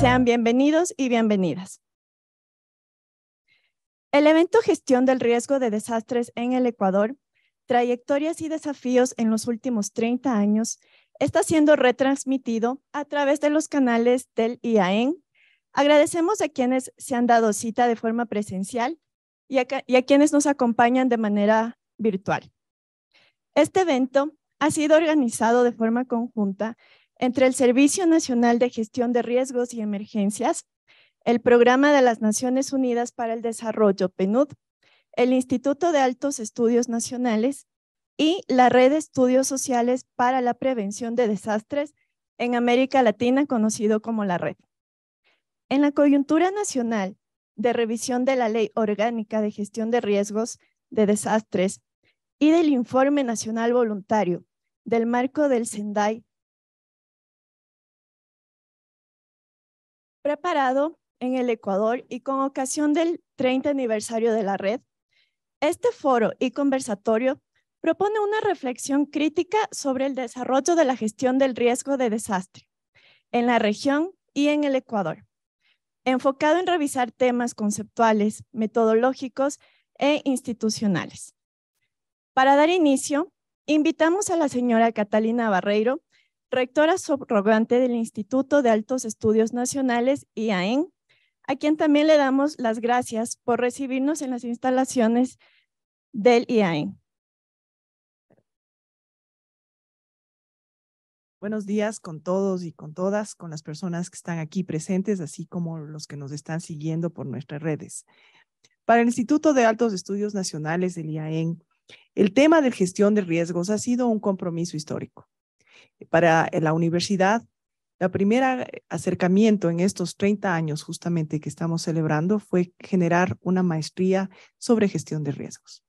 Sean bienvenidos y bienvenidas. El evento Gestión del Riesgo de Desastres en el Ecuador, Trayectorias y Desafíos en los últimos 30 años, está siendo retransmitido a través de los canales del IAEN. Agradecemos a quienes se han dado cita de forma presencial y a, y a quienes nos acompañan de manera virtual. Este evento ha sido organizado de forma conjunta entre el Servicio Nacional de Gestión de Riesgos y Emergencias, el Programa de las Naciones Unidas para el Desarrollo, PNUD, el Instituto de Altos Estudios Nacionales y la Red de Estudios Sociales para la Prevención de Desastres en América Latina, conocido como la Red. En la coyuntura nacional de revisión de la Ley Orgánica de Gestión de Riesgos de Desastres y del Informe Nacional Voluntario del marco del Sendai preparado en el Ecuador y con ocasión del 30 aniversario de la red, este foro y conversatorio propone una reflexión crítica sobre el desarrollo de la gestión del riesgo de desastre en la región y en el Ecuador, enfocado en revisar temas conceptuales, metodológicos e institucionales. Para dar inicio, invitamos a la señora Catalina Barreiro, rectora subrogante del Instituto de Altos Estudios Nacionales, IAEN, a quien también le damos las gracias por recibirnos en las instalaciones del IAEN. Buenos días con todos y con todas, con las personas que están aquí presentes, así como los que nos están siguiendo por nuestras redes. Para el Instituto de Altos Estudios Nacionales del IAEN, el tema de gestión de riesgos ha sido un compromiso histórico para eh, la universidad. La primera acercamiento en estos 30 años justamente que estamos celebrando fue generar una maestría sobre gestión de riesgos.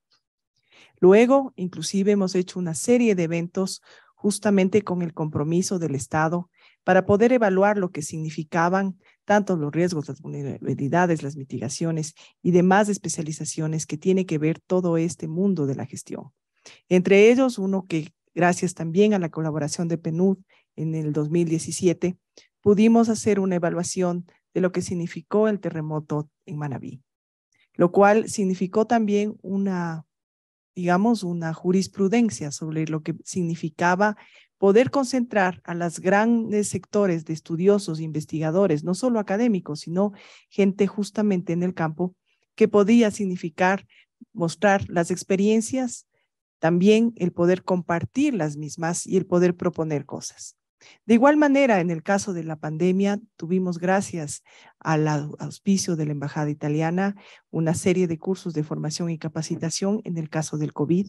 Luego, inclusive hemos hecho una serie de eventos justamente con el compromiso del Estado para poder evaluar lo que significaban tanto los riesgos, las vulnerabilidades, las mitigaciones y demás especializaciones que tiene que ver todo este mundo de la gestión. Entre ellos, uno que Gracias también a la colaboración de PNUD en el 2017, pudimos hacer una evaluación de lo que significó el terremoto en Manabí, lo cual significó también una, digamos, una jurisprudencia sobre lo que significaba poder concentrar a los grandes sectores de estudiosos, e investigadores, no solo académicos, sino gente justamente en el campo, que podía significar mostrar las experiencias también el poder compartir las mismas y el poder proponer cosas. De igual manera, en el caso de la pandemia, tuvimos gracias al auspicio de la Embajada Italiana una serie de cursos de formación y capacitación en el caso del COVID.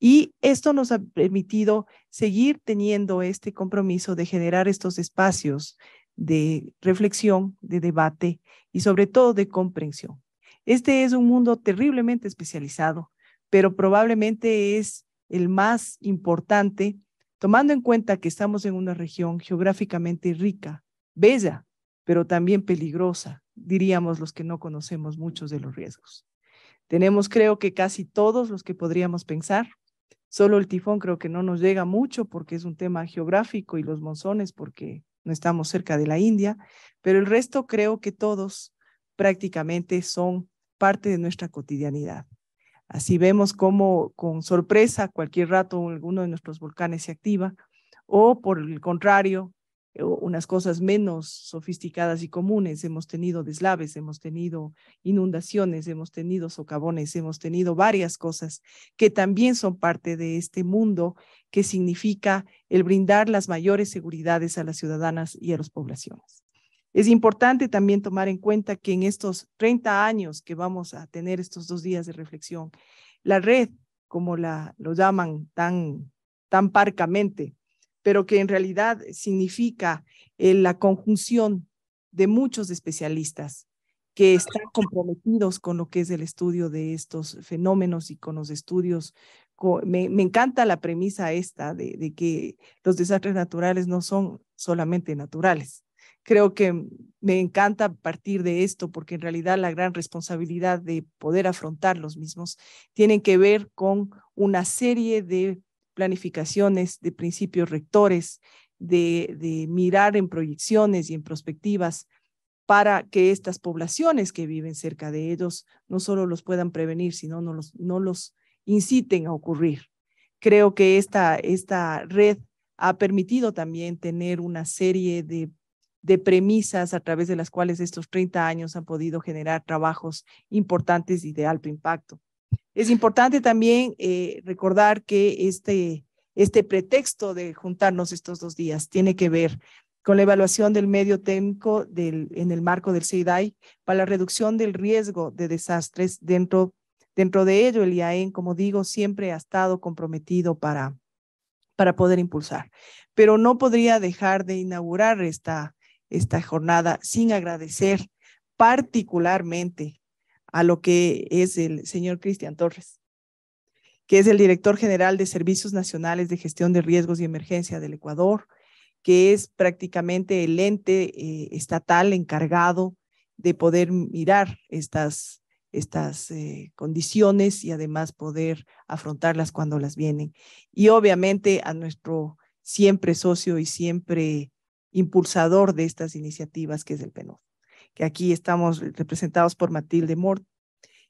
Y esto nos ha permitido seguir teniendo este compromiso de generar estos espacios de reflexión, de debate y sobre todo de comprensión. Este es un mundo terriblemente especializado pero probablemente es el más importante, tomando en cuenta que estamos en una región geográficamente rica, bella, pero también peligrosa, diríamos los que no conocemos muchos de los riesgos. Tenemos, creo que casi todos los que podríamos pensar. Solo el tifón creo que no nos llega mucho porque es un tema geográfico y los monzones porque no estamos cerca de la India, pero el resto creo que todos prácticamente son parte de nuestra cotidianidad. Así vemos cómo con sorpresa cualquier rato alguno de nuestros volcanes se activa o por el contrario, eh, unas cosas menos sofisticadas y comunes. Hemos tenido deslaves, hemos tenido inundaciones, hemos tenido socavones, hemos tenido varias cosas que también son parte de este mundo que significa el brindar las mayores seguridades a las ciudadanas y a las poblaciones. Es importante también tomar en cuenta que en estos 30 años que vamos a tener estos dos días de reflexión, la red, como la, lo llaman tan, tan parcamente, pero que en realidad significa eh, la conjunción de muchos especialistas que están comprometidos con lo que es el estudio de estos fenómenos y con los estudios. Me, encanta la premisa esta de que los desastres naturales no son solamente naturales, creo que me encanta partir de esto, porque en realidad la gran responsabilidad de poder afrontar los mismos tiene que ver con una serie de planificaciones, de principios rectores, de, de mirar en proyecciones y en perspectivas para que estas poblaciones que viven cerca de ellos no solo los puedan prevenir, sino no los, no los inciten a ocurrir. Creo que esta, esta red ha permitido también tener una serie de de premisas a través de las cuales estos 30 años han podido generar trabajos importantes y de alto impacto. Es importante también eh, recordar que este, este pretexto de juntarnos estos dos días tiene que ver con la evaluación del medio técnico del, en el marco del CIDAI para la reducción del riesgo de desastres. Dentro, dentro de ello, el IAEN, como digo, siempre ha estado comprometido para, para poder impulsar. Pero no podría dejar de inaugurar esta, esta jornada sin agradecer particularmente a lo que es el señor Cristian Torres, que es el director general de Servicios Nacionales de Gestión de Riesgos y Emergencia del Ecuador, que es prácticamente el ente eh, estatal encargado de poder mirar estas, estas eh, condiciones y además poder afrontarlas cuando las vienen. Y obviamente a nuestro siempre socio y siempre impulsador de estas iniciativas, que es el PNUD, que aquí estamos representados por Matilde Mort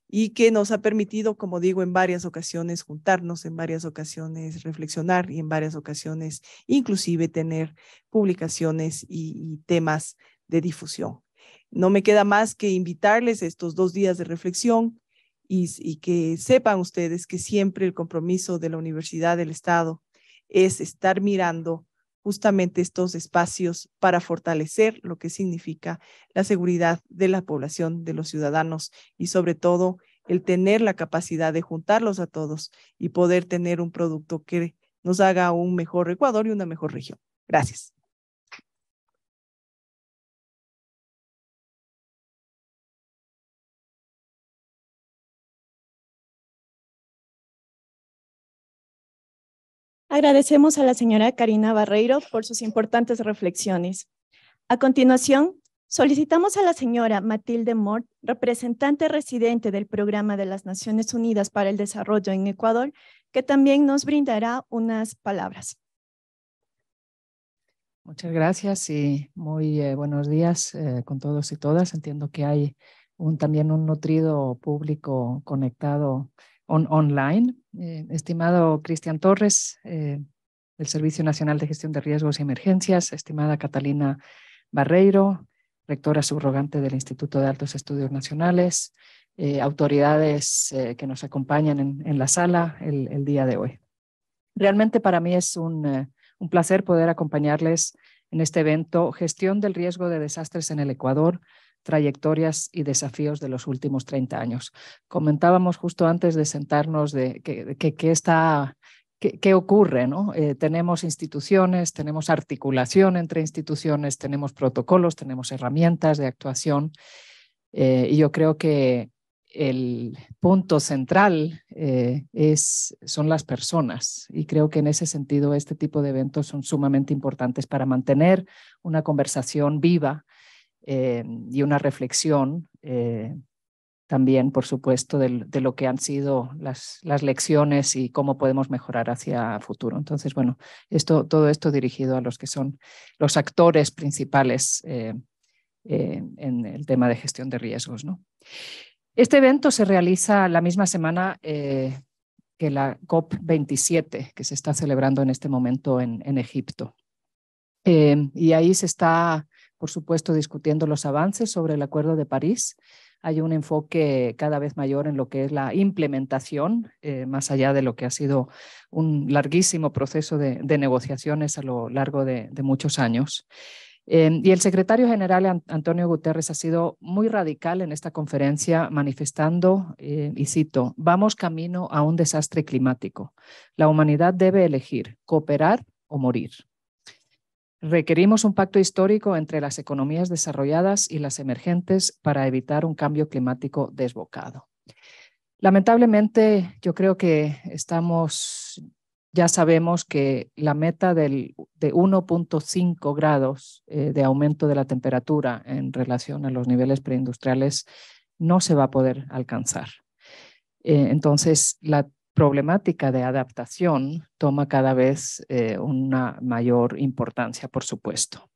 y que nos ha permitido, como digo, en varias ocasiones juntarnos, en varias ocasiones reflexionar y en varias ocasiones inclusive tener publicaciones y, temas de difusión. No me queda más que invitarles estos dos días de reflexión y, que sepan ustedes que siempre el compromiso de la Universidad del Estado es estar mirando justamente estos espacios para fortalecer lo que significa la seguridad de la población, de los ciudadanos y sobre todo el tener la capacidad de juntarlos a todos y poder tener un producto que nos haga un mejor Ecuador y una mejor región. Gracias. Agradecemos a la señora Karina Barreiro por sus importantes reflexiones. A continuación, solicitamos a la señora Matilde Mort, representante residente del Programa de las Naciones Unidas para el Desarrollo en Ecuador, que también nos brindará unas palabras. Muchas gracias y muy eh, buenos días eh, con todos y todas. Entiendo que hay también un nutrido público conectado online. Eh, estimado Cristian Torres, eh, del Servicio Nacional de Gestión de Riesgos y Emergencias, estimada Catalina Barreiro, rectora subrogante del Instituto de Altos Estudios Nacionales, eh, autoridades que nos acompañan en, la sala el, día de hoy. Realmente para mí es un placer poder acompañarles en este evento Gestión del Riesgo de Desastres en el Ecuador, trayectorias y desafíos de los últimos 30 años. Comentábamos justo antes de sentarnos de qué está ¿Qué, ocurre? ¿no? Eh, tenemos instituciones, tenemos articulación entre instituciones, tenemos protocolos, tenemos herramientas de actuación. Eh, y yo creo que el punto central eh, es, son las personas. Y creo que en ese sentido este tipo de eventos son sumamente importantes para mantener una conversación viva eh, y una reflexión eh, también, por supuesto, de, lo que han sido las, las, lecciones y cómo podemos mejorar hacia futuro. Entonces, bueno, esto, todo esto dirigido a los que son los actores principales eh, en el tema de gestión de riesgos. ¿no? Este evento se realiza la misma semana que la COP27, que se está celebrando en este momento en, en Egipto. y ahí se está por supuesto, discutiendo los avances sobre el Acuerdo de París. Hay un enfoque cada vez mayor en lo que es la implementación, eh, más allá de lo que ha sido un larguísimo proceso de, negociaciones a lo largo de, muchos años. Eh, y el secretario general Antonio Guterres ha sido muy radical en esta conferencia, manifestando, eh, y cito, vamos camino a un desastre climático. La humanidad debe elegir cooperar o morir. Requerimos un pacto histórico entre las economías desarrolladas y las emergentes para evitar un cambio climático desbocado. Lamentablemente, yo creo que estamos, ya sabemos que la meta del, de 1.5 grados eh, de aumento de la temperatura en relación a los niveles preindustriales no se va a poder alcanzar. Eh, entonces, la problemática de adaptación toma cada vez eh, una mayor importancia, por supuesto.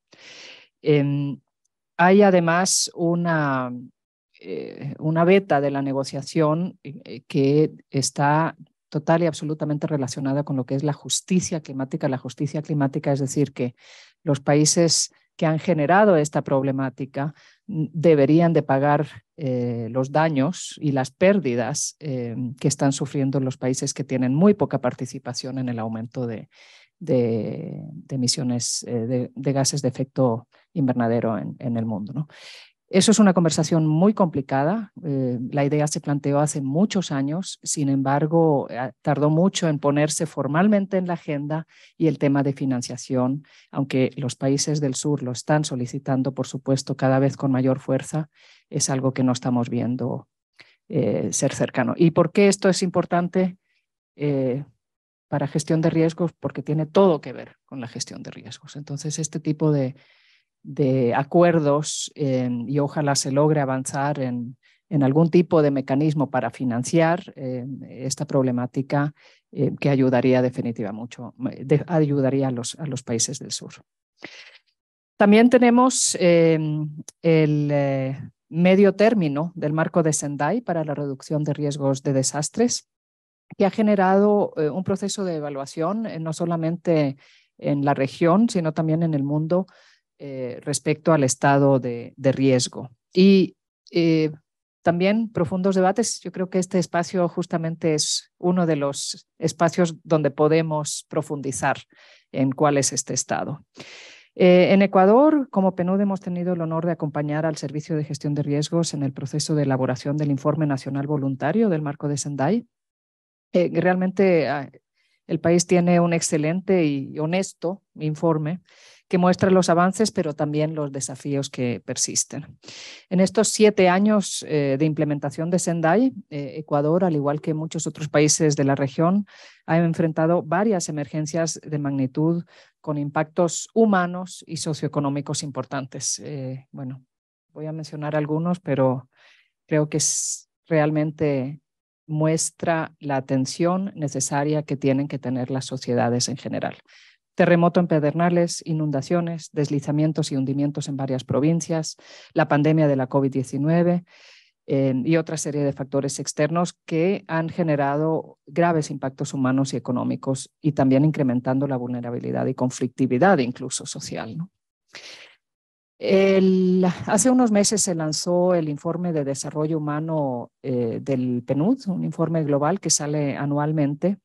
Em, hay además una, eh, una beta de la negociación eh, que está total y absolutamente relacionada con lo que es la justicia climática. La justicia climática es decir que los países que han generado esta problemática deberían de pagar eh, los daños y las pérdidas eh, que están sufriendo los países que tienen muy poca participación en el aumento de, emisiones eh, de, gases de efecto invernadero en, en el mundo. ¿no? Eso es una conversación muy complicada. Eh, la idea se planteó hace muchos años, sin embargo, eh, tardó mucho en ponerse formalmente en la agenda y el tema de financiación, aunque los países del sur lo están solicitando, por supuesto, cada vez con mayor fuerza, es algo que no estamos viendo eh, ser cercano. ¿Y por qué esto es importante para gestión de riesgos? Porque tiene todo que ver con la gestión de riesgos. Entonces, este tipo de de acuerdos em, y ojalá se logre avanzar en, algún tipo de mecanismo para financiar em, esta problemática em, que ayudaría definitiva mucho, ayudaría a los, a los, países del sur. También tenemos el eh, medio término del marco de Sendai para la reducción de riesgos de desastres, que ha generado eh, un proceso de evaluación eh, no solamente en la región, sino también en el mundo, eh, respecto al estado de, riesgo. Y eh, también profundos debates. Yo creo que este espacio justamente es uno de los espacios donde podemos profundizar en cuál es este estado. Eh, en Ecuador, como PNUD, hemos tenido el honor de acompañar al Servicio de Gestión de Riesgos en el proceso de elaboración del Informe Nacional Voluntario del Marco de Sendai. realmente ah, el país tiene un excelente y honesto informe que muestra los avances, pero también los desafíos que persisten. En estos siete años eh, de implementación de Sendai, eh, Ecuador, al igual que muchos otros países de la región, ha enfrentado varias emergencias de magnitud con impactos humanos y socioeconómicos importantes. Eh, bueno, voy a mencionar algunos, pero creo que realmente muestra la atención necesaria que tienen que tener las sociedades en general terremoto en Pedernales, inundaciones, deslizamientos y hundimientos en varias provincias, la pandemia de la COVID-19 y otra serie de factores externos que han generado graves impactos humanos y económicos y también incrementando la vulnerabilidad y conflictividad incluso social. hace unos meses se lanzó el informe de desarrollo humano eh, del PNUD, un informe global que sale anualmente,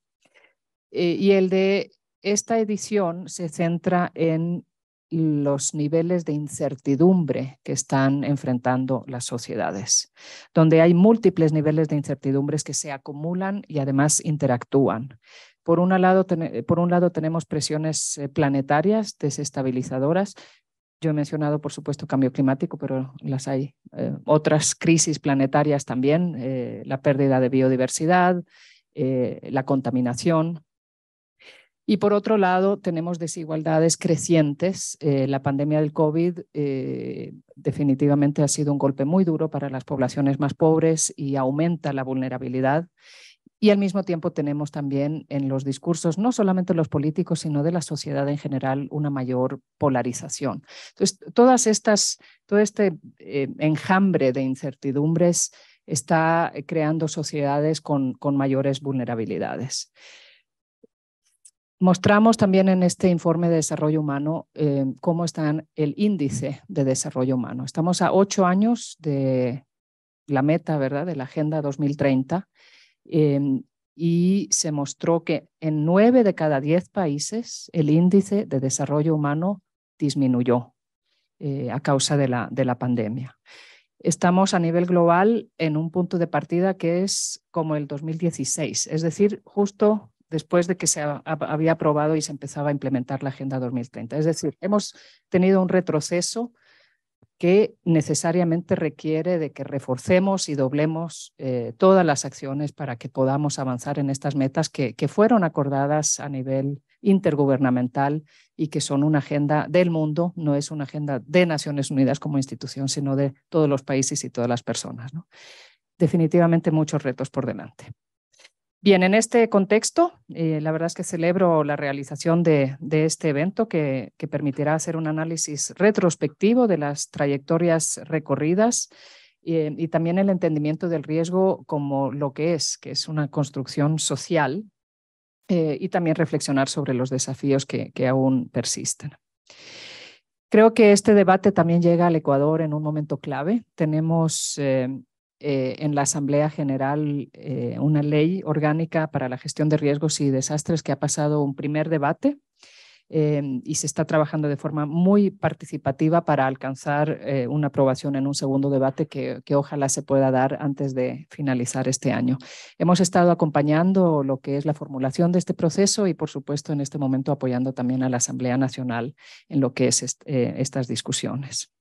eh, y el de esta edición se centra en los niveles de incertidumbre que están enfrentando las sociedades, donde hay múltiples niveles de incertidumbres que se acumulan y además interactúan. Por un lado, por un lado tenemos presiones eh, planetarias desestabilizadoras. Yo he mencionado, por supuesto, cambio climático, pero las hay eh, otras crisis planetarias también, eh, la pérdida de biodiversidad, la contaminación, y por otro lado, tenemos desigualdades crecientes. Eh, la pandemia del COVID eh, definitivamente ha sido un golpe muy duro para las poblaciones más pobres y aumenta la vulnerabilidad. Y al mismo tiempo tenemos también en los discursos, no solamente los políticos, sino de la sociedad en general, una mayor polarización. Entonces, todas estas, todo este eh, enjambre de incertidumbres está creando sociedades con mayores vulnerabilidades. Mostramos también en este informe de desarrollo humano eh, cómo está el índice de desarrollo humano. Estamos a ocho años de la meta, ¿verdad?, de la Agenda 2030 em, y se mostró que en nueve de cada diez países el índice de desarrollo humano disminuyó eh, a causa de la, de la pandemia. Estamos a nivel global en un punto de partida que es como el 2016, es decir, justo después de que se había aprobado y se empezaba a implementar la Agenda 2030. Es decir, hemos tenido un retroceso que necesariamente requiere de que reforcemos y doblemos eh, todas las acciones para que podamos avanzar en estas metas que, fueron acordadas a nivel intergubernamental y que son una agenda del mundo, no es una agenda de Naciones Unidas como institución, sino de todos los países y todas las personas. Definitivamente muchos retos por delante. Bien, en este contexto, eh, la verdad es que celebro la realización de, este evento que, permitirá hacer un análisis retrospectivo de las trayectorias recorridas eh, y también el entendimiento del riesgo como lo que es, que es una construcción social, eh, y también reflexionar sobre los desafíos que, aún persisten. Creo que este debate también llega al Ecuador en un momento clave. Tenemos eh, en la Asamblea General eh, una ley orgánica para la gestión de riesgos y desastres que ha pasado un primer debate em, y se está trabajando de forma muy participativa para alcanzar eh, una aprobación en un segundo debate que, ojalá se pueda dar antes de finalizar este año. Hemos estado acompañando lo que es la formulación de este proceso y, por supuesto, en este momento apoyando también a la Asamblea Nacional en lo que es estas discusiones.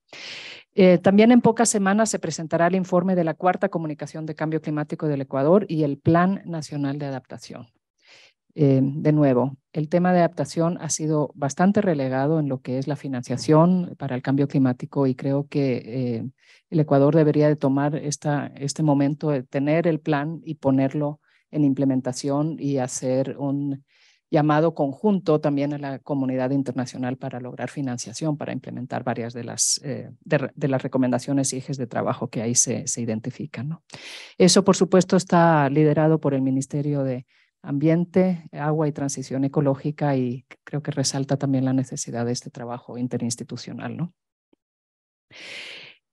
Eh, también en pocas semanas se presentará el informe de la cuarta comunicación de cambio climático del Ecuador y el Plan Nacional de Adaptación. Eh, de nuevo, el tema de adaptación ha sido bastante relegado en lo que es la financiación para el cambio climático y creo que eh, el Ecuador debería de tomar esta, este momento de tener el plan y ponerlo en implementación y hacer un, llamado conjunto también a la comunidad internacional para lograr financiación, para implementar varias de las, eh, las recomendaciones y ejes de trabajo que ahí se, identifican. ¿no? Eso, por supuesto, está liderado por el Ministerio de Ambiente, Agua y Transición Ecológica y creo que resalta también la necesidad de este trabajo interinstitucional. ¿no?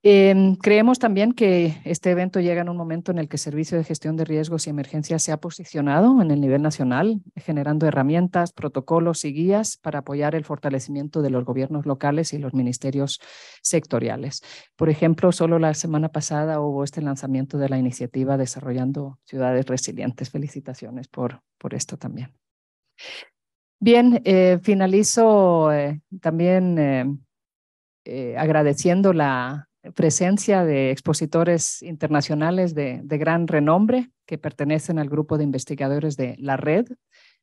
Em, creemos también que este evento llega en un momento en el que el Servicio de Gestión de Riesgos y Emergencias se ha posicionado en el nivel nacional, generando herramientas, protocolos y guías para apoyar el fortalecimiento de los gobiernos locales y los ministerios sectoriales. Por ejemplo, solo la semana pasada hubo este lanzamiento de la iniciativa Desarrollando Ciudades Resilientes. Felicitaciones por, por esto también. Bien, eh, finalizo eh, también eh, agradeciendo la, presencia de expositores internacionales de, gran renombre que pertenecen al grupo de investigadores de la Red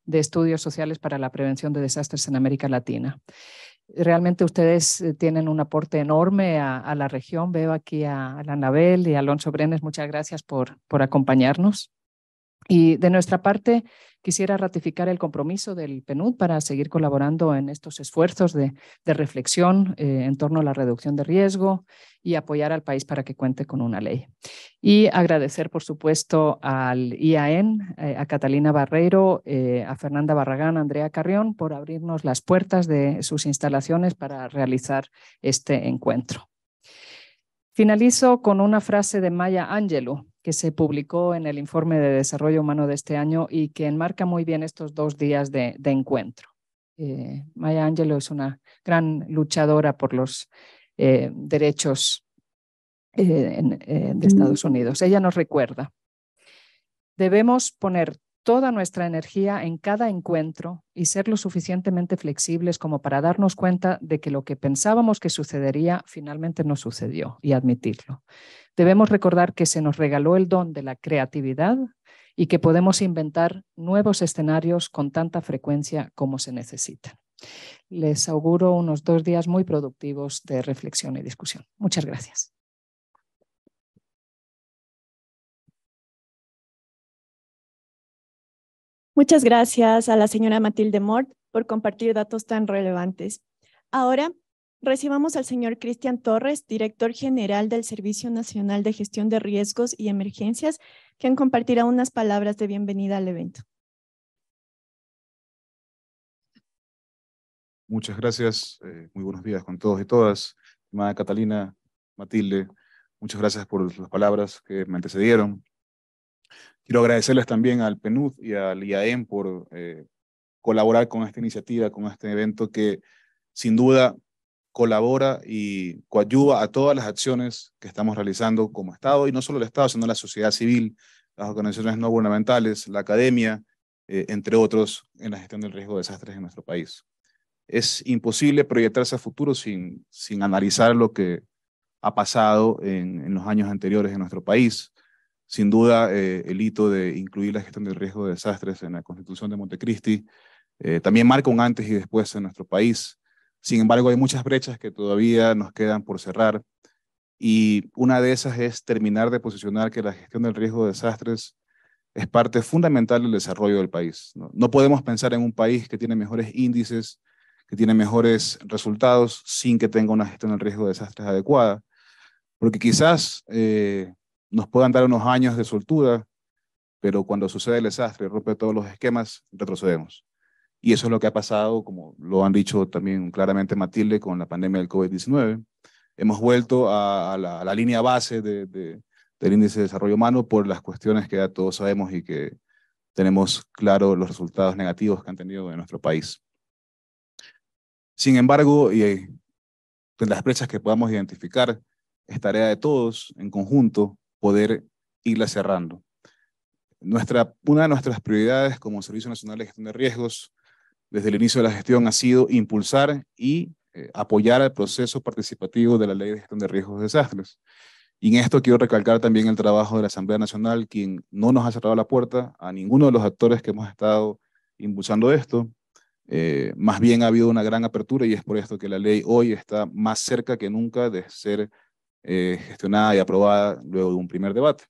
de Estudios Sociales para la Prevención de Desastres en América Latina. Realmente ustedes eh, tienen un aporte enorme a, la región. Veo aquí a Alan Label y a Alonso Brenes. Muchas gracias por acompañarnos. Y de nuestra parte, quisiera ratificar el compromiso del PNUD para seguir colaborando en estos esfuerzos de, reflexión eh, en torno a la reducción de riesgo y apoyar al país para que cuente con una ley. Y agradecer, por supuesto, al IAN eh, a Catalina Barreiro, eh, a Fernanda Barragán, a Andrea Carrión, por abrirnos las puertas de sus instalaciones para realizar este encuentro. Finalizo con una frase de Maya Angelou, que se publicó en el informe de desarrollo humano de este año y que enmarca muy bien estos dos días de, encuentro. Eh, Maya Angelou es una gran luchadora por los eh, derechos eh, de Estados Unidos. Ella nos recuerda, debemos poner toda nuestra energía en cada encuentro y ser lo suficientemente flexibles como para darnos cuenta de que lo que pensábamos que sucedería finalmente no sucedió y admitirlo. Debemos recordar que se nos regaló el don de la creatividad y que podemos inventar nuevos escenarios con tanta frecuencia como se necesitan. Les auguro unos dos días muy productivos de reflexión y discusión. Muchas gracias. Muchas gracias a la señora Matilde Mort por compartir datos tan relevantes. Ahora recibamos al señor Cristian Torres, director general del Servicio Nacional de Gestión de Riesgos y Emergencias, quien compartirá unas palabras de bienvenida al evento. Muchas gracias. Eh, muy buenos días con todos y todas. Estimada Catalina, Matilde, muchas gracias por las palabras que me antecedieron. Quiero agradecerles también al PNUD y al IAEM por eh, colaborar con esta iniciativa, con este evento que sin duda colabora y coayuda a todas las acciones que estamos realizando como Estado, y no solo el Estado, sino la sociedad civil, las organizaciones no gubernamentales, la academia, eh, entre otros, en la gestión del riesgo de desastres en nuestro país. Es imposible proyectarse a futuro sin, analizar lo que ha pasado en los años anteriores en nuestro país. Sin duda, eh, el hito de incluir la gestión del riesgo de desastres en la Constitución de Montecristi eh, también marca un antes y después en nuestro país. Sin embargo, hay muchas brechas que todavía nos quedan por cerrar y una de esas es terminar de posicionar que la gestión del riesgo de desastres es parte fundamental del desarrollo del país. No, podemos pensar en un país que tiene mejores índices, que tiene mejores resultados sin que tenga una gestión del riesgo de desastres adecuada, porque quizás eh, nos puedan dar unos años de soltura, pero cuando sucede el desastre, y rompe todos los esquemas, retrocedemos. Y eso es lo que ha pasado, como lo han dicho también claramente Matilde, con la pandemia del COVID-19. Hemos vuelto a, la, línea base de, del índice de desarrollo humano por las cuestiones que ya todos sabemos y que tenemos claro los resultados negativos que han tenido en nuestro país. Sin embargo, y eh, las brechas que podamos identificar es tarea de todos en conjunto poder irla cerrando. Nuestra, una de nuestras prioridades como Servicio Nacional de Gestión de Riesgos desde el inicio de la gestión ha sido impulsar y eh, apoyar el proceso participativo de la Ley de Gestión de Riesgos de Desastres. Y en esto quiero recalcar también el trabajo de la Asamblea Nacional, quien no nos ha cerrado la puerta a ninguno de los actores que hemos estado impulsando esto. Eh, más bien ha habido una gran apertura y es por esto que la ley hoy está más cerca que nunca de ser eh, gestionada y aprobada luego de un primer debate.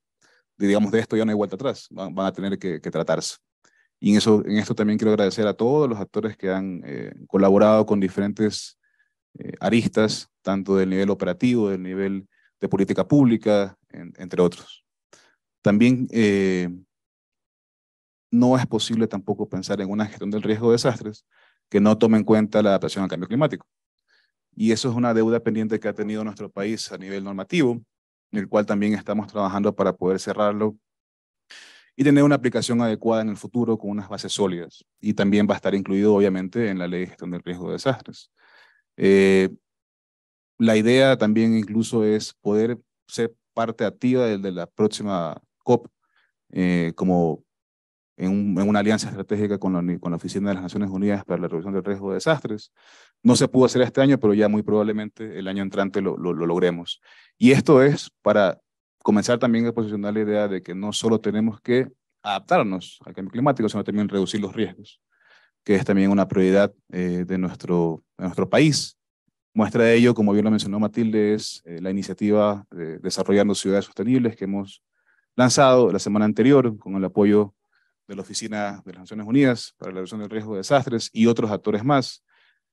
digamos, de esto ya no hay vuelta atrás, van, a tener que, tratarse. Y en, eso, en esto también quiero agradecer a todos los actores que han eh, colaborado con diferentes eh, aristas, tanto del nivel operativo, del nivel de política pública, entre otros. También no es posible tampoco pensar en una gestión del riesgo de desastres que no tome en cuenta la adaptación al cambio climático. Y eso es una deuda pendiente que ha tenido nuestro país a nivel normativo, en el cual también estamos trabajando para poder cerrarlo y tener una aplicación adecuada en el futuro con unas bases sólidas. Y también va a estar incluido, obviamente, en la ley de gestión del riesgo de desastres. Eh, la idea también incluso es poder ser parte activa de, la próxima COP eh, como en, una alianza estratégica con la, Oficina de las Naciones Unidas para la Reducción del Riesgo de Desastres. No se pudo hacer este año, pero ya muy probablemente el año entrante lo, logremos. Y esto es para comenzar también a posicionar la idea de que no solo tenemos que adaptarnos al cambio climático, sino también reducir los riesgos, que es también una prioridad eh, de, nuestro, de nuestro país. Muestra de ello, como bien lo mencionó Matilde, es eh, la iniciativa de Desarrollando Ciudades Sostenibles que hemos lanzado la semana anterior con el apoyo de la Oficina de las Naciones Unidas para la Reducción del Riesgo de Desastres y otros actores más.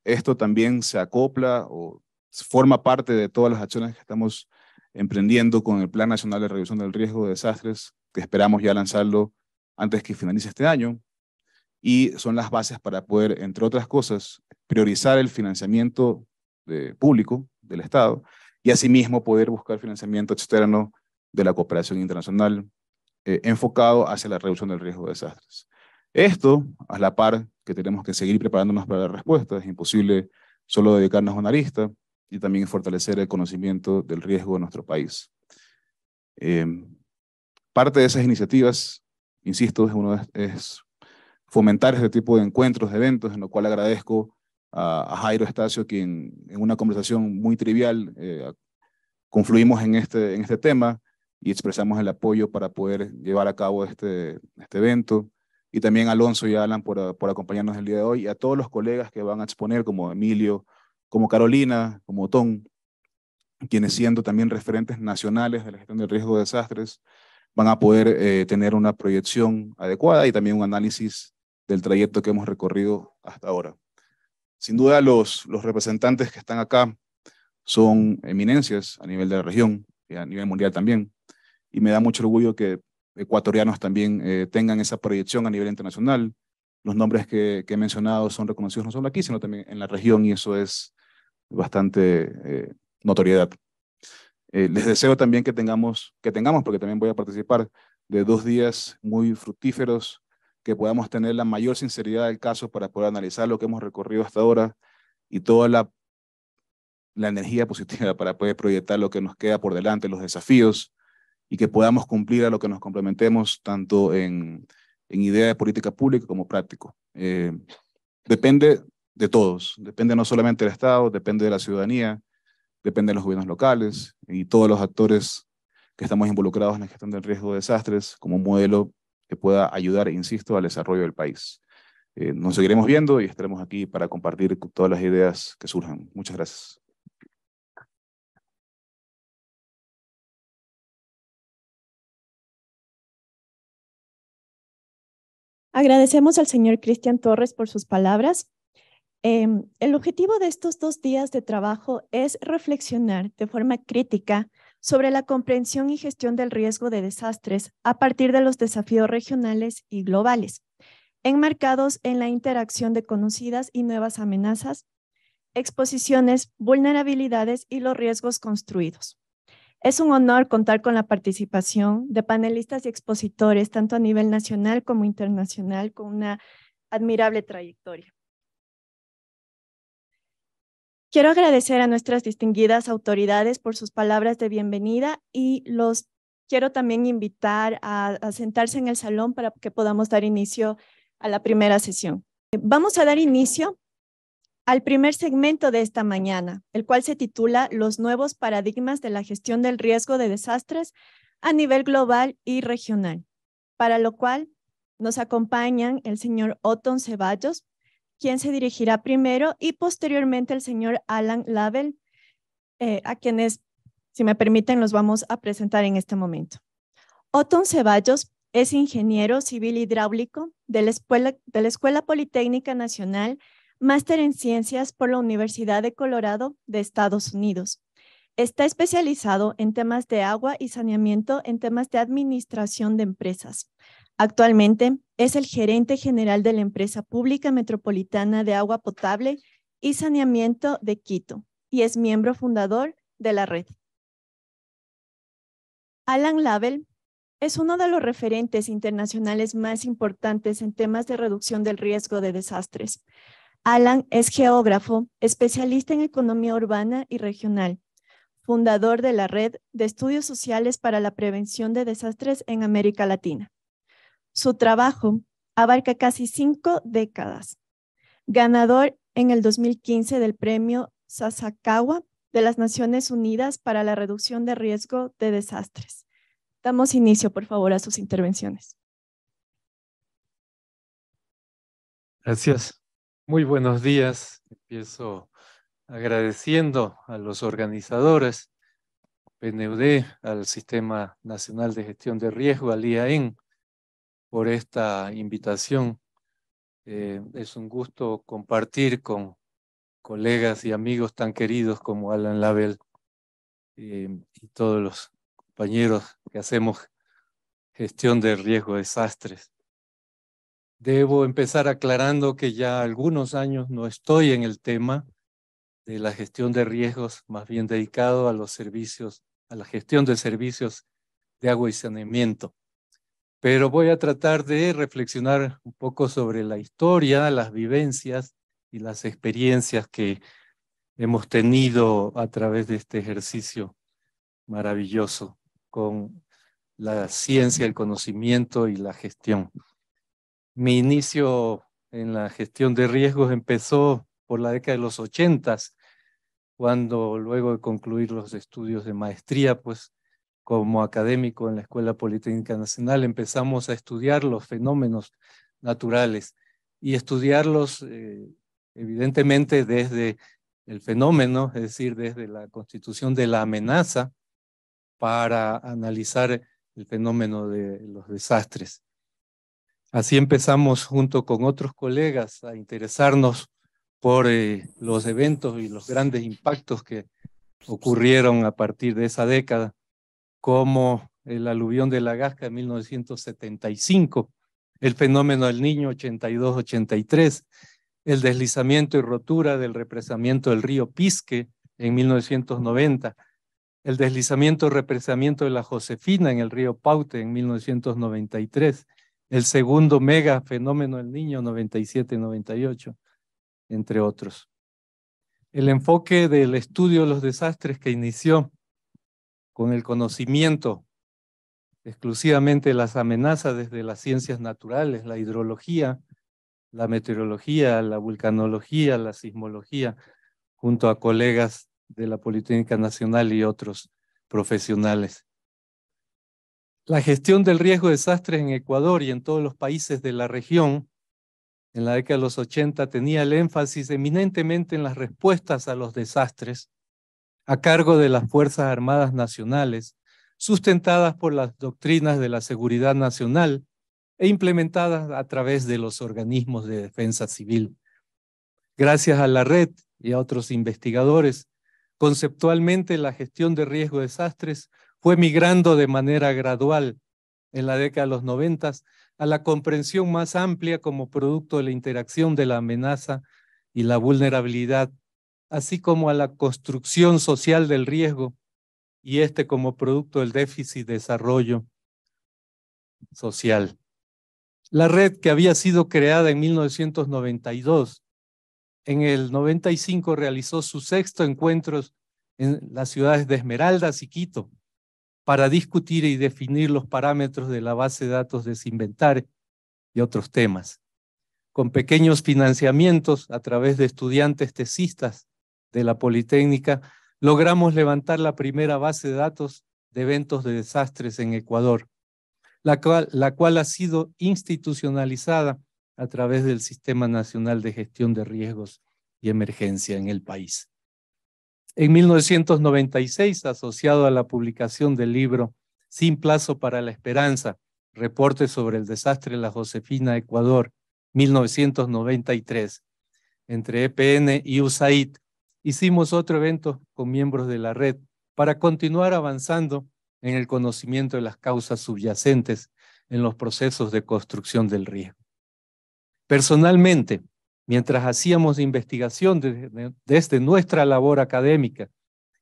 Esto también se acopla o forma parte de todas las acciones que estamos emprendiendo con el Plan Nacional de Reducción del Riesgo de Desastres, que esperamos ya lanzarlo antes que finalice este año. Y son las bases para poder, entre otras cosas, priorizar el financiamiento público del Estado y asimismo poder buscar financiamiento externo de la cooperación internacional, eh, enfocado hacia la reducción del riesgo de desastres. Esto, a la par que tenemos que seguir preparándonos para la respuesta, es imposible solo dedicarnos a una lista y también fortalecer el conocimiento del riesgo de nuestro país. Em, parte de esas iniciativas, insisto, es, uno es fomentar este tipo de encuentros, de eventos, en lo cual agradezco a, Jairo Estacio, quien en una conversación muy trivial eh, confluimos en este, en este tema, y expresamos el apoyo para poder llevar a cabo este, este evento. Y también a Alonso y Alan por, por acompañarnos el día de hoy y a todos los colegas que van a exponer, como Emilio, como Carolina, como Tom, quienes siendo también referentes nacionales de la gestión del riesgo de desastres, van a poder eh, tener una proyección adecuada y también un análisis del trayecto que hemos recorrido hasta ahora. Sin duda, los, los representantes que están acá son eminencias a nivel de la región y a nivel mundial también y me da mucho orgullo que ecuatorianos también eh, tengan esa proyección a nivel internacional. Los nombres que, he mencionado son reconocidos no solo aquí, sino también en la región y eso es bastante eh, notoriedad. Eh, les deseo también que tengamos, que tengamos, porque también voy a participar, de dos días muy fructíferos, que podamos tener la mayor sinceridad del caso para poder analizar lo que hemos recorrido hasta ahora y toda la, la energía positiva para poder proyectar lo que nos queda por delante, los desafíos y que podamos cumplir a lo que nos complementemos tanto en, idea de política pública como práctico. Eh, depende de todos, depende no solamente del Estado, depende de la ciudadanía, depende de los gobiernos locales y todos los actores que estamos involucrados en la gestión del riesgo de desastres como un modelo que pueda ayudar, insisto, al desarrollo del país. Eh, nos seguiremos viendo y estaremos aquí para compartir todas las ideas que surjan. Muchas gracias. Agradecemos al señor Cristian Torres por sus palabras. Em, el objetivo de estos dos días de trabajo es reflexionar de forma crítica sobre la comprensión y gestión del riesgo de desastres a partir de los desafíos regionales y globales, enmarcados en la interacción de conocidas y nuevas amenazas, exposiciones, vulnerabilidades y los riesgos construidos. Es un honor contar con la participación de panelistas y expositores, tanto a nivel nacional como internacional, con una admirable trayectoria. Quiero agradecer a nuestras distinguidas autoridades por sus palabras de bienvenida y los quiero también invitar a, sentarse en el salón para que podamos dar inicio a la primera sesión. Vamos a dar inicio al primer segmento de esta mañana, el cual se titula Los nuevos paradigmas de la gestión del riesgo de desastres a nivel global y regional, para lo cual nos acompañan el señor Otón Ceballos, quien se dirigirá primero, y posteriormente el señor Alan Label, eh, a quienes, si me permiten, los vamos a presentar en este momento. Otón Ceballos es ingeniero civil hidráulico de la Escuela, de la Escuela Politécnica Nacional máster en ciencias por la Universidad de Colorado de Estados Unidos. Está especializado en temas de agua y saneamiento en temas de administración de empresas. Actualmente es el gerente general de la empresa pública metropolitana de agua potable y saneamiento de Quito y es miembro fundador de la red. Alan Label es uno de los referentes internacionales más importantes en temas de reducción del riesgo de desastres. Alan es geógrafo, especialista en economía urbana y regional, fundador de la Red de Estudios Sociales para la Prevención de Desastres en América Latina. Su trabajo abarca casi cinco décadas. Ganador en el 2015 del Premio Sasakawa de las Naciones Unidas para la Reducción de Riesgo de Desastres. Damos inicio, por favor, a sus intervenciones. Gracias. Muy buenos días. Empiezo agradeciendo a los organizadores, PNUD, al Sistema Nacional de Gestión de Riesgo, al IAEN, por esta invitación. Eh, es un gusto compartir con colegas y amigos tan queridos como Alan Label eh, y todos los compañeros que hacemos gestión de riesgo de desastres. Debo empezar aclarando que ya algunos años no estoy en el tema de la gestión de riesgos, más bien dedicado a los servicios, a la gestión de servicios de agua y saneamiento. Pero voy a tratar de reflexionar un poco sobre la historia, las vivencias y las experiencias que hemos tenido a través de este ejercicio maravilloso con la ciencia, el conocimiento y la gestión. Mi inicio en la gestión de riesgos empezó por la década de los ochentas, cuando luego de concluir los estudios de maestría, pues como académico en la Escuela Politécnica Nacional empezamos a estudiar los fenómenos naturales y estudiarlos eh, evidentemente desde el fenómeno, es decir, desde la constitución de la amenaza para analizar el fenómeno de los desastres. Así empezamos junto con otros colegas a interesarnos por eh, los eventos y los grandes impactos que ocurrieron a partir de esa década, como el aluvión de la Gasca en 1975, el fenómeno del niño 82-83, el deslizamiento y rotura del represamiento del río Pisque en 1990, el deslizamiento y represamiento de la Josefina en el río Paute en 1993, el segundo mega fenómeno del niño 97-98, entre otros. El enfoque del estudio de los desastres que inició con el conocimiento exclusivamente de las amenazas desde las ciencias naturales, la hidrología, la meteorología, la vulcanología, la sismología, junto a colegas de la Politécnica Nacional y otros profesionales. La gestión del riesgo de desastres en Ecuador y en todos los países de la región en la década de los 80 tenía el énfasis eminentemente en las respuestas a los desastres a cargo de las Fuerzas Armadas Nacionales, sustentadas por las doctrinas de la seguridad nacional e implementadas a través de los organismos de defensa civil. Gracias a la red y a otros investigadores, conceptualmente la gestión de riesgo de desastres fue migrando de manera gradual en la década de los noventas a la comprensión más amplia como producto de la interacción de la amenaza y la vulnerabilidad, así como a la construcción social del riesgo y este como producto del déficit de desarrollo social. La red que había sido creada en 1992, en el 95 realizó su sexto encuentro en las ciudades de Esmeraldas y Quito, para discutir y definir los parámetros de la base de datos de Sinventar y otros temas. Con pequeños financiamientos a través de estudiantes tesistas de la Politécnica, logramos levantar la primera base de datos de eventos de desastres en Ecuador, la cual, la cual ha sido institucionalizada a través del Sistema Nacional de Gestión de Riesgos y Emergencia en el país. En 1996, asociado a la publicación del libro Sin plazo para la esperanza, reporte sobre el desastre de la Josefina, Ecuador, 1993, entre EPN y USAID, hicimos otro evento con miembros de la red para continuar avanzando en el conocimiento de las causas subyacentes en los procesos de construcción del riesgo. Personalmente, mientras hacíamos investigación desde nuestra labor académica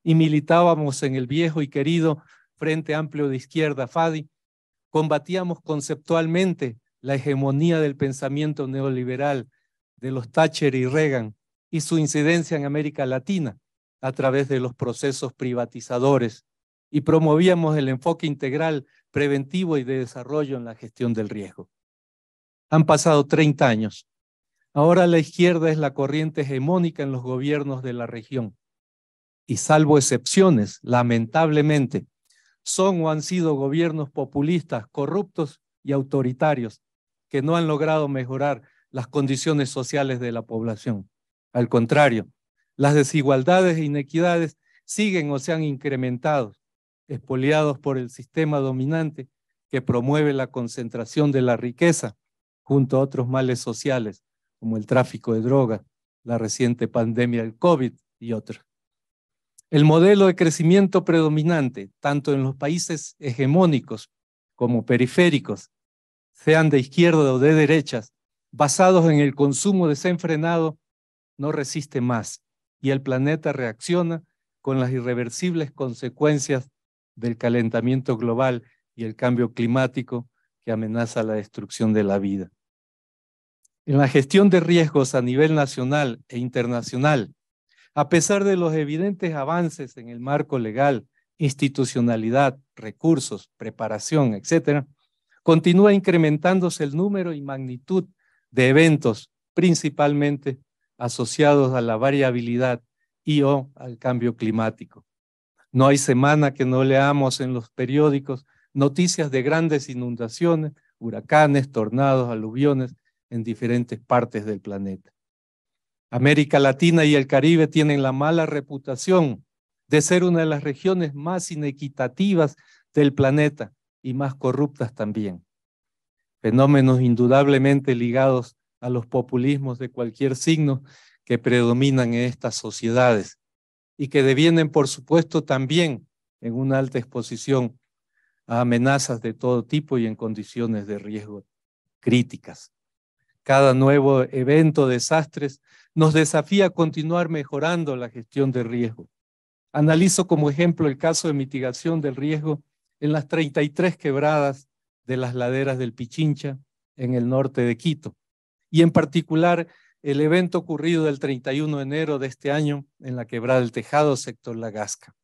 y militábamos en el viejo y querido Frente Amplio de Izquierda, FADI, combatíamos conceptualmente la hegemonía del pensamiento neoliberal de los Thatcher y Reagan y su incidencia en América Latina a través de los procesos privatizadores y promovíamos el enfoque integral preventivo y de desarrollo en la gestión del riesgo. Han pasado 30 años Ahora la izquierda es la corriente hegemónica en los gobiernos de la región. Y salvo excepciones, lamentablemente, son o han sido gobiernos populistas, corruptos y autoritarios que no han logrado mejorar las condiciones sociales de la población. Al contrario, las desigualdades e inequidades siguen o se han incrementado, expoliados por el sistema dominante que promueve la concentración de la riqueza junto a otros males sociales como el tráfico de droga, la reciente pandemia del COVID y otras. El modelo de crecimiento predominante, tanto en los países hegemónicos como periféricos, sean de izquierda o de derechas, basados en el consumo desenfrenado, no resiste más y el planeta reacciona con las irreversibles consecuencias del calentamiento global y el cambio climático que amenaza la destrucción de la vida en la gestión de riesgos a nivel nacional e internacional, a pesar de los evidentes avances en el marco legal, institucionalidad, recursos, preparación, etc., continúa incrementándose el número y magnitud de eventos, principalmente asociados a la variabilidad y o al cambio climático. No hay semana que no leamos en los periódicos noticias de grandes inundaciones, huracanes, tornados, aluviones, en diferentes partes del planeta. América Latina y el Caribe tienen la mala reputación de ser una de las regiones más inequitativas del planeta y más corruptas también. Fenómenos indudablemente ligados a los populismos de cualquier signo que predominan en estas sociedades y que devienen, por supuesto, también en una alta exposición a amenazas de todo tipo y en condiciones de riesgo críticas. Cada nuevo evento, desastres, nos desafía a continuar mejorando la gestión de riesgo. Analizo como ejemplo el caso de mitigación del riesgo en las 33 quebradas de las laderas del Pichincha, en el norte de Quito, y en particular el evento ocurrido el 31 de enero de este año en la quebrada del Tejado, sector Lagasca.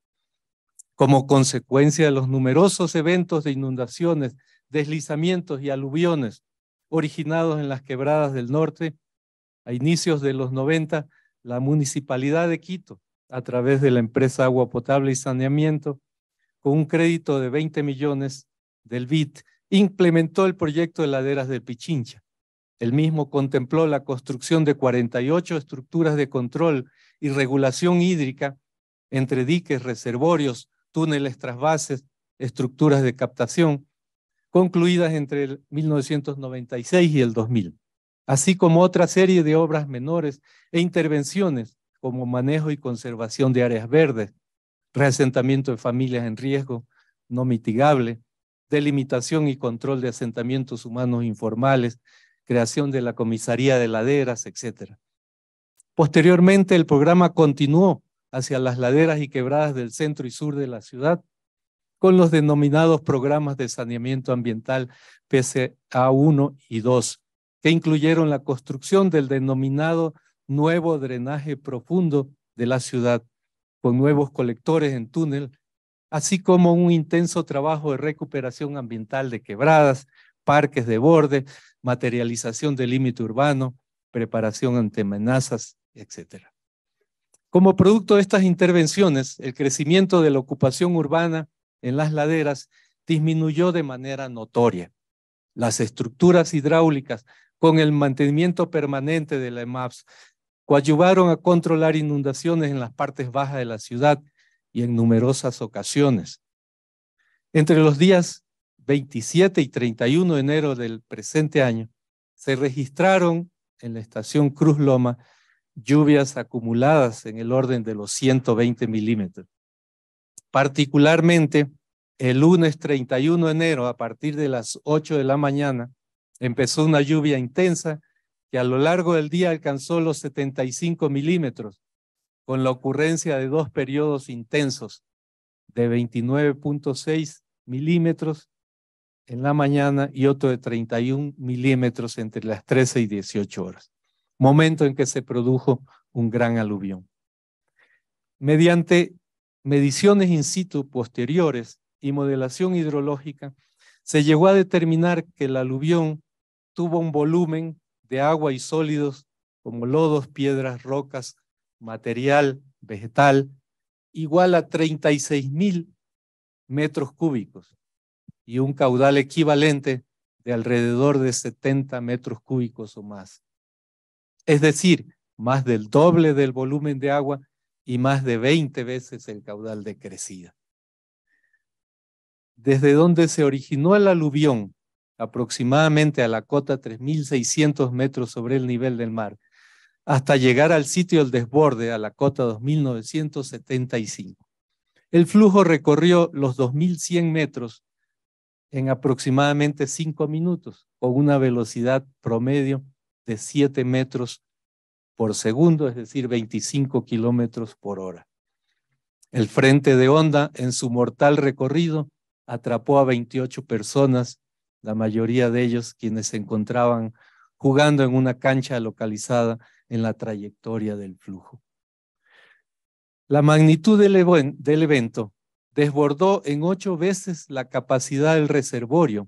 Como consecuencia de los numerosos eventos de inundaciones, deslizamientos y aluviones originados en las quebradas del norte. A inicios de los 90, la municipalidad de Quito, a través de la empresa Agua Potable y Saneamiento, con un crédito de 20 millones del BIT, implementó el proyecto de laderas del Pichincha. El mismo contempló la construcción de 48 estructuras de control y regulación hídrica entre diques, reservorios, túneles, trasvases, estructuras de captación, concluidas entre el 1996 y el 2000, así como otra serie de obras menores e intervenciones como manejo y conservación de áreas verdes, reasentamiento de familias en riesgo no mitigable, delimitación y control de asentamientos humanos informales, creación de la comisaría de laderas, etc. Posteriormente, el programa continuó hacia las laderas y quebradas del centro y sur de la ciudad, con los denominados programas de saneamiento ambiental PCA1 y 2, que incluyeron la construcción del denominado nuevo drenaje profundo de la ciudad, con nuevos colectores en túnel, así como un intenso trabajo de recuperación ambiental de quebradas, parques de borde, materialización del límite urbano, preparación ante amenazas, etc. Como producto de estas intervenciones, el crecimiento de la ocupación urbana en las laderas disminuyó de manera notoria. Las estructuras hidráulicas, con el mantenimiento permanente de la EMAPS, coadyuvaron a controlar inundaciones en las partes bajas de la ciudad y en numerosas ocasiones. Entre los días 27 y 31 de enero del presente año, se registraron en la estación Cruz Loma lluvias acumuladas en el orden de los 120 milímetros. Particularmente, el lunes 31 de enero, a partir de las 8 de la mañana, empezó una lluvia intensa que a lo largo del día alcanzó los 75 milímetros, con la ocurrencia de dos periodos intensos de 29.6 milímetros en la mañana y otro de 31 milímetros entre las 13 y 18 horas, momento en que se produjo un gran aluvión. Mediante mediciones in situ posteriores y modelación hidrológica, se llegó a determinar que el aluvión tuvo un volumen de agua y sólidos como lodos, piedras, rocas, material vegetal, igual a 36 mil metros cúbicos y un caudal equivalente de alrededor de 70 metros cúbicos o más. Es decir, más del doble del volumen de agua y más de 20 veces el caudal de Desde donde se originó el aluvión, aproximadamente a la cota 3.600 metros sobre el nivel del mar, hasta llegar al sitio del desborde a la cota 2.975. El flujo recorrió los 2.100 metros en aproximadamente 5 minutos, con una velocidad promedio de 7 metros por segundo, es decir, 25 kilómetros por hora. El frente de onda, en su mortal recorrido, atrapó a 28 personas, la mayoría de ellos quienes se encontraban jugando en una cancha localizada en la trayectoria del flujo. La magnitud del, evento desbordó en ocho veces la capacidad del reservorio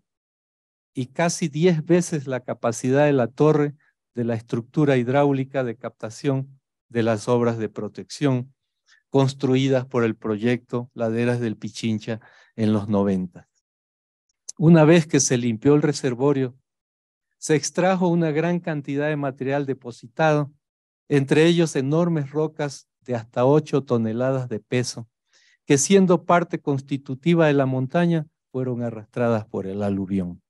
y casi diez veces la capacidad de la torre de la estructura hidráulica de captación de las obras de protección construidas por el proyecto Laderas del Pichincha en los 90. Una vez que se limpió el reservorio, se extrajo una gran cantidad de material depositado, entre ellos enormes rocas de hasta 8 toneladas de peso, que siendo parte constitutiva de la montaña fueron arrastradas por el aluvión.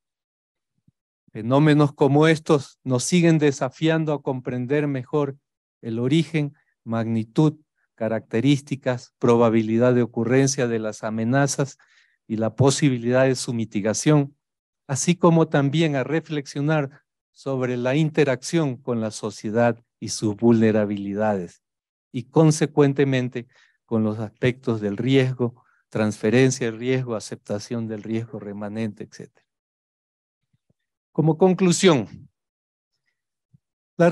Fenómenos como estos nos siguen desafiando a comprender mejor el origen, magnitud, características, probabilidad de ocurrencia de las amenazas y la posibilidad de su mitigación, así como también a reflexionar sobre la interacción con la sociedad y sus vulnerabilidades, y consecuentemente con los aspectos del riesgo, transferencia del riesgo, aceptación del riesgo remanente, etc. Como conclusión, la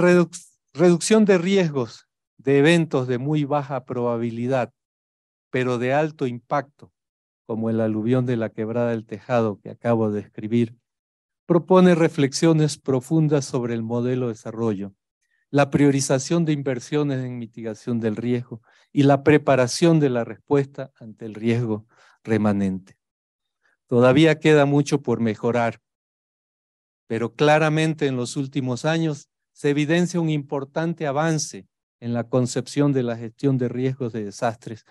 reducción de riesgos de eventos de muy baja probabilidad, pero de alto impacto, como el aluvión de la quebrada del tejado que acabo de escribir, propone reflexiones profundas sobre el modelo de desarrollo, la priorización de inversiones en mitigación del riesgo y la preparación de la respuesta ante el riesgo remanente. Todavía queda mucho por mejorar pero claramente en los últimos años se evidencia un importante avance en la concepción de la gestión de riesgos de desastres,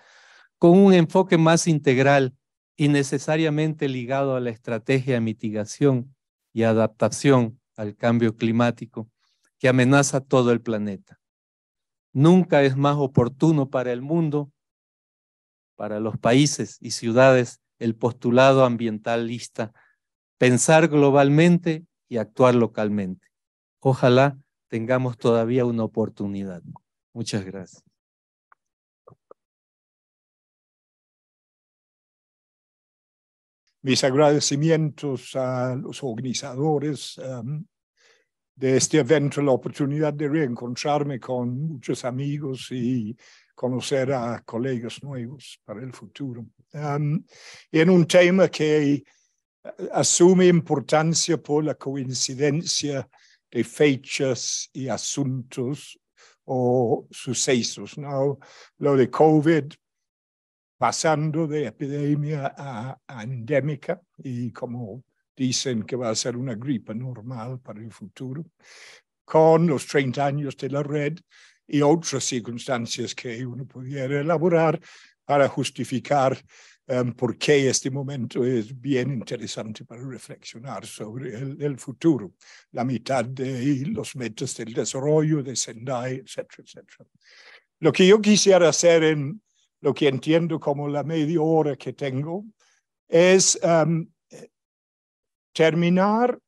con un enfoque más integral y necesariamente ligado a la estrategia de mitigación y adaptación al cambio climático que amenaza todo el planeta. Nunca es más oportuno para el mundo, para los países y ciudades, el postulado ambientalista, pensar globalmente y actuar localmente. Ojalá tengamos todavía una oportunidad. Muchas gracias. Mis agradecimientos a los organizadores um, de este evento, la oportunidad de reencontrarme con muchos amigos y conocer a colegas nuevos para el futuro. Um, en un tema que asume importancia por la coincidencia de fechas y asuntos o sucesos. ¿no? Lo de COVID, pasando de epidemia a, endémica y como dicen que va a ser una gripe normal para el futuro, con los 30 años de la red y otras circunstancias que uno pudiera elaborar para justificar Em, por porque este momento es bien interesante para reflexionar sobre el, futuro, la mitad de los métodos del desarrollo de Sendai, etcétera, etcétera. Lo que yo quisiera hacer en lo que entiendo como la media hora que tengo es em, terminar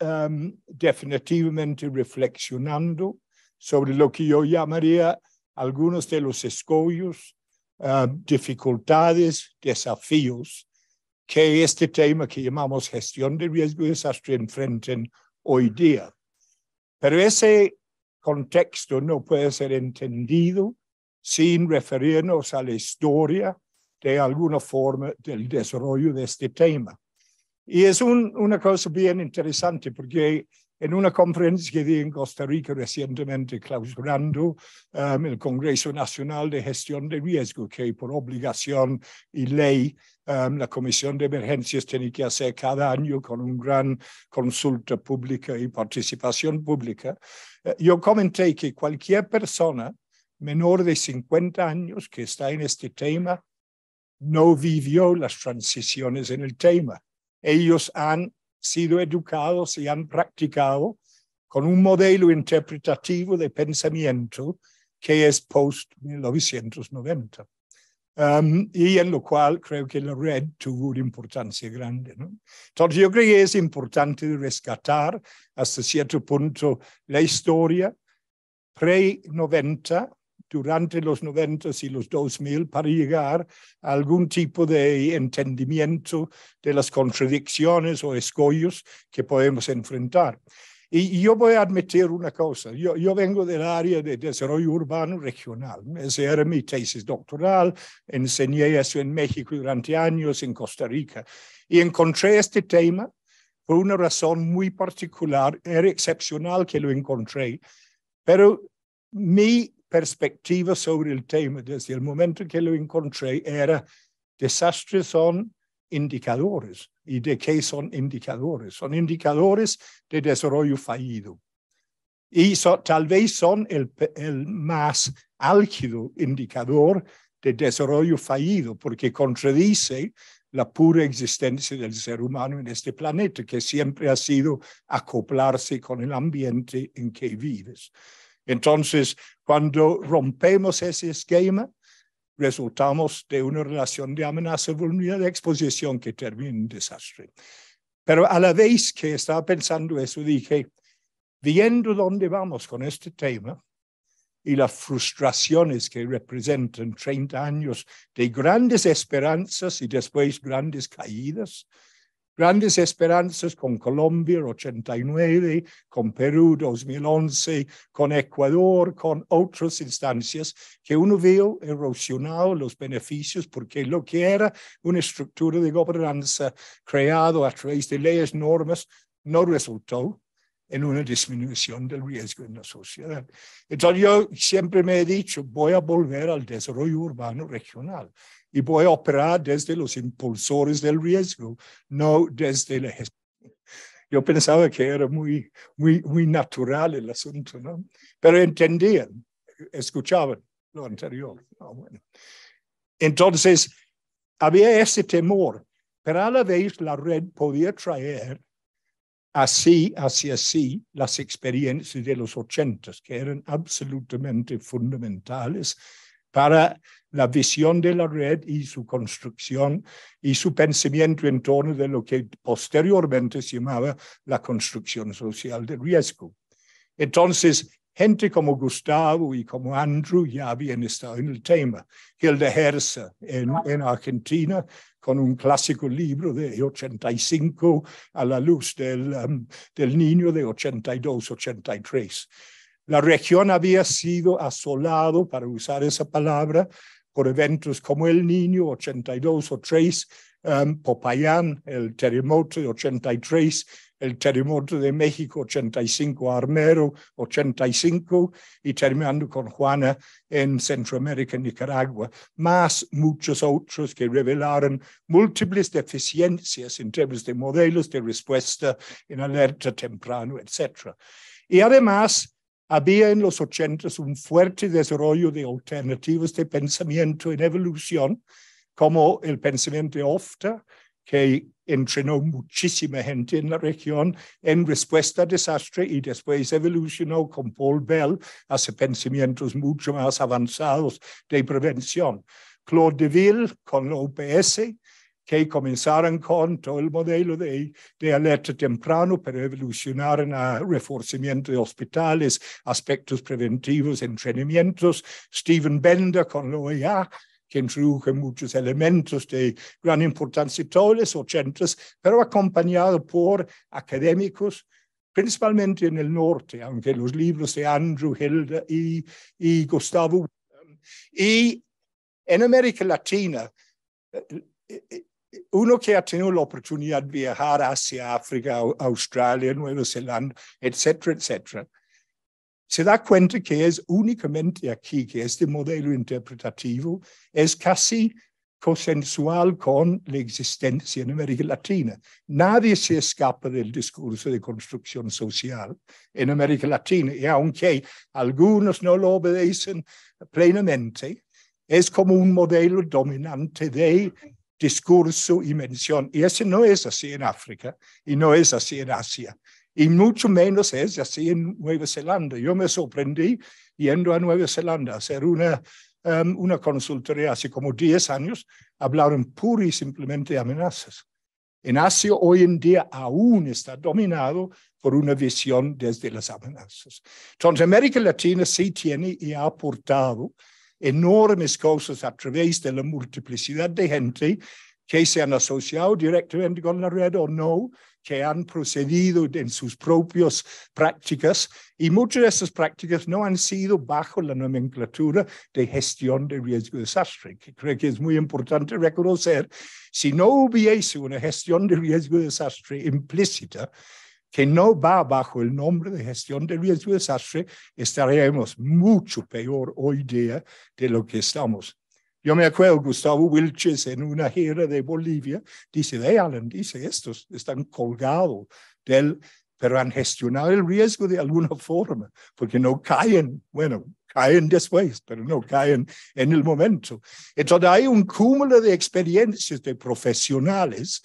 em, definitivamente reflexionando sobre lo que yo llamaría algunos de los escollos Ah, dificultades, desafíos que este tema que llamamos gestión de riesgo y desastre enfrenten hoy día. Pero ese contexto no puede ser entendido sin referirnos a la historia de alguna forma del desarrollo de este tema. Y es un, una cosa bien interesante porque en una conferencia que di en Costa Rica recientemente, clausurando um, el Congreso Nacional de Gestión de Riesgo, que por obligación y ley um, la Comisión de Emergencias tiene que hacer cada año con una gran consulta pública y participación pública. Eh, yo comenté que cualquier persona menor de 50 años que está en este tema no vivió las transiciones en el tema. Ellos han sido educados y han practicado con un modelo interpretativo de pensamiento que es post-1990. Em, y en lo cual creo que la red tuvo una importancia grande. ¿no? Entonces yo creo que es importante rescatar hasta cierto punto la historia pre-90 durante los 90 y los 2000 para llegar a algún tipo de entendimiento de las contradicciones o escollos que podemos enfrentar. Y, yo voy a admitir una cosa, yo, yo, vengo del área de desarrollo urbano regional, esa era mi tesis doctoral, enseñé eso en México durante años, en Costa Rica, y encontré este tema por una razón muy particular, era excepcional que lo encontré, pero mi perspectiva sobre el tema desde el momento que lo encontré era desastres son indicadores. ¿Y de qué son indicadores? Son indicadores de desarrollo fallido. Y tal vez son el más álgido indicador de desarrollo fallido, porque contradice la pura existencia del ser humano en este planeta, que siempre ha sido acoplarse con el ambiente en que vives. Entonces, cuando rompemos ese esquema, resultamos de una relación de amenaza vulnerabilidad de exposición que termina en desastre. Pero a la vez que estaba pensando eso, dije, viendo dónde vamos con este tema y las frustraciones que representan 30 años de grandes esperanzas y después grandes caídas, grandes esperanzas con Colombia 89, con Perú 2011, con Ecuador, con otras instancias que uno vio erosionado los beneficios porque lo que era una estructura de gobernanza creada a través de leyes, normas, no resultó en una disminución del riesgo en la sociedad. Entonces yo siempre me he dicho, voy a volver al desarrollo urbano regional y voy a operar desde los impulsores del riesgo, no desde la gestión. Yo pensaba que era muy, muy, muy natural el asunto, ¿no? Pero entendían, escuchaban lo anterior. Entonces, había ese temor, pero a la vez la red podía traer así hacia así, las experiencias de los ochentas, que eran absolutamente fundamentales para la visión de la red y su construcción y su pensamiento en torno de lo que posteriormente se llamaba la construcción social de riesgo. Entonces, gente como Gustavo y como Andrew ya habían estado en el tema. Hilda Herza en, en Argentina con un clásico libro de 85 a la luz del, um, del niño de 82-83. La región había sido asolado, para usar esa palabra, por eventos como el Niño 82 o 3, um, Popayán, el terremoto de 83, el terremoto de México 85, Armero 85 y terminando con Juana en Centroamérica, Nicaragua, más muchos otros que revelaron múltiples deficiencias en términos de modelos de respuesta en alerta temprano, etc. Y además, había en los 80 un fuerte desarrollo de alternativas de pensamiento en evolución, como el pensamiento OFTA, que entrenó muchísima gente en la región en respuesta a desastre y después evolucionó con Paul Bell hacia pensamientos mucho más avanzados de prevención. Claude Deville con la OPS, que comenzaron con todo el modelo de, alerta temprano, pero evolucionaron a reforzamiento de hospitales, aspectos preventivos, entrenamientos. Steven Bender con la OEA, que introdujo muchos elementos de gran importancia, todos los centros, pero acompañado por académicos, principalmente en el norte, aunque los libros de Andrew Hilda y, y Gustavo. Y en América Latina, eh, eh, uno que ha tenido la oportunidad de viajar hacia África, Australia, Nueva Zelanda, etcétera, etcétera, se da cuenta que es únicamente aquí que este modelo interpretativo es casi consensual con la existencia en América Latina. Nadie se escapa del discurso de construcción social en América Latina y aunque algunos no lo obedecen plenamente, es como un modelo dominante de discurso y mención. Y eso no es así en África y no es así en Asia. Y mucho menos es así en Nueva Zelanda. Yo me sorprendí yendo a Nueva Zelanda a hacer una, em, una consultoría hace como 10 años. Hablaron pura y simplemente de amenazas. En Asia hoy en día aún está dominado por una visión desde las amenazas. Entonces, América Latina sí tiene y ha aportado enormes cosas a través de la multiplicidad de gente que se han asociado directamente con la red o no, que han procedido en sus propias prácticas y muchas de esas prácticas no han sido bajo la nomenclatura de gestión de riesgo de desastre, que creo que es muy importante reconocer. Si no hubiese una gestión de riesgo de desastre implícita, que no va bajo el nombre de gestión de riesgo y desastre, estaremos mucho peor hoy día de lo que estamos. Yo me acuerdo, Gustavo Wilches en una gira de Bolivia, dice, hey Alan, dice, estos están colgados del, pero han gestionado el riesgo de alguna forma, porque no caen, bueno, caen después, pero no caen en el momento. Entonces hay un cúmulo de experiencias de profesionales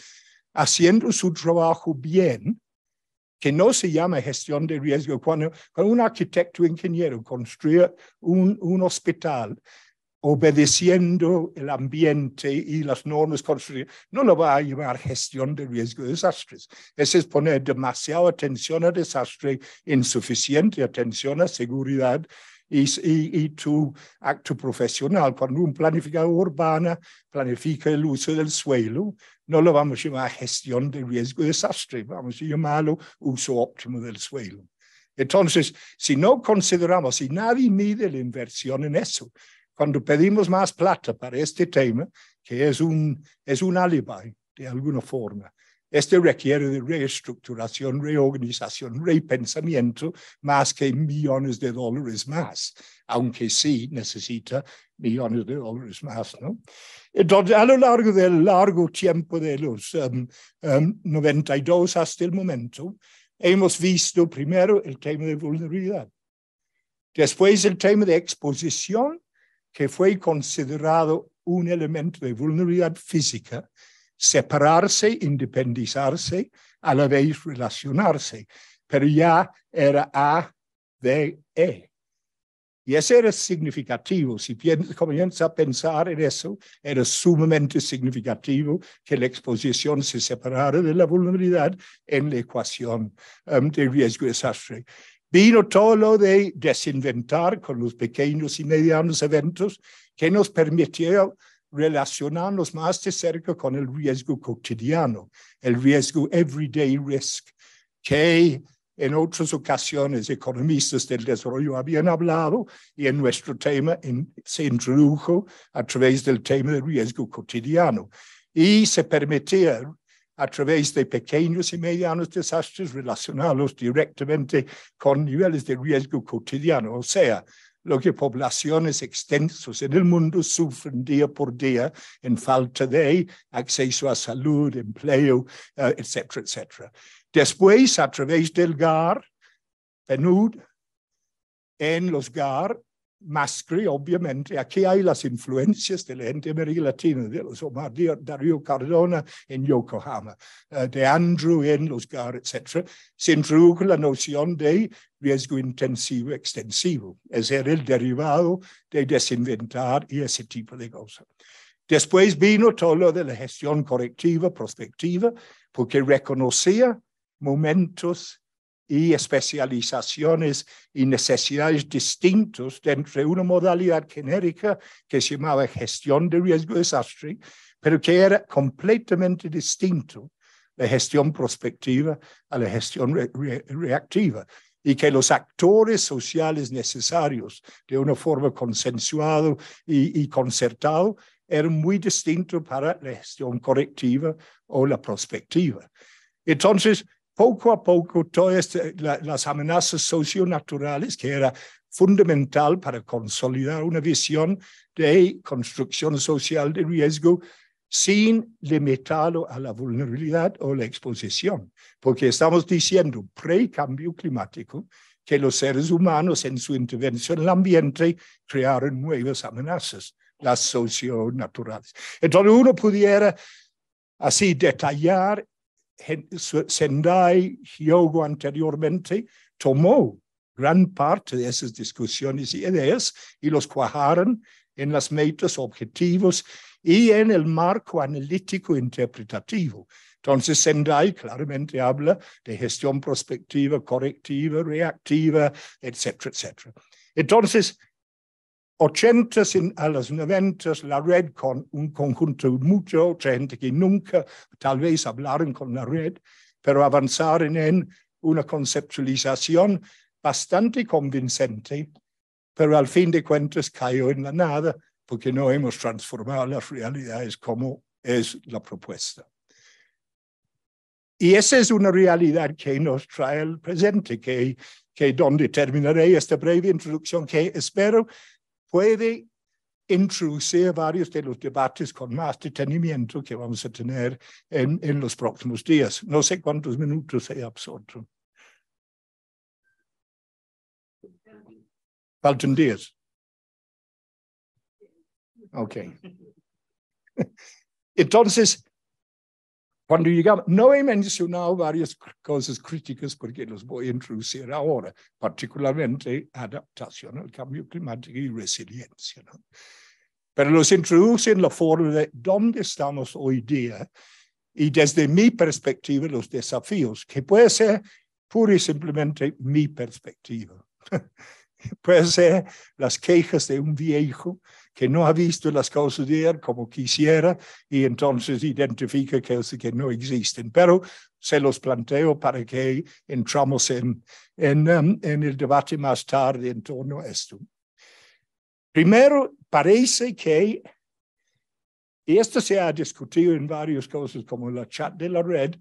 haciendo su trabajo bien, que no se llama gestión de riesgo. Cuando, un arquitecto ingeniero construye un, un hospital, obedeciendo el ambiente y las normas construidas, no lo va a llamar gestión de riesgo de desastres. Ese es poner demasiada atención a desastre, insuficiente atención a seguridad y, tu acto profesional. Cuando un planificador urbano planifica el uso del suelo, no lo vamos a llamar gestión de riesgo de desastre, vamos a llamarlo uso óptimo del suelo. Entonces, si no consideramos, si nadie mide la inversión en eso, cuando pedimos más plata para este tema, que es un, es un alibi de alguna forma, este requiere de reestructuración, reorganización, repensamiento, más que millones de dólares más, aunque sí necesita millones de dólares más. ¿no? Entonces, a lo largo del largo tiempo de los 92 em, em, hasta el momento, hemos visto primero el tema de vulnerabilidad, después el tema de exposición, que fue considerado un elemento de vulnerabilidad física separarse, independizarse, a la vez relacionarse, pero ya era A, B, E. Y eso era significativo. Si comienza a pensar en eso, era sumamente significativo que la exposición se separara de la vulnerabilidad en la ecuación del um, de riesgo de desastre. Vino todo lo de desinventar con los pequeños y medianos eventos que nos permitió relacionarnos más de cerca con el riesgo cotidiano, el riesgo everyday risk, que en otras ocasiones economistas del desarrollo habían hablado y en nuestro tema se introdujo a través del tema del riesgo cotidiano y se permitía a través de pequeños y medianos desastres relacionarlos directamente con niveles de riesgo cotidiano, o sea, lo que poblaciones extensas en el mundo sufren día por día en falta de acceso a salud, empleo, eh, etcétera, etcétera. Después, a través del GAR, PNUD, en los GAR Mascri, obviamente, aquí hay las influencias de la gente latina de los Omar Darío Cardona en Yokohama, eh, de Andrew en los Gar, etc. Se introdujo la noción de riesgo intensivo extensivo, es el derivado de desinventar y ese tipo de cosas. Después vino todo lo de la gestión correctiva, prospectiva, porque reconocía momentos y especializaciones y necesidades distintos de una modalidad genérica que se llamaba gestión de riesgo de desastre, pero que era completamente distinto la gestión prospectiva a la gestión reactiva y que los actores sociales necesarios de una forma consensuada y, y concertada eran muy distintos para la gestión correctiva o la prospectiva. Entonces, poco a poco todas este, las amenazas socionaturales, que era fundamental para consolidar una visión de construcción social de riesgo sin limitarlo a la vulnerabilidad o la exposición, porque estamos diciendo pre-cambio climático que los seres humanos en su intervención en el ambiente crearon nuevas amenazas, las socionaturales. Entonces uno pudiera así detallar Sendai Hyogo anteriormente tomó gran parte de esas discusiones y ideas y los cuajaron en las metas, objetivos y en el marco analítico interpretativo. Entonces, Sendai claramente habla de gestión prospectiva, correctiva, reactiva, etcétera, etcétera. Entonces, 80 a los 90 la red con un conjunto mucho, gente que nunca tal vez hablaron con la red, pero avanzaron en una conceptualización bastante convincente, pero al fin de cuentas cayó en la nada porque no hemos transformado las realidades como es la propuesta. Y esa es una realidad que nos trae el presente, que, que donde terminaré esta breve introducción, que espero puede introducir varios de los debates con más detenimiento que vamos a tener en, los próximos días. No sé cuántos minutos hay absorto. Faltan días. Ok. Entonces, cuando no he mencionado varias cosas críticas porque los voy a introducir ahora, particularmente adaptación al cambio climático y resiliencia. Pero los introducen en la forma de dónde estamos hoy día y desde mi perspectiva los desafíos, que puede ser pura y simplemente mi perspectiva. puede ser las quejas de un viejo, que no ha visto las cosas de él como quisiera y entonces identifica cosas que no existen. Pero se los planteo para que entramos en, um, en, el debate más tarde en torno a esto. Primero, parece que, y esto se ha discutido en varias cosas como la chat de la red,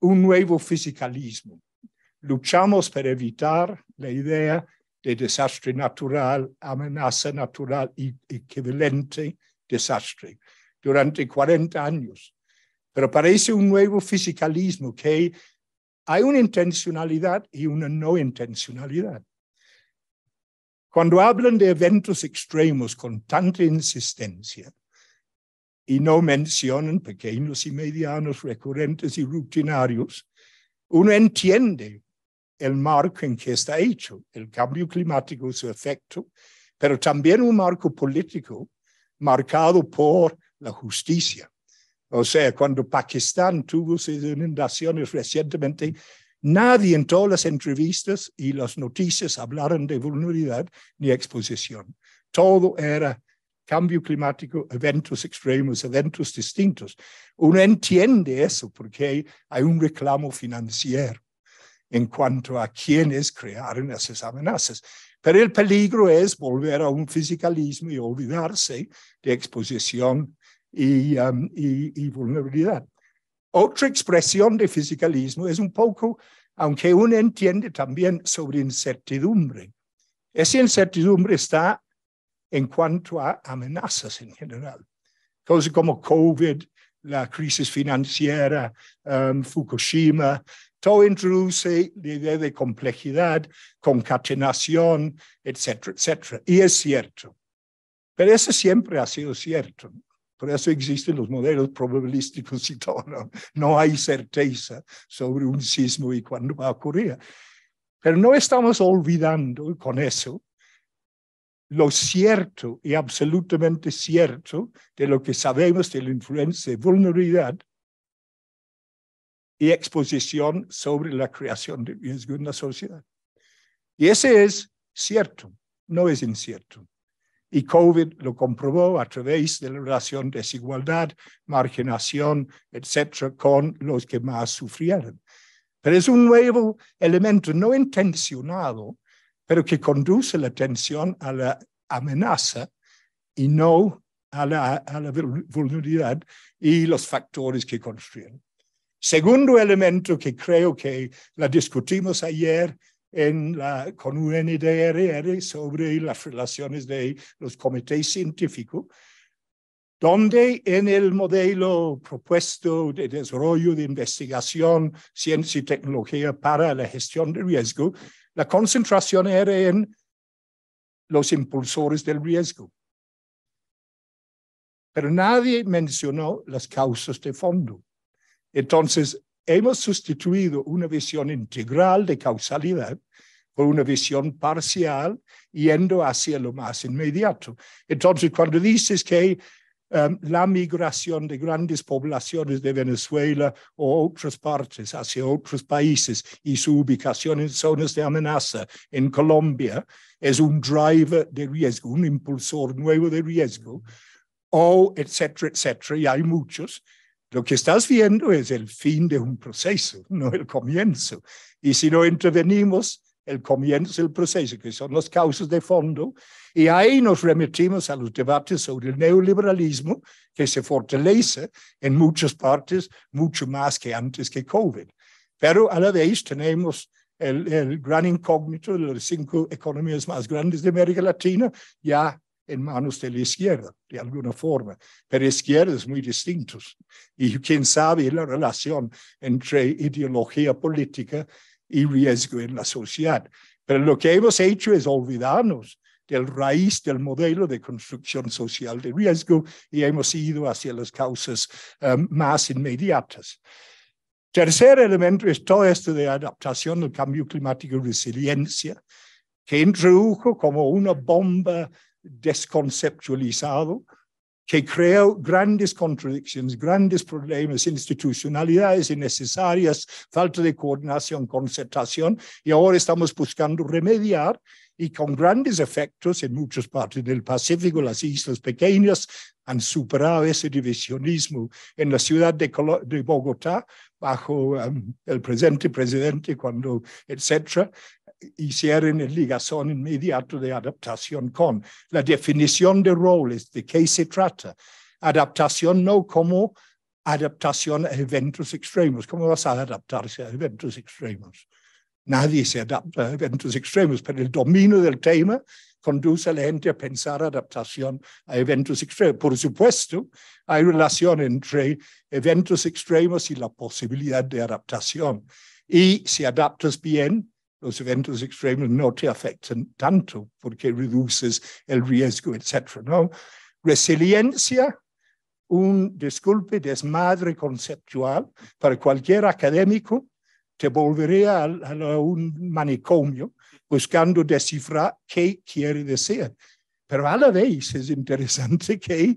un nuevo fisicalismo. Luchamos para evitar la idea de desastre natural, amenaza natural y equivalente desastre durante 40 años. Pero parece un nuevo fisicalismo que hay una intencionalidad y una no intencionalidad. Cuando hablan de eventos extremos con tanta insistencia y no mencionan pequeños y medianos recurrentes y rutinarios, uno entiende el marco en que está hecho, el cambio climático, su efecto, pero también un marco político marcado por la justicia. O sea, cuando Pakistán tuvo sus inundaciones recientemente, nadie en todas las entrevistas y las noticias hablaron de vulnerabilidad ni exposición. Todo era cambio climático, eventos extremos, eventos distintos. Uno entiende eso porque hay un reclamo financiero en cuanto a quienes crearon esas amenazas. Pero el peligro es volver a un fisicalismo y olvidarse de exposición um, y, vulnerabilidad. Otra expresión de fisicalismo es un poco, aunque uno entiende también sobre incertidumbre. Esa incertidumbre está en cuanto a amenazas en general. Cosas como COVID, la crisis financiera, um, Fukushima, todo introduce la idea de complejidad, concatenación, etcétera, etcétera. Y es cierto. Pero eso siempre ha sido cierto. Por eso existen los modelos probabilísticos y todo. No, hay certeza sobre un sismo y cuándo va a ocurrir. Pero no estamos olvidando con eso lo cierto y absolutamente cierto de lo que sabemos de la influencia de vulnerabilidad y exposición sobre la creación de riesgo en la sociedad. Y ese es cierto, no es incierto. Y COVID lo comprobó a través de la relación desigualdad, marginación, etcétera, con los que más sufrieron. Pero es un nuevo elemento no intencionado, pero que conduce la atención a la amenaza y no a la, a la vulnerabilidad y los factores que construyen. Segundo elemento que creo que la discutimos ayer en la, con UNDRR sobre las relaciones de los comités científicos, donde en el modelo propuesto de desarrollo de investigación, ciencia y tecnología para la gestión de riesgo, la concentración era en los impulsores del riesgo. Pero nadie mencionó las causas de fondo. Entonces, hemos sustituido una visión integral de causalidad por una visión parcial yendo hacia lo más inmediato. Entonces, cuando dices que um, la migración de grandes poblaciones de Venezuela o otras partes hacia otros países y su ubicación en zonas de amenaza en Colombia es un driver de riesgo, un impulsor nuevo de riesgo, o etcétera, etcétera, y hay muchos, lo que estás viendo es el fin de un proceso, no el comienzo. Y si no intervenimos, el comienzo es el proceso, que son las causas de fondo, y ahí nos remitimos a los debates sobre el neoliberalismo, que se fortalece en muchas partes mucho más que antes que COVID. Pero a la vez tenemos el, gran incógnito de las cinco economías más grandes de América Latina, ya en manos de la izquierda, de alguna forma, pero izquierdas muy distintos. Y quién sabe la relación entre ideología política y riesgo en la sociedad. Pero lo que hemos hecho es olvidarnos del raíz del modelo de construcción social de riesgo y hemos ido hacia las causas eh, más inmediatas. Tercer elemento es todo esto de adaptación al cambio climático y resiliencia, que introdujo como una bomba desconceptualizado, que creó grandes contradicciones, grandes problemas, institucionalidades innecesarias, falta de coordinación, concertación, y ahora estamos buscando remediar y con grandes efectos en muchas partes del Pacífico, las islas pequeñas han superado ese divisionismo. En la ciudad de, Bogotá, bajo um, el presente presidente, cuando, etcétera, hicieron el ligazón inmediato de adaptación con. La definición de roles, de qué se trata. Adaptación no como adaptación a eventos extremos. ¿Cómo vas a adaptarse a eventos extremos? Nadie se adapta a eventos extremos, pero el dominio del tema conduce a la gente a pensar adaptación a eventos extremos. Por supuesto, hay relación entre eventos extremos y la posibilidad de adaptación. Y si adaptas bien, los eventos extremos no te afectan tanto porque reduces el riesgo, etc. Resiliencia, un, disculpe, desmadre conceptual para cualquier académico, te volvería a, a un manicomio buscando descifrar qué quiere decir. Pero a la vez es interesante que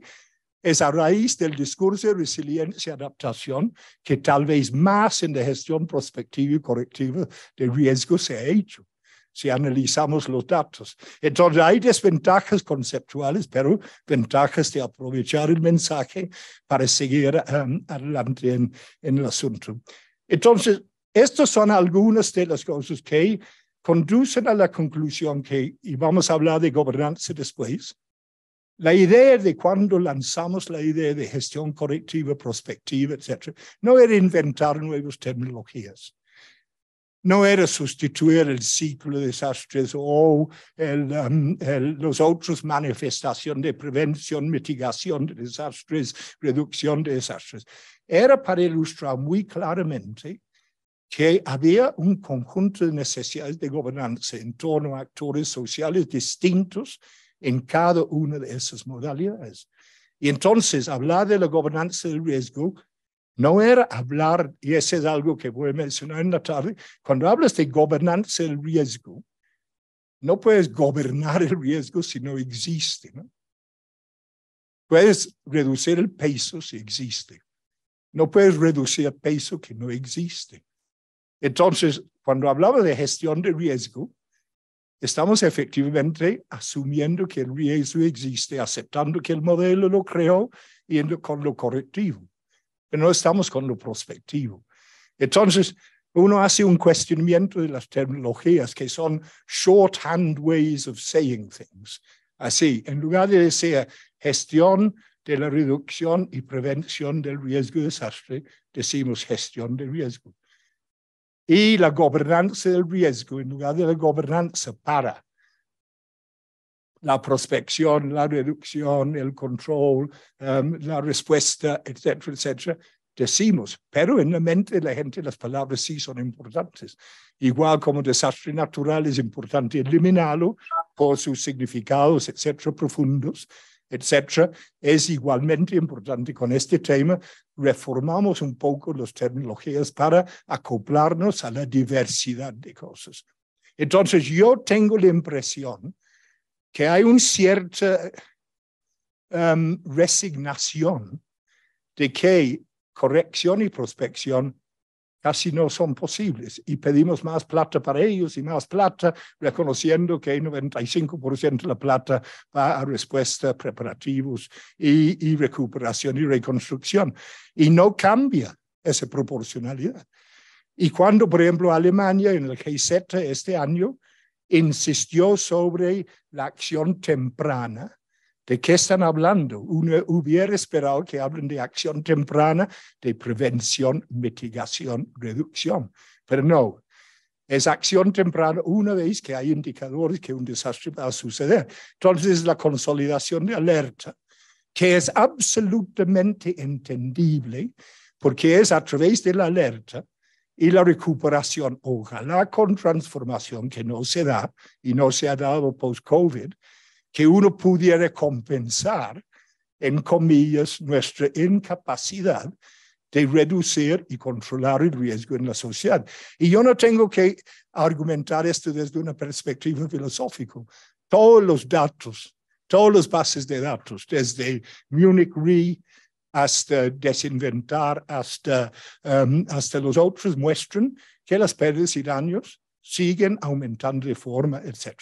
es a raíz del discurso de resiliencia y adaptación que tal vez más en la gestión prospectiva y correctiva de riesgo se ha hecho, si analizamos los datos. Entonces hay desventajas conceptuales, pero ventajas de aprovechar el mensaje para seguir em, adelante en, en el asunto. Entonces, estas son algunas de las cosas que conducen a la conclusión que, y vamos a hablar de gobernanza después, la idea de cuando lanzamos la idea de gestión correctiva, prospectiva, etc., no era inventar nuevas tecnologías. No era sustituir el ciclo de desastres o um, los otros manifestaciones de prevención, mitigación de desastres, reducción de desastres. Era para ilustrar muy claramente que había un conjunto de necesidades de gobernanza en torno a actores sociales distintos en cada una de esas modalidades. Y entonces hablar de la gobernanza del riesgo no era hablar, y ese es algo que voy a mencionar en la tarde, cuando hablas de gobernanza del riesgo, no puedes gobernar el riesgo si no existe. ¿no? Puedes reducir el peso si existe. No puedes reducir el peso que no existe. Entonces, cuando hablaba de gestión de riesgo, Estamos efectivamente asumiendo que el riesgo existe, aceptando que el modelo lo creó, yendo con lo correctivo. Pero no estamos con lo prospectivo. Entonces, uno hace un cuestionamiento de las terminologías que son shorthand ways of saying things. Así, en lugar de decir gestión de la reducción y prevención del riesgo de desastre, decimos gestión de riesgo y la gobernanza del riesgo en lugar de la gobernanza para la prospección, la reducción, el control, em, la respuesta, etcétera, etcétera, decimos, pero en la mente de la gente las palabras sí son importantes. Igual como desastre natural es importante eliminarlo por sus significados, etcétera, profundos, etcétera, es igualmente importante con este tema reformamos un poco las terminologías para acoplarnos a la diversidad de cosas. Entonces, yo tengo la impresión que hay una cierta um, resignación de que corrección y prospección casi no son posibles y pedimos más plata para ellos y más plata, reconociendo que el 95% de la plata va a respuesta, preparativos y, y recuperación y reconstrucción. Y no cambia esa proporcionalidad. Y cuando, por ejemplo, Alemania en el G7 este año insistió sobre la acción temprana, ¿De qué están hablando? Uno hubiera esperado que hablen de acción temprana, de prevención, mitigación, reducción, pero no. Es acción temprana una vez que hay indicadores que un desastre va a suceder. Entonces, la consolidación de alerta, que es absolutamente entendible, porque es a través de la alerta y la recuperación, ojalá con transformación que no se da y no se ha dado post-COVID, que uno pudiera compensar, en comillas, nuestra incapacidad de reducir y controlar el riesgo en la sociedad. Y yo no tengo que argumentar esto desde una perspectiva filosófica. Todos los datos, todas las bases de datos, desde Munich Re hasta Desinventar, hasta, um, hasta los otros, muestran que las pérdidas y daños siguen aumentando de forma, etc.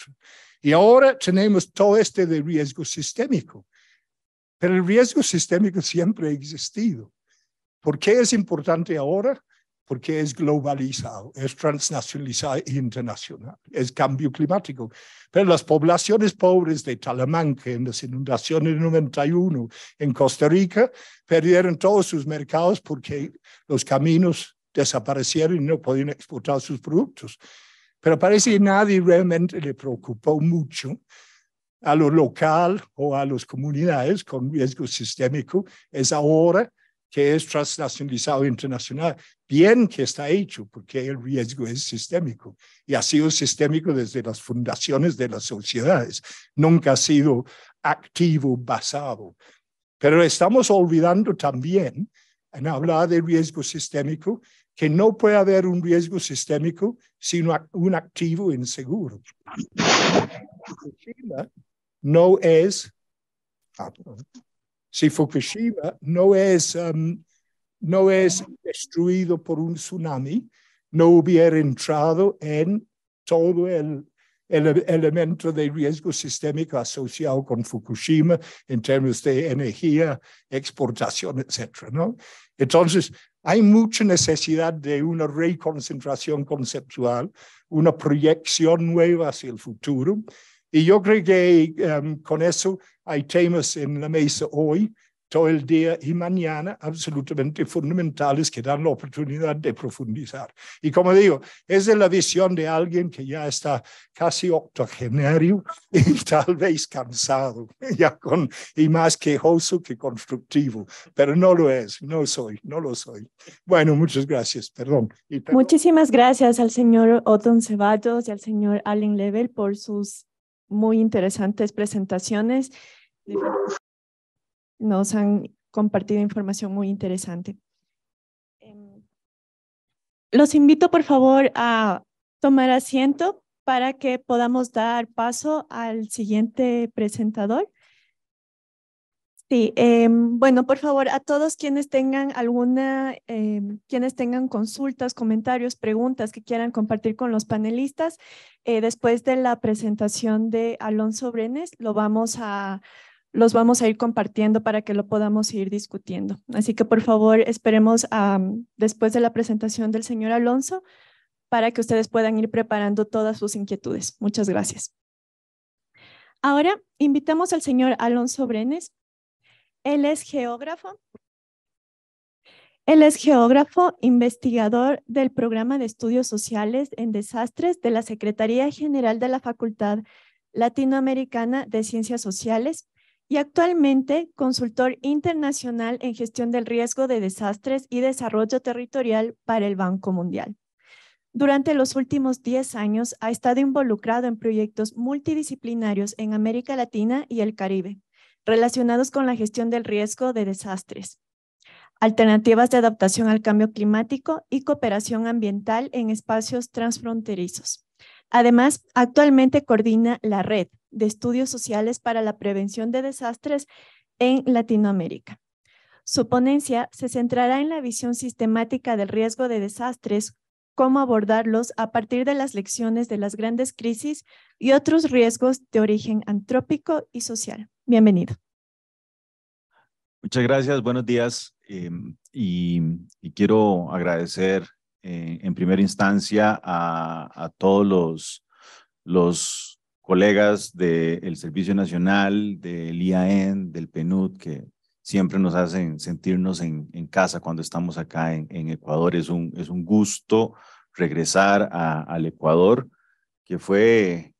Y ahora tenemos todo este de riesgo sistémico. Pero el riesgo sistémico siempre ha existido. ¿Por qué es importante ahora? Porque es globalizado, es transnacionalizado e internacional, es cambio climático. Pero las poblaciones pobres de Talamanca en las inundaciones del 91 en Costa Rica perdieron todos sus mercados porque los caminos desaparecieron y no podían exportar sus productos. Pero parece que nadie realmente le preocupó mucho a lo local o a las comunidades con riesgo sistémico. Es ahora que es transnacionalizado internacional. Bien que está hecho, porque el riesgo es sistémico y ha sido sistémico desde las fundaciones de las sociedades. Nunca ha sido activo, basado. Pero estamos olvidando también en hablar de riesgo sistémico que no puede haber un riesgo sistémico sino un activo inseguro. Fukushima no es, ah, si Fukushima no es, um, no es destruido por un tsunami, no hubiera entrado en todo el, elemento de riesgo sistémico asociado con Fukushima en términos de energía, exportación, etcétera, ¿no? Entonces, hay mucha necesidad de una reconcentración conceptual, una proyección nueva hacia el futuro. Y yo creo que em, con eso hay temas en la mesa hoy todo el día y mañana absolutamente fundamentales que dan la oportunidad de profundizar. Y como digo, es de la visión de alguien que ya está casi octogenario y tal vez cansado, ya con, y más quejoso que constructivo, pero no lo es, no soy, no lo soy. Bueno, muchas gracias, perdón. Muchísimas gracias al señor Otón Ceballos y al señor Allen Level por sus muy interesantes presentaciones nos han compartido información muy interesante. Em, los invito, por favor, a tomar asiento para que podamos dar paso al siguiente presentador. Sí, em, bueno, por favor, a todos quienes tengan alguna, em, quienes tengan consultas, comentarios, preguntas que quieran compartir con los panelistas, eh, después de la presentación de Alonso Brenes, lo vamos a, los vamos a ir compartiendo para que lo podamos ir discutiendo. Así que por favor esperemos después de la presentación del señor Alonso para que ustedes puedan ir preparando todas sus inquietudes. Muchas gracias. Ahora invitamos al señor Alonso Brenes. Él es geógrafo. Él es geógrafo, investigador del programa de estudios sociales en desastres de la Secretaría General de la Facultad Latinoamericana de Ciencias Sociales y actualmente consultor internacional en gestión del riesgo de desastres y desarrollo territorial para el Banco Mundial. Durante los últimos 10 años ha estado involucrado en proyectos multidisciplinarios en América Latina y el Caribe, relacionados con la gestión del riesgo de desastres, alternativas de adaptación al cambio climático y cooperación ambiental en espacios transfronterizos. Además, actualmente coordina la red de Estudios Sociales para la Prevención de Desastres en Latinoamérica. Su ponencia se centrará en la visión sistemática del riesgo de desastres, cómo abordarlos a partir de las lecciones de las grandes crisis y otros riesgos de origen antrópico y social. Bienvenido. Muchas gracias, buenos días. Em, y, quiero agradecer eh, en primera instancia a, a todos los, los colegas del Servicio Nacional, del IAN, del PNUD, que siempre nos hacen sentirnos en, en casa cuando estamos acá en, en, Ecuador. Es un, es un gusto regresar al Ecuador, que fue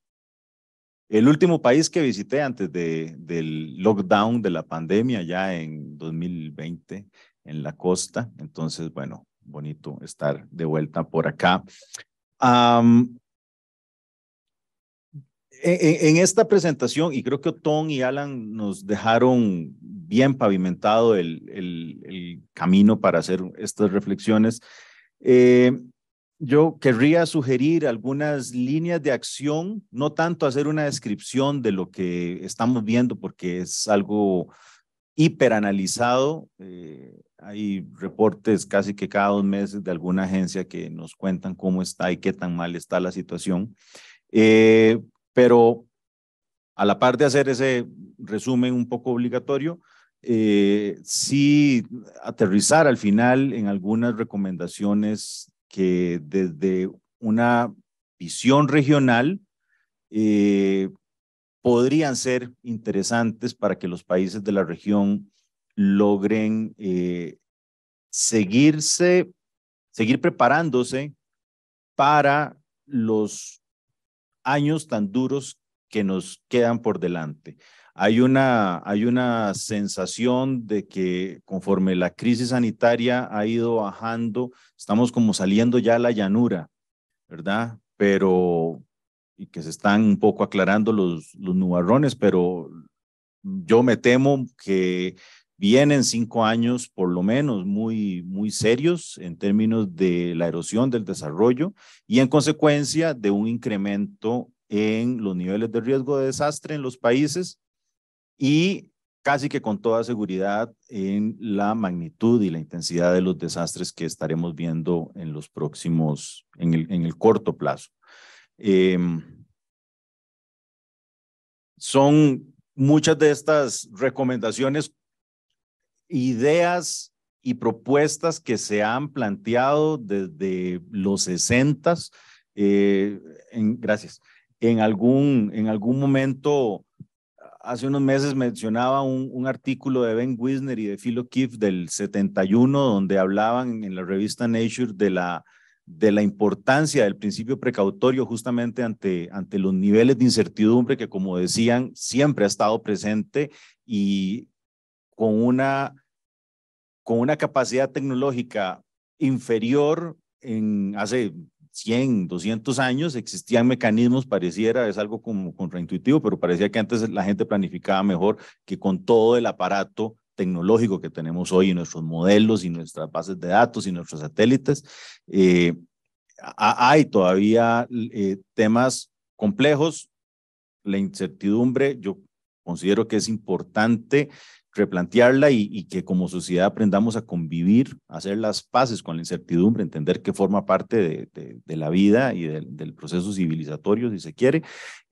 el último país que visité antes de, del lockdown de la pandemia, ya en 2020, en la costa. Entonces, bueno, bonito estar de vuelta por acá en, esta presentación, y creo que Otón y Alan nos dejaron bien pavimentado el, el, camino para hacer estas reflexiones, eh, yo querría sugerir algunas líneas de acción, no tanto hacer una descripción de lo que estamos viendo, porque es algo hiperanalizado. Eh, hay reportes casi que cada dos meses de alguna agencia que nos cuentan cómo está y qué tan mal está la situación. Eh, pero a la par de hacer ese resumen un poco obligatorio, eh, sí aterrizar al final en algunas recomendaciones que desde una visión regional eh, podrían ser interesantes para que los países de la región logren eh, seguirse, seguir preparándose para los años tan duros que nos quedan por delante. Hay una, hay una sensación de que conforme la crisis sanitaria ha ido bajando, estamos como saliendo ya a la llanura, ¿verdad? Pero, y que se están un poco aclarando los, los nubarrones, pero yo me temo que vienen cinco años por lo menos muy, muy serios en términos de la erosión del desarrollo y en consecuencia de un incremento en los niveles de riesgo de desastre en los países y casi que con toda seguridad en la magnitud y la intensidad de los desastres que estaremos viendo en los próximos, en el, en el corto plazo. Em, son muchas de estas recomendaciones ideas y propuestas que se han planteado desde los 60. Eh, en, gracias. En algún, en algún momento, hace unos meses mencionaba un, un artículo de Ben Wisner y de Philo O'Keefe del 71, donde hablaban en la revista Nature de la, de la importancia del principio precautorio justamente ante, ante los niveles de incertidumbre que, como decían, siempre ha estado presente y con una, con una capacidad tecnológica inferior en hace 100, 200 años existían mecanismos, pareciera, es algo como contraintuitivo, pero parecía que antes la gente planificaba mejor que con todo el aparato tecnológico que tenemos hoy y nuestros modelos y nuestras bases de datos y nuestros satélites. Eh, hay todavía eh, temas complejos, la incertidumbre, yo considero que es importante replantearla y, que como sociedad aprendamos a convivir, hacer las paces con la incertidumbre, entender que forma parte de, la vida y del proceso civilizatorio, si se quiere,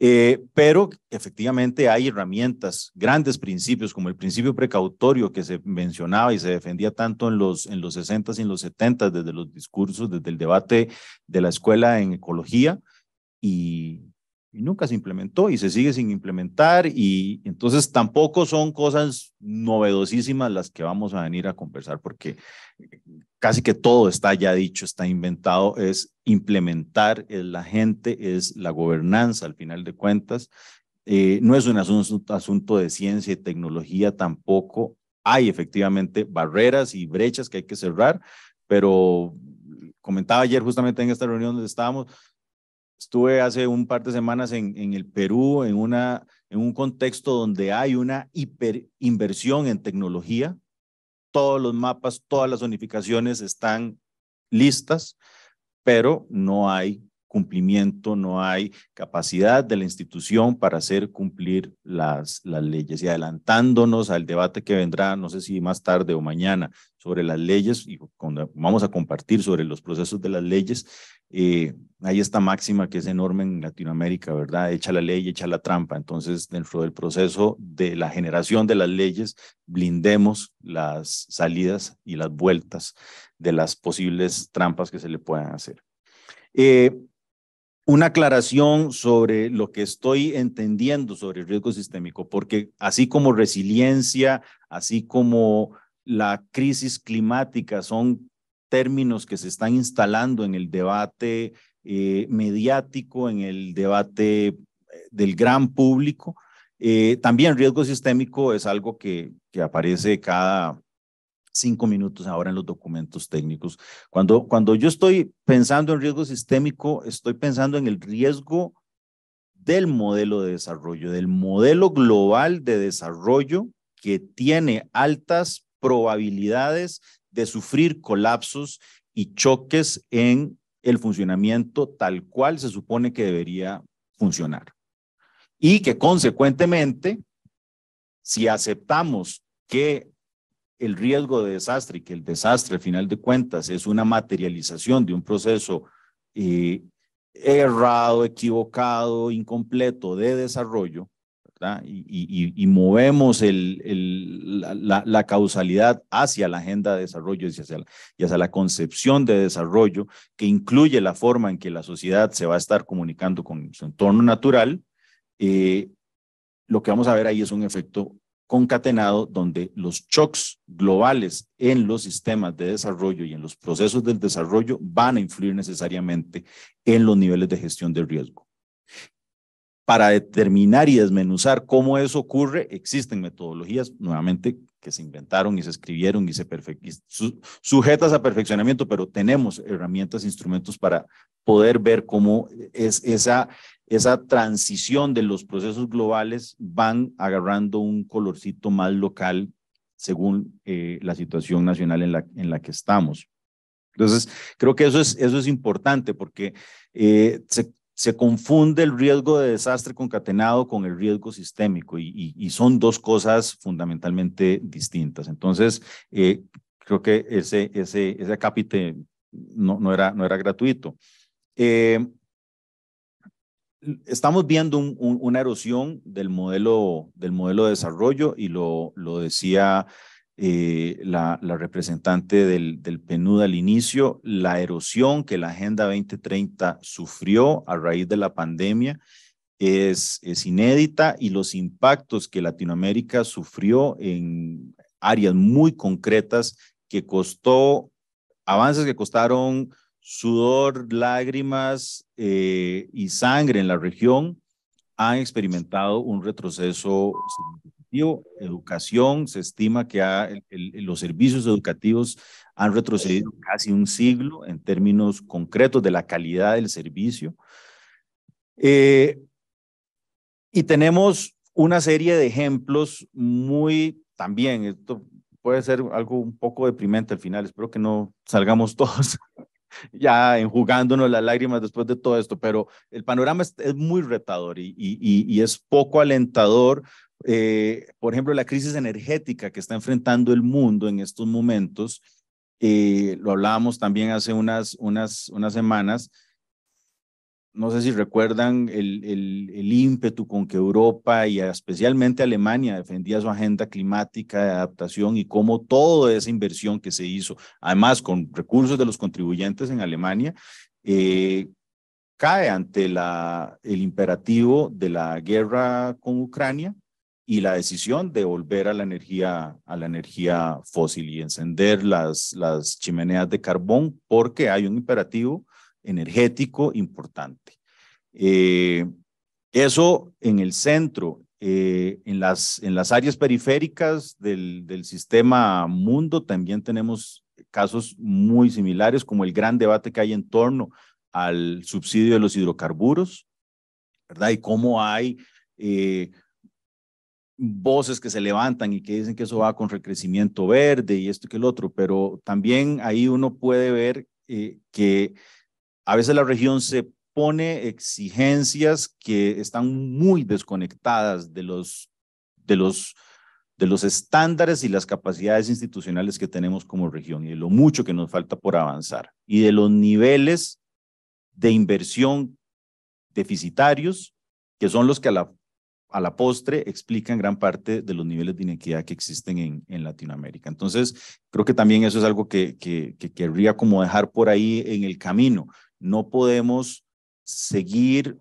eh, pero efectivamente hay herramientas, grandes principios, como el principio precautorio que se mencionaba y se defendía tanto en los, en los 60s y en los 70s, desde los discursos, desde el debate de la escuela en ecología, y, y nunca se implementó y se sigue sin implementar y entonces tampoco son cosas novedosísimas las que vamos a venir a conversar porque eh, casi que todo está ya dicho, está inventado, es implementar, es la gente, es la gobernanza al final de cuentas. Eh, no es un asunto, asunto de ciencia y tecnología tampoco. Hay efectivamente barreras y brechas que hay que cerrar, pero comentaba ayer justamente en esta reunión donde estábamos, Estuve hace un par de semanas en, el Perú, en, una, en un contexto donde hay una hiperinversión en tecnología. Todos los mapas, todas las zonificaciones están listas, pero no hay cumplimiento, no hay capacidad de la institución para hacer cumplir las, leyes. Y adelantándonos al debate que vendrá, no sé si más tarde o mañana, sobre las leyes y cuando vamos a compartir sobre los procesos de las leyes, eh, hay esta máxima que es enorme en Latinoamérica, ¿verdad? Echa la ley, echa la trampa. Entonces, dentro del proceso de la generación de las leyes, blindemos las salidas y las vueltas de las posibles trampas que se le puedan hacer. Eh, una aclaración sobre lo que estoy entendiendo sobre el riesgo sistémico, porque así como resiliencia, así como la crisis climática son términos que se están instalando en el debate eh, mediático, en el debate eh, del gran público. Eh, también riesgo sistémico es algo que, que aparece cada cinco minutos ahora en los documentos técnicos. Cuando, cuando yo estoy pensando en riesgo sistémico, estoy pensando en el riesgo del modelo de desarrollo, del modelo global de desarrollo que tiene altas probabilidades de sufrir colapsos y choques en el funcionamiento tal cual se supone que debería funcionar. Y que consecuentemente, si aceptamos que el riesgo de desastre, que el desastre, al final de cuentas, es una materialización de un proceso eh, errado, equivocado, incompleto de desarrollo, Y, movemos la, causalidad hacia la agenda de desarrollo y hacia la, concepción de desarrollo que incluye la forma en que la sociedad se va a estar comunicando con su entorno natural, eh, lo que vamos a ver ahí es un efecto concatenado donde los shocks globales en los sistemas de desarrollo y en los procesos del desarrollo van a influir necesariamente en los niveles de gestión de riesgo. Para determinar y desmenuzar cómo eso ocurre, existen metodologías nuevamente que se inventaron y se escribieron y se sujetas a perfeccionamiento, pero tenemos herramientas, e instrumentos para poder ver cómo es esa esa transición de los procesos globales van agarrando un colorcito más local según eh, la situación nacional en la, en la que estamos. Entonces, creo que eso es, eso es importante porque eh, se, confunde el riesgo de desastre concatenado con el riesgo sistémico y, son dos cosas fundamentalmente distintas. Entonces, eh, creo que ese, ese, ese no, no, era, no era gratuito. Eh, estamos viendo una erosión del modelo, del modelo de desarrollo y lo, lo decía eh, la, representante del, del PNUD al inicio, la erosión que la Agenda 2030 sufrió a raíz de la pandemia es, es inédita y los impactos que Latinoamérica sufrió en áreas muy concretas que costó, avances que costaron sudor, lágrimas, eh, y sangre en la región han experimentado un retroceso significativo. Educación, se estima que ha, los servicios educativos han retrocedido casi un siglo en términos concretos de la calidad del servicio. Eh, y tenemos una serie de ejemplos muy también, esto puede ser algo un poco deprimente al final, espero que no salgamos todos ya enjugándonos las lágrimas después de todo esto, pero el panorama es, muy retador y, es poco alentador. Eh, por ejemplo, la crisis energética que está enfrentando el mundo en estos momentos, eh, lo hablábamos también hace unas semanas, no sé si recuerdan el, ímpetu con que Europa y especialmente Alemania defendía su agenda climática de adaptación y cómo toda esa inversión que se hizo, además con recursos de los contribuyentes en Alemania, eh, cae ante la, el imperativo de la guerra con Ucrania y la decisión de volver a la energía, a la energía fósil y encender las, las chimeneas de carbón porque hay un imperativo energético importante. Eh, eso en el centro, eh, en, las, en las áreas periféricas del, del sistema mundo también tenemos casos muy similares, como el gran debate que hay en torno al subsidio de los hidrocarburos, ¿verdad? Y cómo hay eh, voces que se levantan y que dicen que eso va con recrecimiento verde y esto que el otro, pero también ahí uno puede ver que a veces la región se pone exigencias que están muy desconectadas de los, de los, de los estándares y las capacidades institucionales que tenemos como región y de lo mucho que nos falta por avanzar y de los niveles de inversión deficitarios que son los que a la, a la postre explican gran parte de los niveles de inequidad que existen en, en Latinoamérica. Entonces, creo que también eso es algo que, que, que querría como dejar por ahí en el camino. No podemos seguir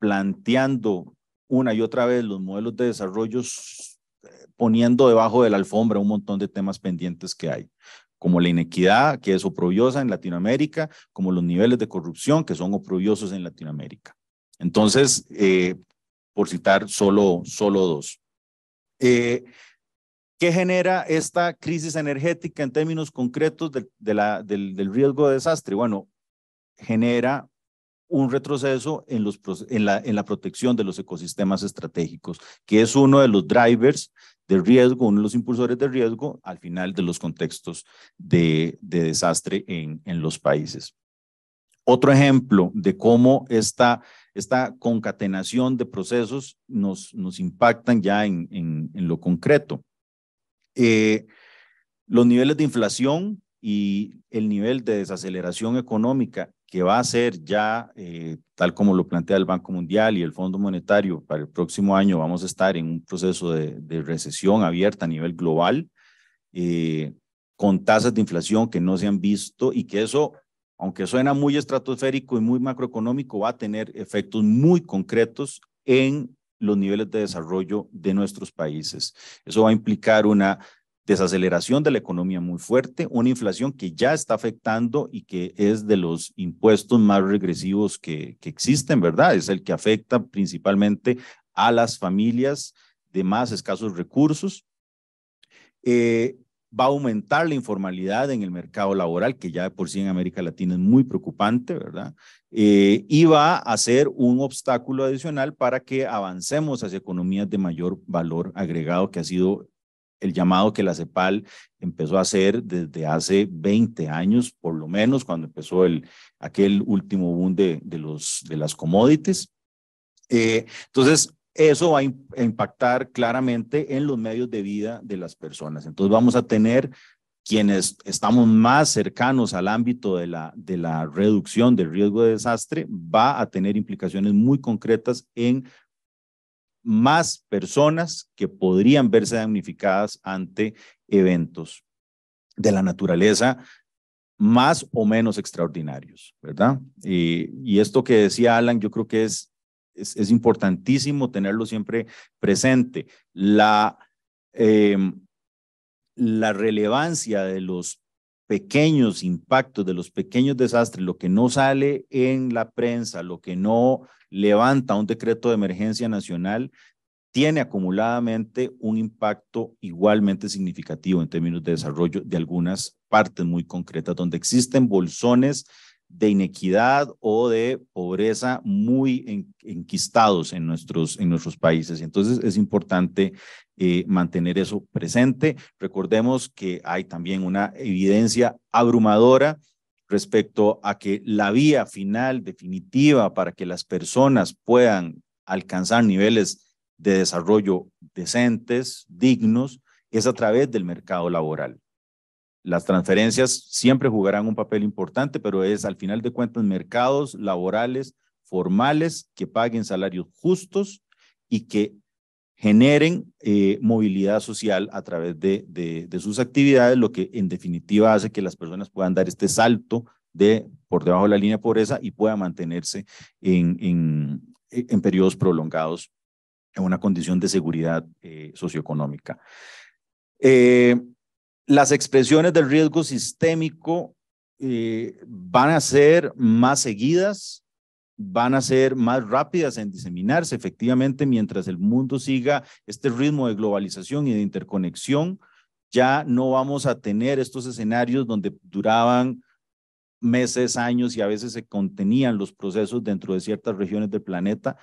replanteando una y otra vez los modelos de desarrollo eh, poniendo debajo de la alfombra un montón de temas pendientes que hay, como la inequidad, que es oprobiosa en Latinoamérica, como los niveles de corrupción, que son oprobiosos en Latinoamérica. Entonces, eh, por citar solo, solo dos. Eh, ¿Qué genera esta crisis energética en términos concretos del riesgo de desastre? Bueno, genera un retroceso en, la, protección de los ecosistemas estratégicos, que es uno de los drivers de riesgo, uno de los impulsores de riesgo al final de los contextos de, desastre en, los países. Otro ejemplo de cómo esta, concatenación de procesos nos, nos impactan ya en, lo concreto. Eh, los niveles de inflación y el nivel de desaceleración económica que va a ser ya, eh, tal como lo plantea el Banco Mundial y el Fondo Monetario, para el próximo año vamos a estar en un proceso de, recesión abierta a nivel global, eh, con tasas de inflación que no se han visto y que eso, aunque suena muy estratosférico y muy macroeconómico, va a tener efectos muy concretos en los niveles de desarrollo de nuestros países. Eso va a implicar una desaceleración de la economía muy fuerte, una inflación que ya está afectando y que es de los impuestos más regresivos que, que existen, ¿verdad? Es el que afecta principalmente a las familias de más escasos recursos. Eh, va a aumentar la informalidad en el mercado laboral, que ya de por sí en América Latina es muy preocupante, ¿verdad? Eh, y va a ser un obstáculo adicional para que avancemos hacia economías de mayor valor agregado, que ha sido el llamado que la CEPAL empezó a hacer desde hace 20 años, por lo menos, cuando empezó el, aquel último boom de, de los, de las commodities. Eh, entonces, eso va a impactar claramente en los medios de vida de las personas. Entonces, vamos a tener quienes estamos más cercanos al ámbito de la, de la reducción del riesgo de desastre, va a tener implicaciones muy concretas en más personas que podrían verse damnificadas ante eventos de la naturaleza más o menos extraordinarios, ¿verdad? Y, esto que decía Alan, yo creo que es, es, importantísimo tenerlo siempre presente. La, em, la relevancia de los pequeños impactos, de los pequeños desastres, lo que no sale en la prensa, lo que no levanta un decreto de emergencia nacional, tiene acumuladamente un impacto igualmente significativo en términos de desarrollo de algunas partes muy concretas, donde existen bolsones de inequidad o de pobreza muy enquistados en nuestros, en nuestros países. Entonces es importante eh, mantener eso presente. Recordemos que hay también una evidencia abrumadora respecto a que la vía final, definitiva, para que las personas puedan alcanzar niveles de desarrollo decentes, dignos, es a través del mercado laboral las transferencias siempre jugarán un papel importante, pero es al final de cuentas mercados laborales formales que paguen salarios justos y que generen eh, movilidad social a través de, sus actividades, lo que en definitiva hace que las personas puedan dar este salto de por debajo de la línea pobreza y puedan mantenerse en, en, periodos prolongados en una condición de seguridad eh, socioeconómica. Eh, las expresiones del riesgo sistémico eh, van a ser más seguidas, van a ser más rápidas en diseminarse, efectivamente, mientras el mundo siga este ritmo de globalización y de interconexión, ya no vamos a tener estos escenarios donde duraban meses, años y a veces se contenían los procesos dentro de ciertas regiones del planeta.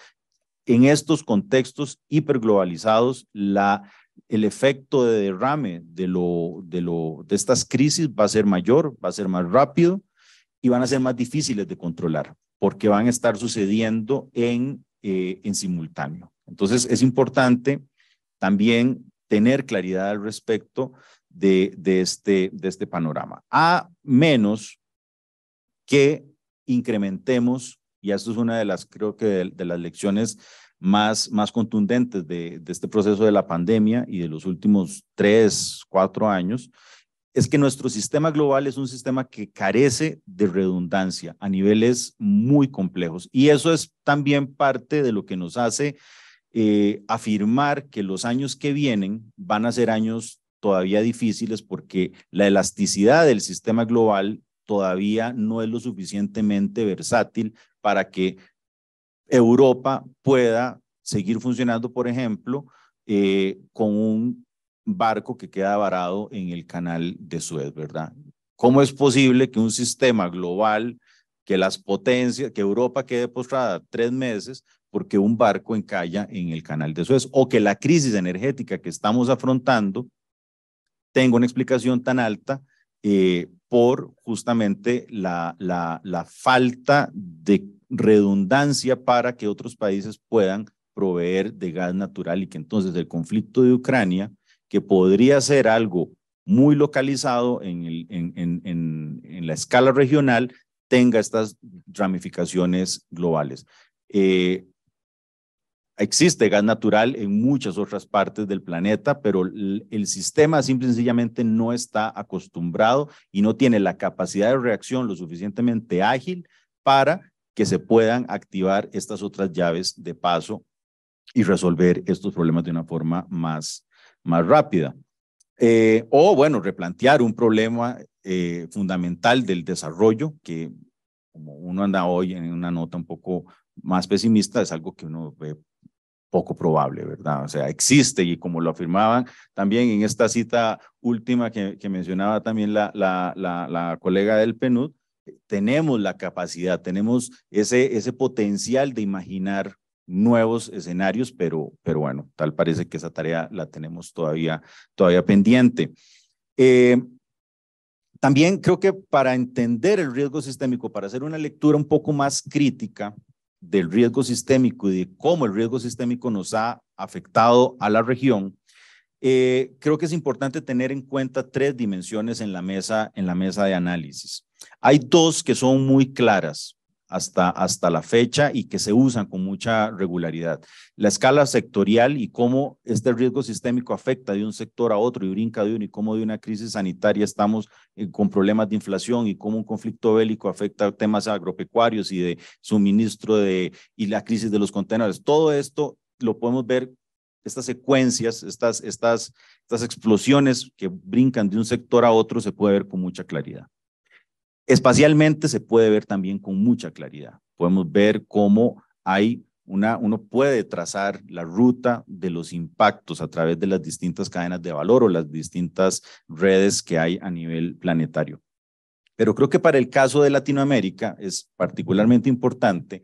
En estos contextos hiperglobalizados, la el efecto de derrame de, lo, de, lo, de estas crisis va a ser mayor, va a ser más rápido y van a ser más difíciles de controlar porque van a estar sucediendo en, eh, simultáneo. Entonces es importante también tener claridad al respecto de, este, de este panorama, a menos que incrementemos, y esto es una de las, creo que de las lecciones más, más contundentes de, este proceso de la pandemia y de los últimos tres, cuatro años, es que nuestro sistema global es un sistema que carece de redundancia a niveles muy complejos. Y eso es también parte de lo que nos hace eh, afirmar que los años que vienen van a ser años todavía difíciles porque la elasticidad del sistema global todavía no es lo suficientemente versátil para que Europa pueda seguir funcionando, por ejemplo, eh, con un barco que queda varado en el canal de Suez, ¿verdad? ¿Cómo es posible que un sistema global, que las potencias, que Europa quede postrada tres meses porque un barco encalla en el canal de Suez o que la crisis energética que estamos afrontando tenga una explicación tan alta eh, por justamente la falta de redundancia para que otros países puedan proveer de gas natural y que entonces el conflicto de Ucrania, que podría ser algo muy localizado en, la escala regional, tenga estas ramificaciones globales. Eh, existe gas natural en muchas otras partes del planeta, pero el, sistema simple no está acostumbrado y no tiene la capacidad de reacción lo suficientemente ágil para que se puedan activar estas otras llaves de paso y resolver estos problemas de una forma más, más rápida. Eh, o bueno, replantear un problema eh, fundamental del desarrollo, que como uno anda hoy en una nota un poco más pesimista, es algo que uno ve poco probable, ¿verdad? O sea, existe y como lo afirmaban también en esta cita última que, mencionaba también la, la, la, la colega del PNUD, tenemos la capacidad, tenemos ese, ese potencial de imaginar nuevos escenarios, pero, pero bueno, tal parece que esa tarea la tenemos todavía, todavía pendiente. Eh, también creo que para entender el riesgo sistémico, para hacer una lectura un poco más crítica del riesgo sistémico y de cómo el riesgo sistémico nos ha afectado a la región, eh, creo que es importante tener en cuenta tres dimensiones en la mesa, en la mesa de análisis. Hay dos que son muy claras hasta, hasta la fecha y que se usan con mucha regularidad. La escala sectorial y cómo este riesgo sistémico afecta de un sector a otro y brinca de uno y cómo de una crisis sanitaria estamos eh, con problemas de inflación y cómo un conflicto bélico afecta temas agropecuarios y de suministro de, y la crisis de los contenedores. Todo esto lo podemos ver estas secuencias, estas, estas, estas explosiones que brincan de un sector a otro se puede ver con mucha claridad. Espacialmente se puede ver también con mucha claridad. Podemos ver cómo hay una, uno puede trazar la ruta de los impactos a través de las distintas cadenas de valor o las distintas redes que hay a nivel planetario. Pero creo que para el caso de Latinoamérica es particularmente importante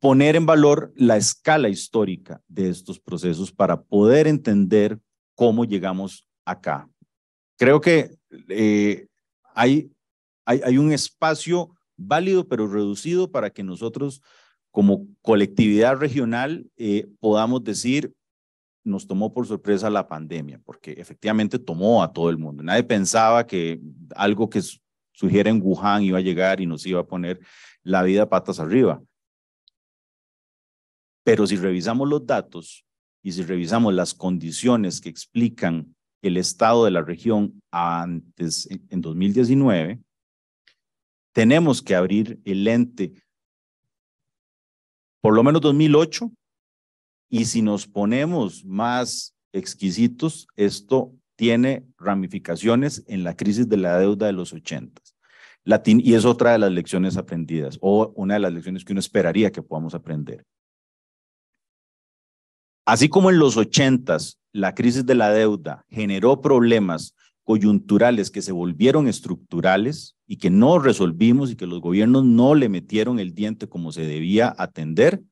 poner en valor la escala histórica de estos procesos para poder entender cómo llegamos acá. Creo que eh, hay, hay, un espacio válido pero reducido para que nosotros como colectividad regional eh, podamos decir, nos tomó por sorpresa la pandemia, porque efectivamente tomó a todo el mundo. Nadie pensaba que algo que sugiere en Wuhan iba a llegar y nos iba a poner la vida patas arriba. Pero si revisamos los datos y si revisamos las condiciones que explican el estado de la región antes, en 2019, tenemos que abrir el lente por lo menos 2008 y si nos ponemos más exquisitos, esto tiene ramificaciones en la crisis de la deuda de los ochentas. y es otra de las lecciones aprendidas o una de las lecciones que uno esperaría que podamos aprender. Así como en los 80 la crisis de la deuda generó problemas coyunturales que se volvieron estructurales y que no resolvimos y que los gobiernos no le metieron el diente como se debía atender,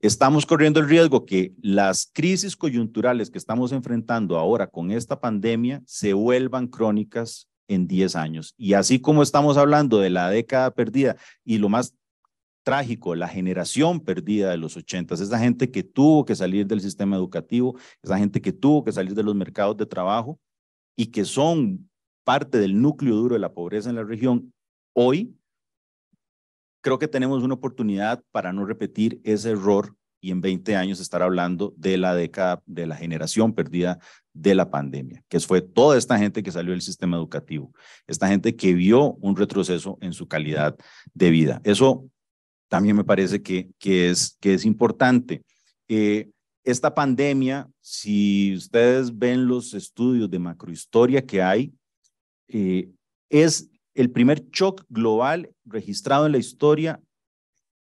estamos corriendo el riesgo que las crisis coyunturales que estamos enfrentando ahora con esta pandemia se vuelvan crónicas en 10 años. Y así como estamos hablando de la década perdida y lo más trágico, la generación perdida de los ochentas, esa gente que tuvo que salir del sistema educativo, esa gente que tuvo que salir de los mercados de trabajo y que son parte del núcleo duro de la pobreza en la región, hoy creo que tenemos una oportunidad para no repetir ese error y en 20 años estar hablando de la década, de la generación perdida de la pandemia, que fue toda esta gente que salió del sistema educativo, esta gente que vio un retroceso en su calidad de vida. Eso también me parece que, que, es, que es importante. Eh, esta pandemia, si ustedes ven los estudios de macrohistoria que hay, eh, es el primer shock global registrado en la historia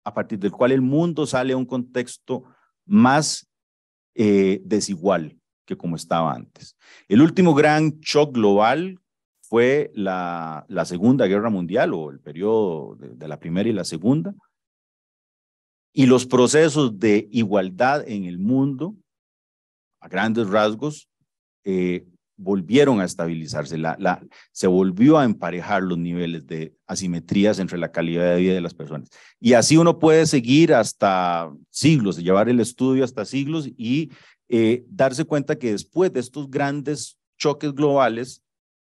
a partir del cual el mundo sale a un contexto más eh, desigual que como estaba antes. El último gran shock global fue la, la Segunda Guerra Mundial o el periodo de la Primera y la Segunda, y los procesos de igualdad en el mundo, a grandes rasgos, eh, volvieron a estabilizarse, la, la, se volvió a emparejar los niveles de asimetrías entre la calidad de vida de las personas. Y así uno puede seguir hasta siglos, llevar el estudio hasta siglos y eh, darse cuenta que después de estos grandes choques globales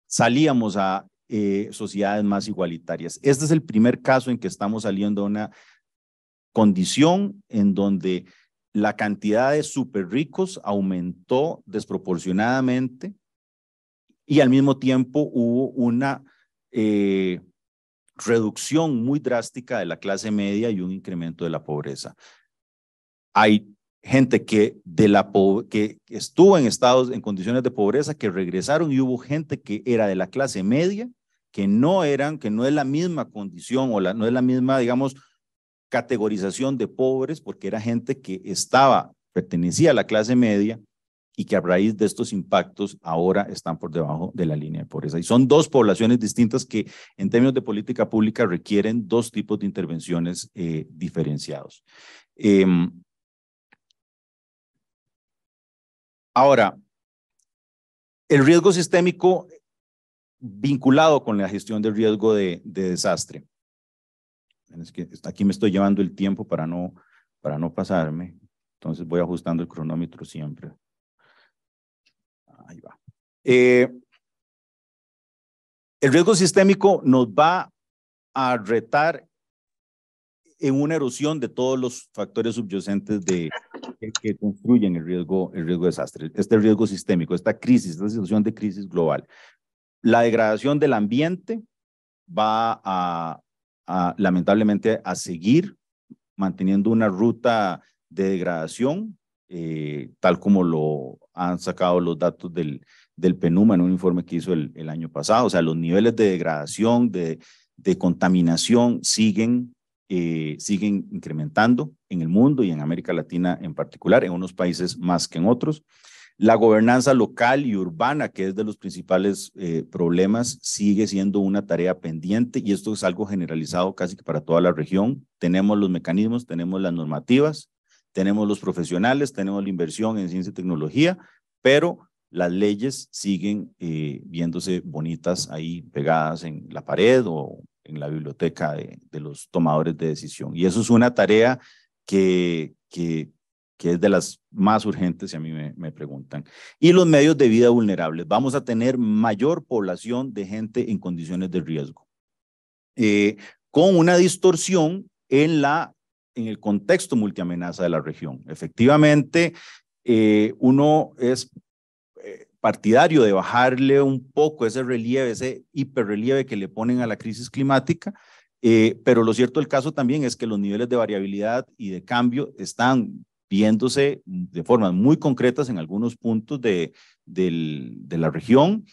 salíamos a eh, sociedades más igualitarias. Este es el primer caso en que estamos saliendo a una condición en donde la cantidad de super ricos aumentó desproporcionadamente y al mismo tiempo hubo una eh, reducción muy drástica de la clase media y un incremento de la pobreza. Hay gente que, de la que estuvo en estados en condiciones de pobreza que regresaron y hubo gente que era de la clase media que no eran, que no es la misma condición o la, no es la misma, digamos, categorización de pobres, porque era gente que estaba, pertenecía a la clase media y que a raíz de estos impactos ahora están por debajo de la línea de pobreza. Y son dos poblaciones distintas que en términos de política pública requieren dos tipos de intervenciones eh, diferenciados. Em, ahora, el riesgo sistémico vinculado con la gestión del riesgo de desastre aquí me estoy llevando el tiempo para no, para no pasarme. Entonces voy ajustando el cronómetro siempre. Ahí va. Eh, el riesgo sistémico nos va a retar en una erosión de todos los factores subyacentes de, que, construyen el riesgo, el riesgo de desastre. Este riesgo sistémico, esta crisis, esta situación de crisis global. La degradación del ambiente va a a, lamentablemente, a seguir manteniendo una ruta de degradación, eh, tal como lo han sacado los datos del, del PENUMA en un informe que hizo el, año pasado. O sea, los niveles de degradación, de, contaminación siguen, eh, siguen incrementando en el mundo y en América Latina en particular, en unos países más que en otros. La gobernanza local y urbana, que es de los principales eh, problemas, sigue siendo una tarea pendiente y esto es algo generalizado casi que para toda la región. Tenemos los mecanismos, tenemos las normativas, tenemos los profesionales, tenemos la inversión en ciencia y tecnología, pero las leyes siguen eh, viéndose bonitas ahí pegadas en la pared o en la biblioteca de, los tomadores de decisión. Y eso es una tarea que que es de las más urgentes, si a mí me, preguntan. Y los medios de vida vulnerables. Vamos a tener mayor población de gente en condiciones de riesgo, eh, con una distorsión en, la, en el contexto multiamenaza de la región. Efectivamente, eh, uno es eh, partidario de bajarle un poco ese relieve, ese hiperrelieve que le ponen a la crisis climática, pero lo cierto del caso también es que los niveles de variabilidad y de cambio están viéndose de formas muy concretas en algunos puntos de, de, la región.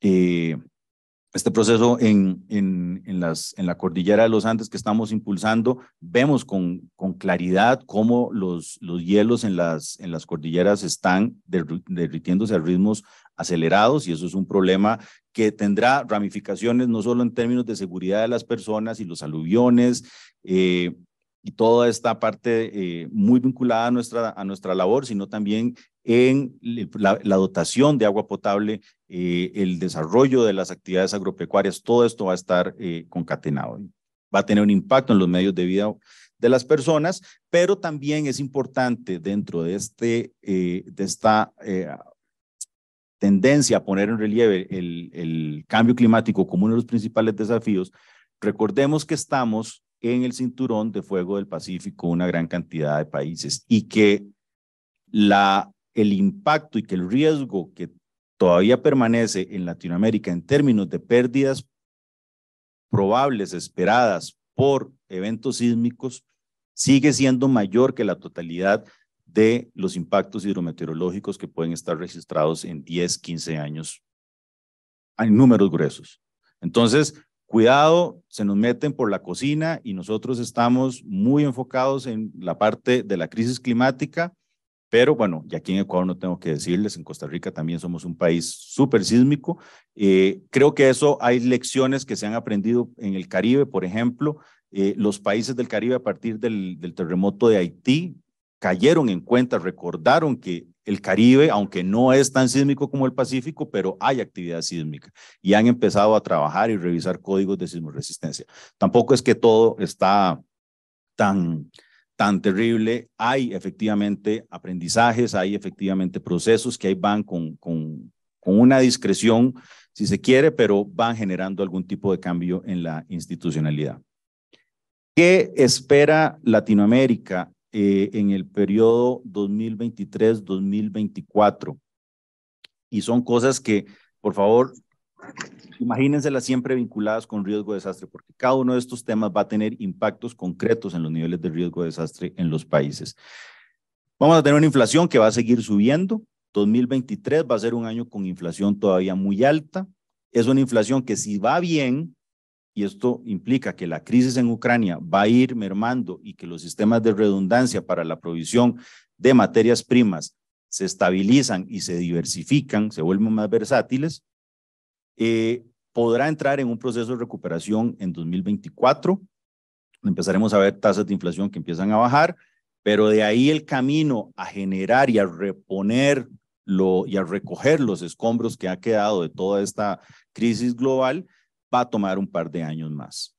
Eh, este proceso en, en, las, en la cordillera de los Andes que estamos impulsando, vemos con, con claridad cómo los, los hielos en las, en las cordilleras están derritiéndose a ritmos acelerados y eso es un problema que tendrá ramificaciones no solo en términos de seguridad de las personas y los aluviones, eh, y toda esta parte eh, muy vinculada a nuestra, a nuestra labor, sino también en la, dotación de agua potable, eh, el desarrollo de las actividades agropecuarias, todo esto va a estar eh, concatenado. Va a tener un impacto en los medios de vida de las personas, pero también es importante dentro de, este, eh, de esta tendencia a poner en relieve el, el cambio climático como uno de los principales desafíos, recordemos que estamos en el cinturón de fuego del Pacífico una gran cantidad de países y que la, el impacto y que el riesgo que todavía permanece en Latinoamérica en términos de pérdidas probables, esperadas por eventos sísmicos, sigue siendo mayor que la totalidad de los impactos hidrometeorológicos que pueden estar registrados en 10, 15 años hay números gruesos. Entonces, cuidado, se nos meten por la cocina y nosotros estamos muy enfocados en la parte de la crisis climática, pero bueno, y aquí en Ecuador no tengo que decirles, en Costa Rica también somos un país súper sísmico. Eh, creo que eso hay lecciones que se han aprendido en el Caribe, por ejemplo, eh, los países del Caribe a partir del terremoto de Haití cayeron en cuenta, recordaron que el Caribe, aunque no es tan sísmico como el Pacífico, pero hay actividad sísmica y han empezado a trabajar y revisar códigos de sismoresistencia. Tampoco es que todo está tan, tan terrible. Hay efectivamente aprendizajes, hay efectivamente procesos que ahí van con, con, con una discreción, si se quiere, pero van generando algún tipo de cambio en la institucionalidad. ¿Qué espera Latinoamérica eh, en el periodo 2023-2024. Y son cosas que, por favor, imagínense las siempre vinculadas con riesgo de desastre, porque cada uno de estos temas va a tener impactos concretos en los niveles de riesgo de desastre en los países. Vamos a tener una inflación que va a seguir subiendo. 2023 va a ser un año con inflación todavía muy alta. Es una inflación que si va bien, y esto implica que la crisis en Ucrania va a ir mermando y que los sistemas de redundancia para la provisión de materias primas se estabilizan y se diversifican, se vuelven más versátiles, eh, podrá entrar en un proceso de recuperación en 2024. Empezaremos a ver tasas de inflación que empiezan a bajar, pero de ahí el camino a generar y a reponer y a recoger los escombros que ha quedado de toda esta crisis global va a tomar un par de años más.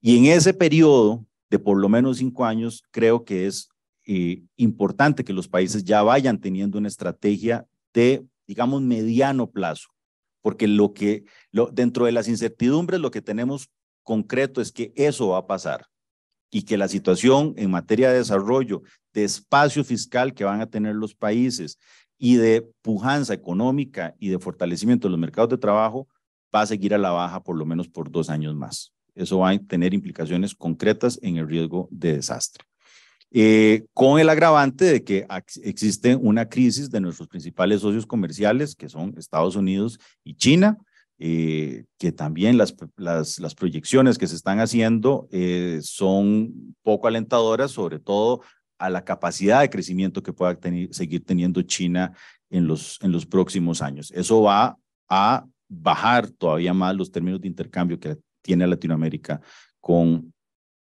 Y en ese periodo de por lo menos cinco años, creo que es eh, importante que los países ya vayan teniendo una estrategia de, digamos, mediano plazo, porque lo que, dentro de las incertidumbres, lo que tenemos concreto es que eso va a pasar y que la situación en materia de desarrollo, de espacio fiscal que van a tener los países y de pujanza económica y de fortalecimiento de los mercados de trabajo va a seguir a la baja por lo menos por dos años más. Eso va a tener implicaciones concretas en el riesgo de desastre. Eh, con el agravante de que existe una crisis de nuestros principales socios comerciales, que son Estados Unidos y China, eh, que también las, las, proyecciones que se están haciendo eh, son poco alentadoras, sobre todo a la capacidad de crecimiento que pueda seguir teniendo China en los, en los próximos años. Eso va a bajar todavía más los términos de intercambio que tiene Latinoamérica con,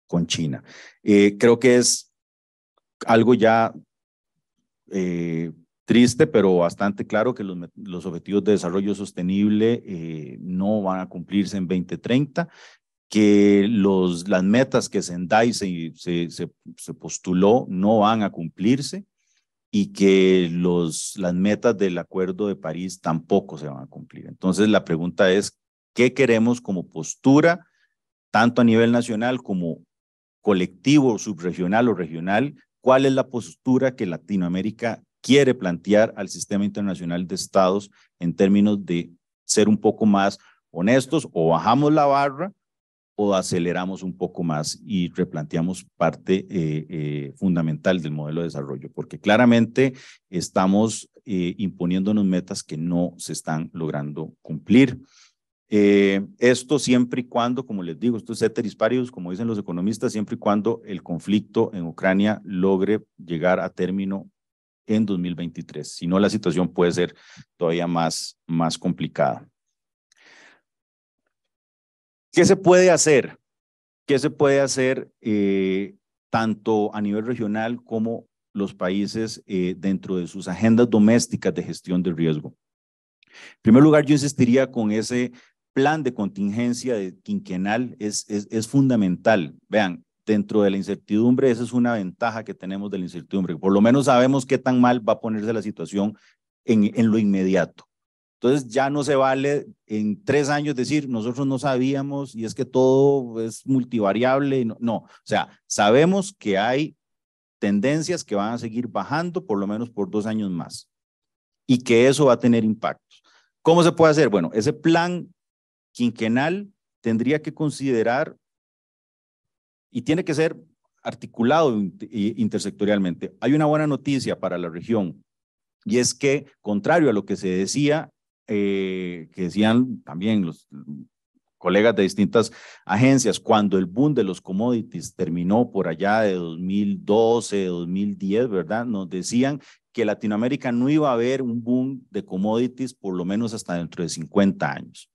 con China. Eh, creo que es algo ya eh, triste, pero bastante claro que los, objetivos de desarrollo sostenible eh, no van a cumplirse en 2030 que los, las metas que Sendai se postuló no van a cumplirse, y que los, las metas del Acuerdo de París tampoco se van a cumplir. Entonces, la pregunta es, ¿qué queremos como postura, tanto a nivel nacional como colectivo, subregional o regional? ¿Cuál es la postura que Latinoamérica quiere plantear al sistema internacional de estados en términos de ser un poco más honestos o bajamos la barra o aceleramos un poco más y replanteamos parte eh, eh, fundamental del modelo de desarrollo, porque claramente estamos eh, imponiéndonos metas que no se están logrando cumplir. esto siempre y cuando, como les digo, esto es como dicen los economistas, siempre y cuando el conflicto en Ucrania logre llegar a término en 2023. Si no, la situación puede ser todavía más, más complicada. ¿Qué se puede hacer? ¿Qué se puede hacer eh, tanto a nivel regional como los países eh, dentro de sus agendas domésticas de gestión de riesgo? En primer lugar, yo insistiría con ese plan de contingencia de quinquenal, es, es, fundamental. Vean, dentro de la incertidumbre, esa es una ventaja que tenemos de la incertidumbre. Por lo menos sabemos qué tan mal va a ponerse la situación en, en lo inmediato. Entonces ya no se vale en tres años decir, nosotros no sabíamos y es que todo es multivariable. no, no, o sea, sabemos que hay tendencias que van a seguir bajando por lo menos por dos años más y que eso va a tener impactos. ¿Cómo se puede hacer? Bueno, ese plan quinquenal tendría que considerar y tiene que ser articulado intersectorialmente. Hay una buena noticia para la región y es que, contrario a lo que se decía eh, que decían también los colegas de distintas agencias, cuando el boom de los commodities terminó por allá de 2012, 2010, ¿verdad? Nos decían que Latinoamérica no iba a haber un boom de commodities por lo menos hasta dentro de 50 años.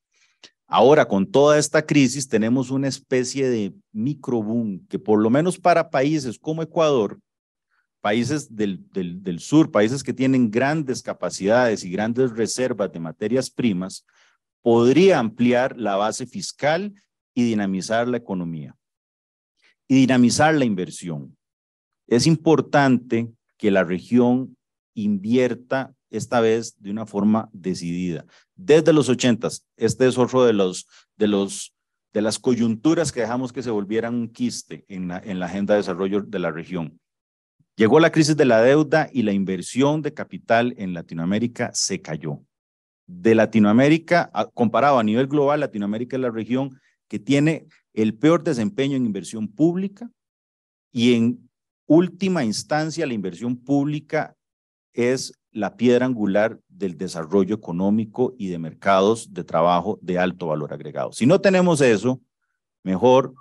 Ahora, con toda esta crisis, tenemos una especie de micro boom, que por lo menos para países como Ecuador, países del, del, sur, países que tienen grandes capacidades y grandes reservas de materias primas, podría ampliar la base fiscal y dinamizar la economía y dinamizar la inversión. Es importante que la región invierta esta vez de una forma decidida. Desde los ochentas, este es otro de los, de los de las coyunturas que dejamos que se volvieran un quiste en la, en la agenda de desarrollo de la región. Llegó la crisis de la deuda y la inversión de capital en Latinoamérica se cayó. De Latinoamérica, comparado a nivel global, Latinoamérica es la región que tiene el peor desempeño en inversión pública y en última instancia la inversión pública es la piedra angular del desarrollo económico y de mercados de trabajo de alto valor agregado. Si no tenemos eso, mejor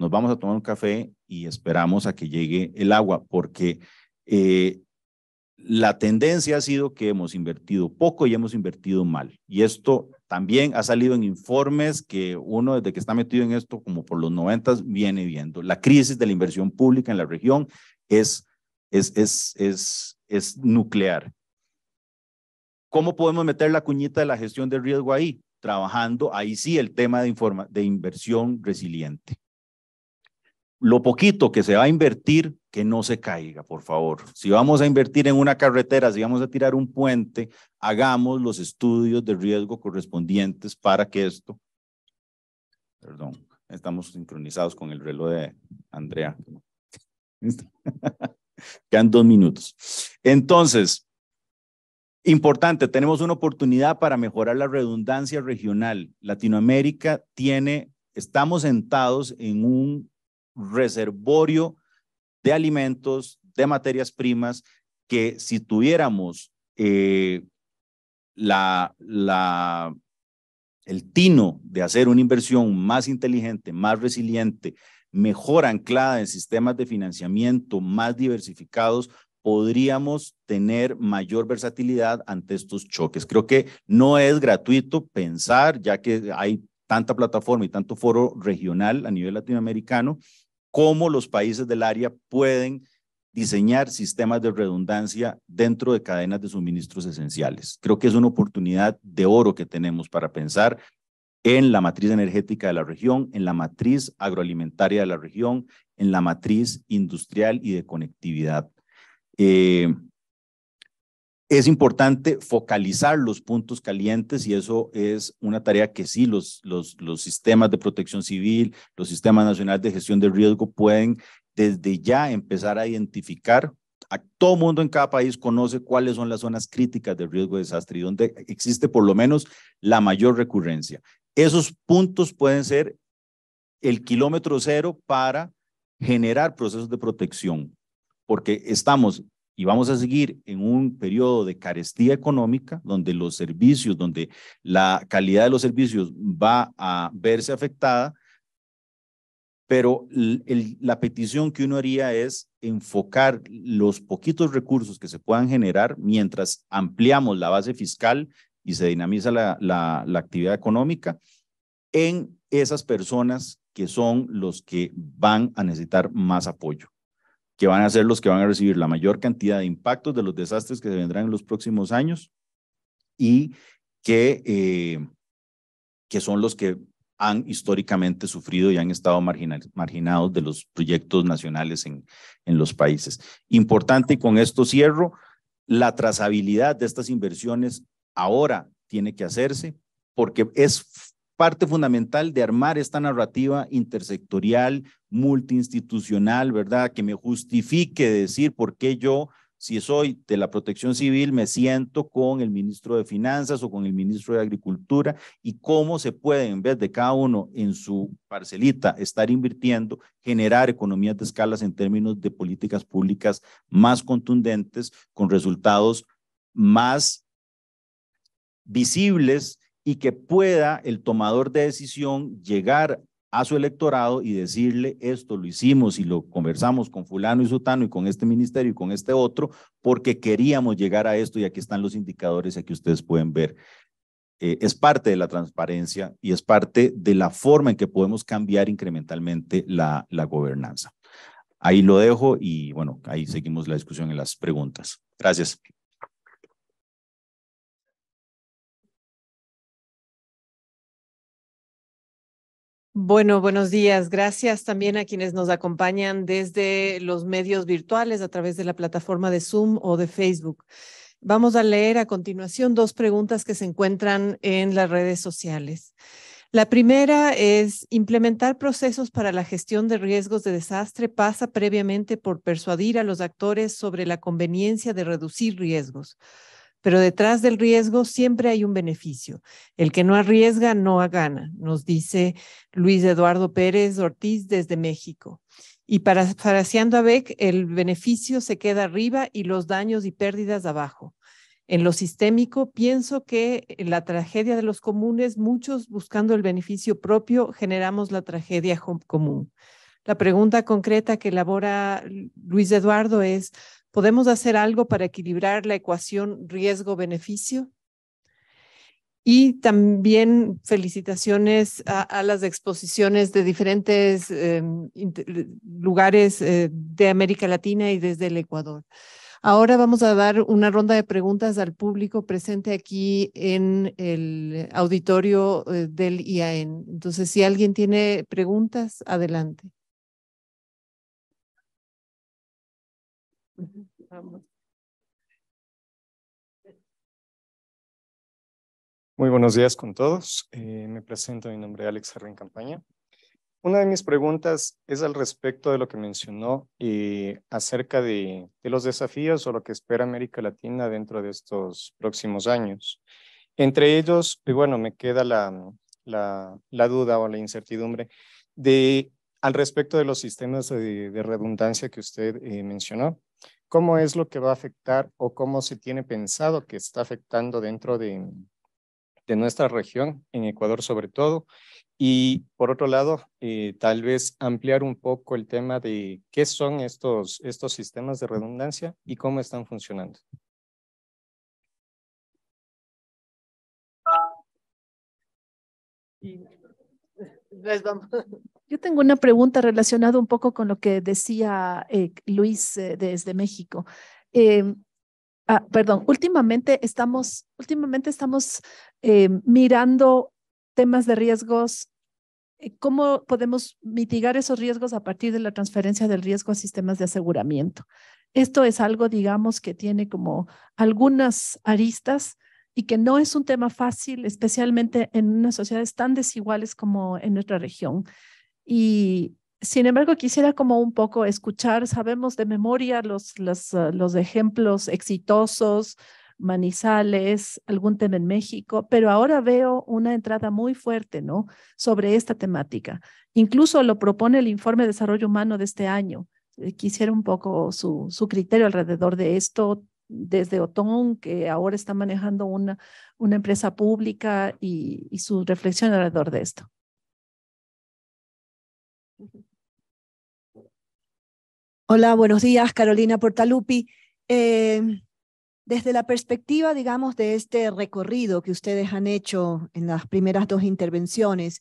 nos vamos a tomar un café y esperamos a que llegue el agua, porque eh, la tendencia ha sido que hemos invertido poco y hemos invertido mal. Y esto también ha salido en informes que uno desde que está metido en esto, como por los noventas, viene viendo. La crisis de la inversión pública en la región es, es, es, es, es nuclear. ¿Cómo podemos meter la cuñita de la gestión de riesgo ahí? Trabajando ahí sí el tema de, de inversión resiliente lo poquito que se va a invertir, que no se caiga, por favor. Si vamos a invertir en una carretera, si vamos a tirar un puente, hagamos los estudios de riesgo correspondientes para que esto... Perdón, estamos sincronizados con el reloj de Andrea. Quedan dos minutos. Entonces, importante, tenemos una oportunidad para mejorar la redundancia regional. Latinoamérica tiene, estamos sentados en un reservorio de alimentos, de materias primas, que si tuviéramos eh, la, el tino de hacer una inversión más inteligente, más resiliente, mejor anclada en sistemas de financiamiento más diversificados, podríamos tener mayor versatilidad ante estos choques. Creo que no es gratuito pensar, ya que hay tanta plataforma y tanto foro regional a nivel latinoamericano, como los países del área pueden diseñar sistemas de redundancia dentro de cadenas de suministros esenciales. Creo que es una oportunidad de oro que tenemos para pensar en la matriz energética de la región, en la matriz agroalimentaria de la región, en la matriz industrial y de conectividad. Eh, es importante focalizar los puntos calientes y eso es una tarea que sí los, los, sistemas de protección civil, los sistemas nacionales de gestión de riesgo pueden desde ya empezar a identificar a todo mundo en cada país conoce cuáles son las zonas críticas de riesgo de desastre y donde existe por lo menos la mayor recurrencia. Esos puntos pueden ser el kilómetro cero para generar procesos de protección, porque estamos y vamos a seguir en un periodo de carestía económica, donde los servicios, donde la calidad de los servicios va a verse afectada, pero la petición que uno haría es enfocar los poquitos recursos que se puedan generar mientras ampliamos la base fiscal y se dinamiza la actividad económica en esas personas que son los que van a necesitar más apoyo que van a ser los que van a recibir la mayor cantidad de impactos de los desastres que se vendrán en los próximos años y que, eh, son los que han históricamente sufrido y han estado marginados de los proyectos nacionales en, en los países. Importante, y con esto cierro, la trazabilidad de estas inversiones ahora tiene que hacerse porque es parte fundamental de armar esta narrativa intersectorial, multiinstitucional, ¿verdad? Que me justifique decir por qué yo, si soy de la protección civil, me siento con el ministro de Finanzas o con el ministro de Agricultura y cómo se puede, en vez de cada uno en su parcelita estar invirtiendo, generar economías de escalas en términos de políticas públicas más contundentes, con resultados más visibles y que pueda el tomador de decisión llegar a su electorado y decirle esto lo hicimos y lo conversamos con fulano y sutano y con este ministerio y con este otro porque queríamos llegar a esto y aquí están los indicadores aquí ustedes pueden ver eh, es parte de la transparencia y es parte de la forma en que podemos cambiar incrementalmente la, la gobernanza ahí lo dejo y bueno ahí seguimos la discusión y las preguntas gracias Bueno, buenos días. Gracias también a quienes nos acompañan desde los medios virtuales a través de la plataforma de Zoom o de Facebook. Vamos a leer a continuación dos preguntas que se encuentran en las redes sociales. La primera es, implementar procesos para la gestión de riesgos de desastre pasa previamente por persuadir a los actores sobre la conveniencia de reducir riesgos pero detrás del riesgo siempre hay un beneficio. El que no arriesga no gana, nos dice Luis Eduardo Pérez Ortiz desde México. Y para a Beck, el beneficio se queda arriba y los daños y pérdidas abajo. En lo sistémico, pienso que la tragedia de los comunes, muchos buscando el beneficio propio, generamos la tragedia común. La pregunta concreta que elabora Luis Eduardo es, ¿Podemos hacer algo para equilibrar la ecuación riesgo-beneficio? Y también felicitaciones a, las exposiciones de diferentes eh, lugares eh, de América Latina y desde el Ecuador. Ahora vamos a dar una ronda de preguntas al público presente aquí en el auditorio eh, del IAN. Entonces, si alguien tiene preguntas, adelante. Muy buenos días con todos. Eh, me presento, mi nombre es Alex Herren Campaña. Una de mis preguntas es al respecto de lo que mencionó eh, acerca de, los desafíos o lo que espera América Latina dentro de estos próximos años. Entre ellos, y bueno, me queda la, duda o la incertidumbre de al respecto de los sistemas de, redundancia que usted eh, mencionó cómo es lo que va a afectar o cómo se tiene pensado que está afectando dentro de, nuestra región, en Ecuador sobre todo. Y por otro lado, eh, tal vez ampliar un poco el tema de qué son estos, estos sistemas de redundancia y cómo están funcionando. vamos. Yo tengo una pregunta relacionada un poco con lo que decía eh, Luis eh, desde México. Em, ah, perdón, últimamente estamos, últimamente estamos em, mirando temas de riesgos. Eh, ¿Cómo podemos mitigar esos riesgos a partir de la transferencia del riesgo a sistemas de aseguramiento? Esto es algo, digamos, que tiene como algunas aristas y que no es un tema fácil, especialmente en unas sociedades tan desiguales como en nuestra región. Y sin embargo, quisiera como un poco escuchar, sabemos de memoria los, los, ah, los ejemplos exitosos, Manizales, algún tema en México, pero ahora veo una entrada muy fuerte, ¿no? Sobre esta temática. Incluso lo propone el informe de desarrollo humano de este año. Eh, quisiera un poco su, su criterio alrededor de esto, desde Otón, que ahora está manejando una, una empresa pública, y su reflexión alrededor de esto. Hola, buenos días, Carolina Portalupi. Eh, desde la perspectiva, digamos, de este recorrido que ustedes han hecho en las primeras dos intervenciones,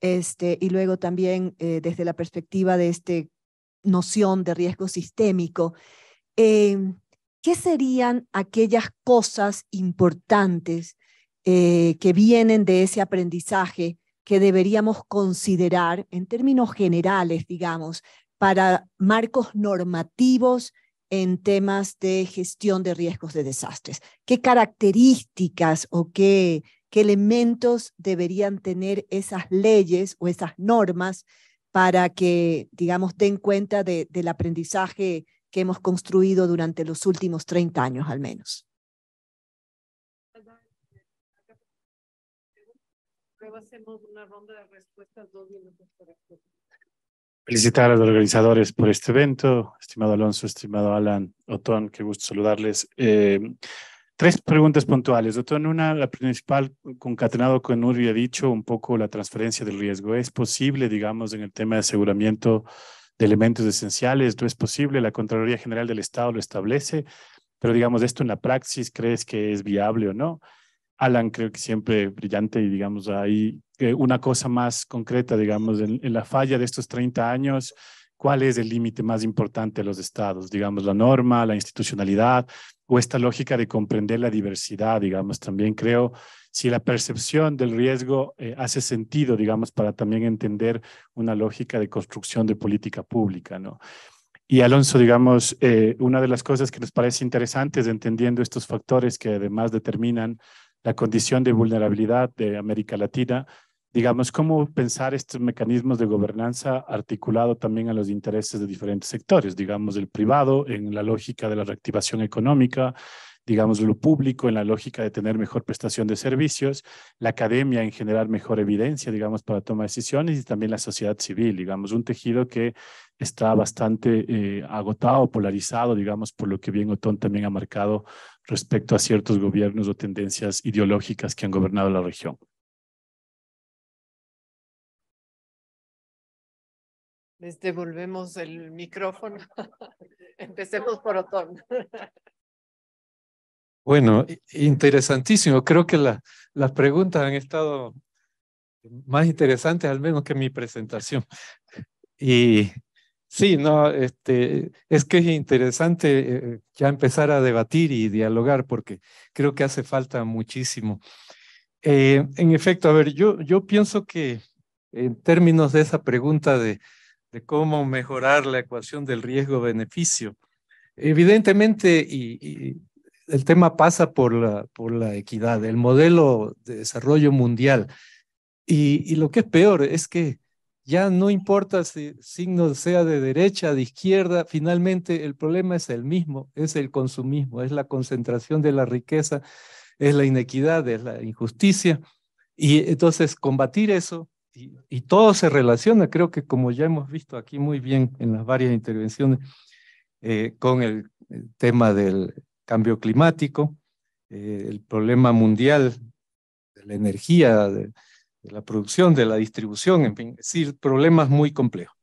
este, y luego también eh, desde la perspectiva de esta noción de riesgo sistémico, eh, ¿qué serían aquellas cosas importantes que vienen de ese aprendizaje que deberíamos considerar en términos generales, digamos, para marcos normativos en temas de gestión de riesgos de desastres? ¿Qué características o qué, elementos deberían tener esas leyes o esas normas para que, digamos, den cuenta del aprendizaje que hemos construido durante los últimos 30 años al menos? hacemos una ronda de respuestas, dos minutos para Felicitar a los organizadores por este evento, estimado Alonso, estimado Alan, Otón, qué gusto saludarles. Eh, tres preguntas puntuales. Otón, una, la principal, concatenado con Uri ha dicho un poco la transferencia del riesgo. ¿Es posible, digamos, en el tema de aseguramiento de elementos esenciales? ¿No es posible? La Contraloría General del Estado lo establece, pero digamos, esto en la praxis, ¿crees que es viable o no? Alan creo que siempre brillante y digamos ahí eh, una cosa más concreta, digamos, en, la falla de estos 30 años, ¿cuál es el límite más importante de los estados? Digamos, la norma, la institucionalidad o esta lógica de comprender la diversidad, digamos, también creo, si la percepción del riesgo eh, hace sentido, digamos, para también entender una lógica de construcción de política pública, ¿no? Y Alonso, digamos, eh, una de las cosas que nos parece interesantes entendiendo estos factores que además determinan la condición de vulnerabilidad de América Latina, digamos, cómo pensar estos mecanismos de gobernanza articulado también a los intereses de diferentes sectores, digamos, el privado en la lógica de la reactivación económica, digamos, lo público en la lógica de tener mejor prestación de servicios, la academia en generar mejor evidencia, digamos, para tomar decisiones y también la sociedad civil, digamos, un tejido que está bastante eh, agotado, polarizado, digamos, por lo que bien Otón también ha marcado respecto a ciertos gobiernos o tendencias ideológicas que han gobernado la región. Les devolvemos el micrófono. Empecemos por Otón. Bueno, interesantísimo. Creo que la, las preguntas han estado más interesantes, al menos que mi presentación. Y Sí, no, este, es que es interesante eh, ya empezar a debatir y dialogar porque creo que hace falta muchísimo. Eh, en efecto, a ver, yo, yo pienso que en términos de esa pregunta de, cómo mejorar la ecuación del riesgo-beneficio, evidentemente, y, el tema pasa por la, por la equidad, el modelo de desarrollo mundial. y lo que es peor es que ya no importa si el signo sea de derecha, de izquierda, finalmente el problema es el mismo, es el consumismo, es la concentración de la riqueza, es la inequidad, es la injusticia. Y entonces combatir eso, y, todo se relaciona, creo que como ya hemos visto aquí muy bien en las varias intervenciones, eh, con el, tema del cambio climático, eh, el problema mundial de la energía, de, de la producción, de la distribución, en fin, es decir, problemas muy complejos.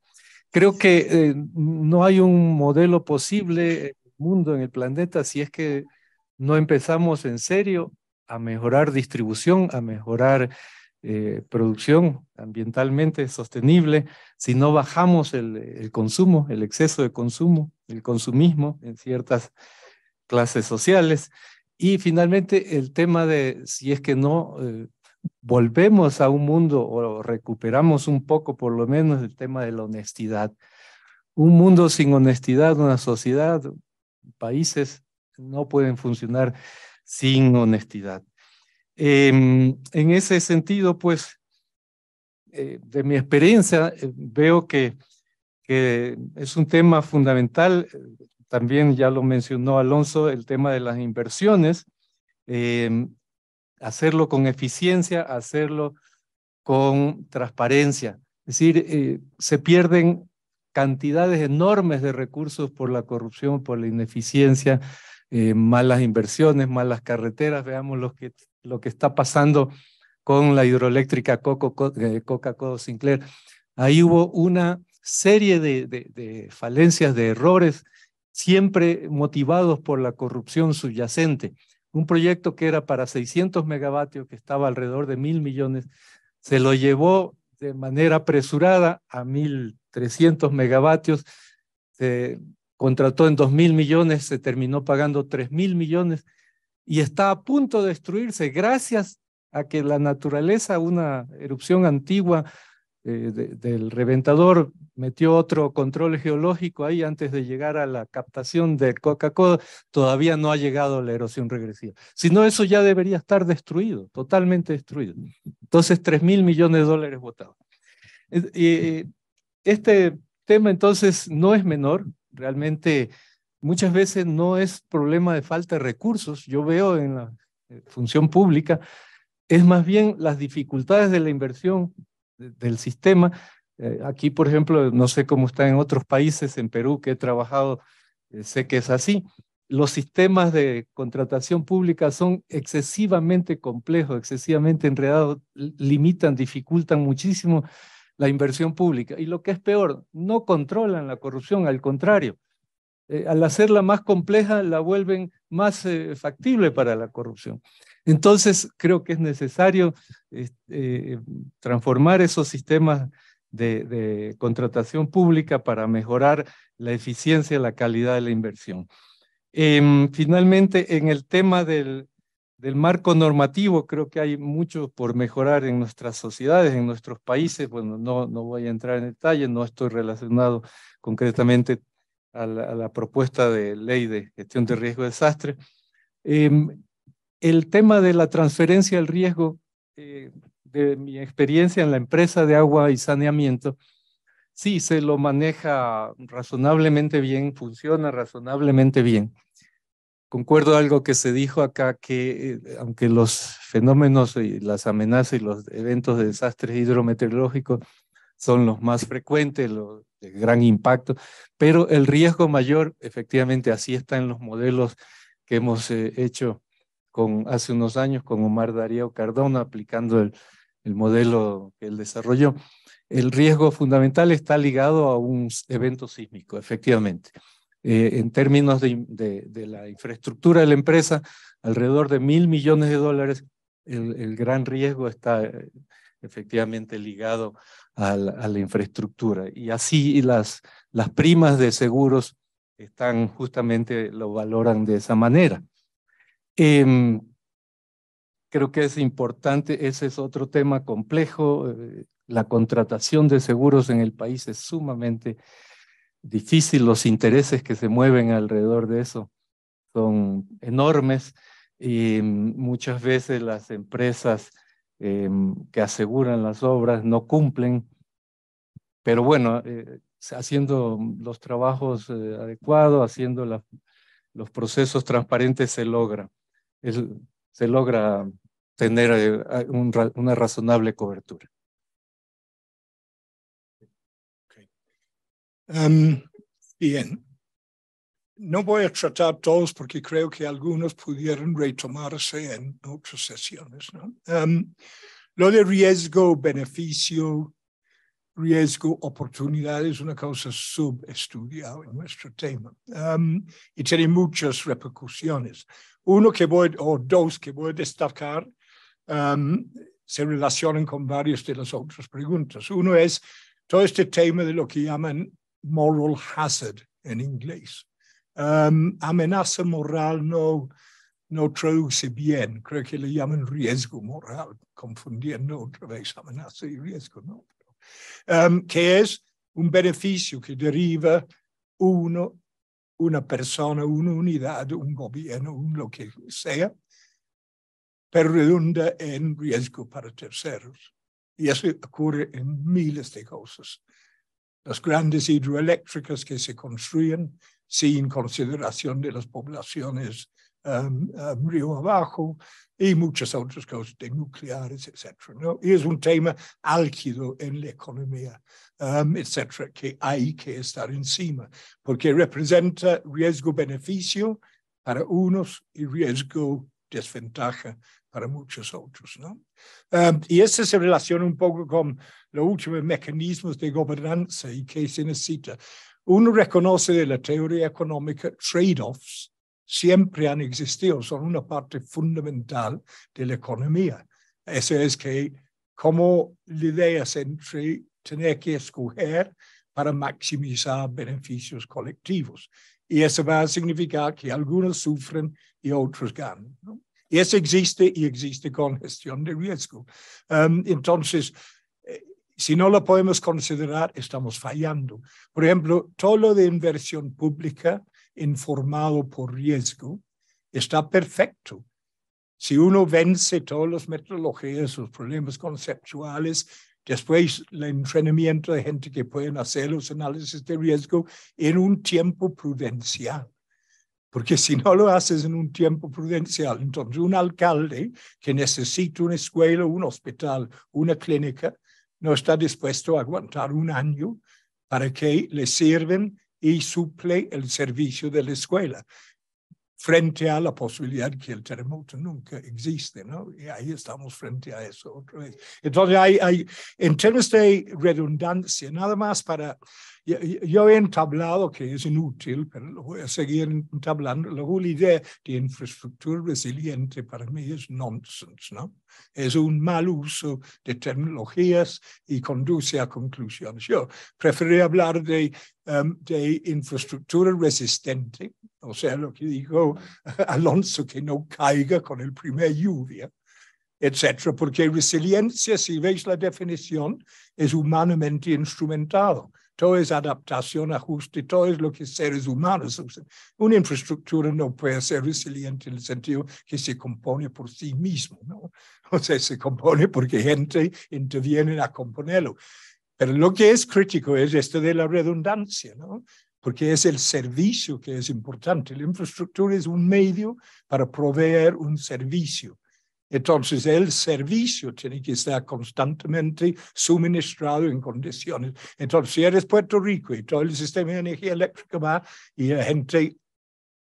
Creo que eh, no hay un modelo posible en el mundo, en el planeta, si es que no empezamos en serio a mejorar distribución, a mejorar eh, producción ambientalmente sostenible, si no bajamos el, consumo, el exceso de consumo, el consumismo en ciertas clases sociales. Y finalmente el tema de si es que no eh, volvemos a un mundo o recuperamos un poco por lo menos el tema de la honestidad. Un mundo sin honestidad, una sociedad, países no pueden funcionar sin honestidad. Em, en ese sentido, pues, eh, de mi experiencia, eh, veo que, que, es un tema fundamental. Eh, también ya lo mencionó Alonso, el tema de las inversiones. Em, hacerlo con eficiencia, hacerlo con transparencia. Es decir, eh, se pierden cantidades enormes de recursos por la corrupción, por la ineficiencia, eh, malas inversiones, malas carreteras. Veamos lo que, lo que está pasando con la hidroeléctrica eh, Coca-Cola Sinclair. Ahí hubo una serie de falencias, de errores, siempre motivados por la corrupción subyacente un proyecto que era para 600 megavatios, que estaba alrededor de mil millones, se lo llevó de manera apresurada a 1.300 megavatios, se contrató en 2.000 millones, se terminó pagando 3.000 millones y está a punto de destruirse gracias a que la naturaleza, una erupción antigua, eh, del reventador metió otro control geológico ahí antes de llegar a la captación de Coca-Cola, todavía no ha llegado la erosión regresiva. Si no, eso ya debería estar destruido, totalmente destruido. Entonces, 3 mil millones de dólares votados. Eh, este tema entonces no es menor, realmente muchas veces no es problema de falta de recursos, yo veo en la eh, función pública, es más bien las dificultades de la inversión del sistema. Eh, aquí, por ejemplo, no sé cómo está en otros países, en Perú que he trabajado, eh, sé que es así. Los sistemas de contratación pública son excesivamente complejos, excesivamente enredados, limitan, dificultan muchísimo la inversión pública. Y lo que es peor, no controlan la corrupción, al contrario. Eh, al hacerla más compleja, la vuelven más factible para la corrupción. Entonces, creo que es necesario eh, transformar esos sistemas de, contratación pública para mejorar la eficiencia y la calidad de la inversión. Em, finalmente, en el tema del, marco normativo, creo que hay mucho por mejorar en nuestras sociedades, en nuestros países. Bueno, no, no voy a entrar en detalle, no estoy relacionado concretamente a la, propuesta de ley de gestión de riesgo de desastre. Em, el tema de la transferencia del riesgo eh, de mi experiencia en la empresa de agua y saneamiento, sí, se lo maneja razonablemente bien, funciona razonablemente bien. Concuerdo algo que se dijo acá, que eh, aunque los fenómenos y las amenazas y los eventos de desastres hidrometeorológicos son los más frecuentes, los de gran impacto, pero el riesgo mayor, efectivamente, así está en los modelos que hemos eh, hecho hace unos años con Omar Darío Cardona, aplicando el, modelo que él desarrolló. El riesgo fundamental está ligado a un evento sísmico, efectivamente. Eh, en términos de, la infraestructura de la empresa, alrededor de mil millones de dólares, el, gran riesgo está eh, efectivamente ligado a la, infraestructura. Y así las, las primas de seguros están justamente, lo valoran de esa manera. Em, creo que es importante, ese es otro tema complejo. Eh, la contratación de seguros en el país es sumamente difícil, los intereses que se mueven alrededor de eso son enormes y muchas veces las empresas em, que aseguran las obras no cumplen. Pero bueno, eh, haciendo los trabajos eh, adecuados, haciendo los procesos transparentes se logra el, se logra tener eh, una razonable cobertura. Em, bien. No voy a tratar todos porque creo que algunos pudieron retomarse en otras sesiones. ¿no? Em, lo de riesgo, beneficio, riesgo, oportunidad es una cosa subestudiada en nuestro tema y tiene muchas repercusiones. Uno que voy, o dos que voy a destacar, se relacionan con varias de las otras preguntas. Uno es todo este tema de lo que llaman moral hazard en inglés. amenaza moral no, no traduce bien, creo que le llaman riesgo moral, confundiendo otra vez amenaza y riesgo, ¿no? que ehm, es un beneficio que deriva uno, una persona, una unidad, un gobierno, un lo que sea, pero redunda en riesgo para terceros. Y e eso ocurre en miles de cosas. Las grandes hidroeléctricas que se construyen sin consideración de las poblaciones Um, um, río abajo y muchas otras cosas de nucleares, etc. ¿no? Y es un tema álgido en la economía, um, etcétera, que hay que estar encima, porque representa riesgo-beneficio para unos y riesgo-desventaja para muchos otros. ¿no? y eso este se relaciona un poco con los últimos mecanismos de gobernanza y que se necesita. Uno reconoce de la teoría económica trade-offs, siempre han existido, son una parte fundamental de la economía. Eso es que como la idea entre tener que escoger para maximizar beneficios colectivos. Y eso va a significar que algunos sufren y otros ganan. Y eso existe y existe con gestión de riesgo. Em, entonces, eh, si no lo podemos considerar, estamos fallando. Por ejemplo, todo lo de inversión pública informado por riesgo, está perfecto. Si uno vence todas las metodologías, los problemas conceptuales, después el entrenamiento de gente que pueden hacer los análisis de riesgo en un tiempo prudencial. Porque si no lo haces en un tiempo prudencial, entonces un alcalde que necesita una escuela, un hospital, una clínica, no está dispuesto a aguantar un año para que le sirven y suple el servicio de la escuela frente a la posibilidad que el terremoto nunca existe, ¿no? Y ahí estamos frente a eso otra vez. Entonces, hay, hay en términos de redundancia, nada más para yo, he entablado que es inútil, pero lo voy a seguir entablando. La idea de infraestructura resiliente para mí es nonsense, ¿no? Es un mal uso de tecnologías y conduce a conclusiones. Yo preferiría hablar de, em, de infraestructura resistente, o sea, lo que dijo Alonso, que no caiga con el primer lluvia etcétera, porque resiliencia, si veis la definición, es humanamente instrumentado todo es adaptación, ajuste, todo es lo que seres humanos usan. Una infraestructura no puede ser resiliente en el sentido que se compone por sí mismo, ¿no? O sea, se compone porque gente interviene a componerlo. Pero lo que es crítico es esto de la redundancia, ¿no? Porque es el servicio que es importante. La infraestructura es un medio para proveer un servicio entonces el servicio tiene que estar constantemente suministrado en condiciones. Entonces si eres Puerto Rico y todo el sistema de energía eléctrica va y la gente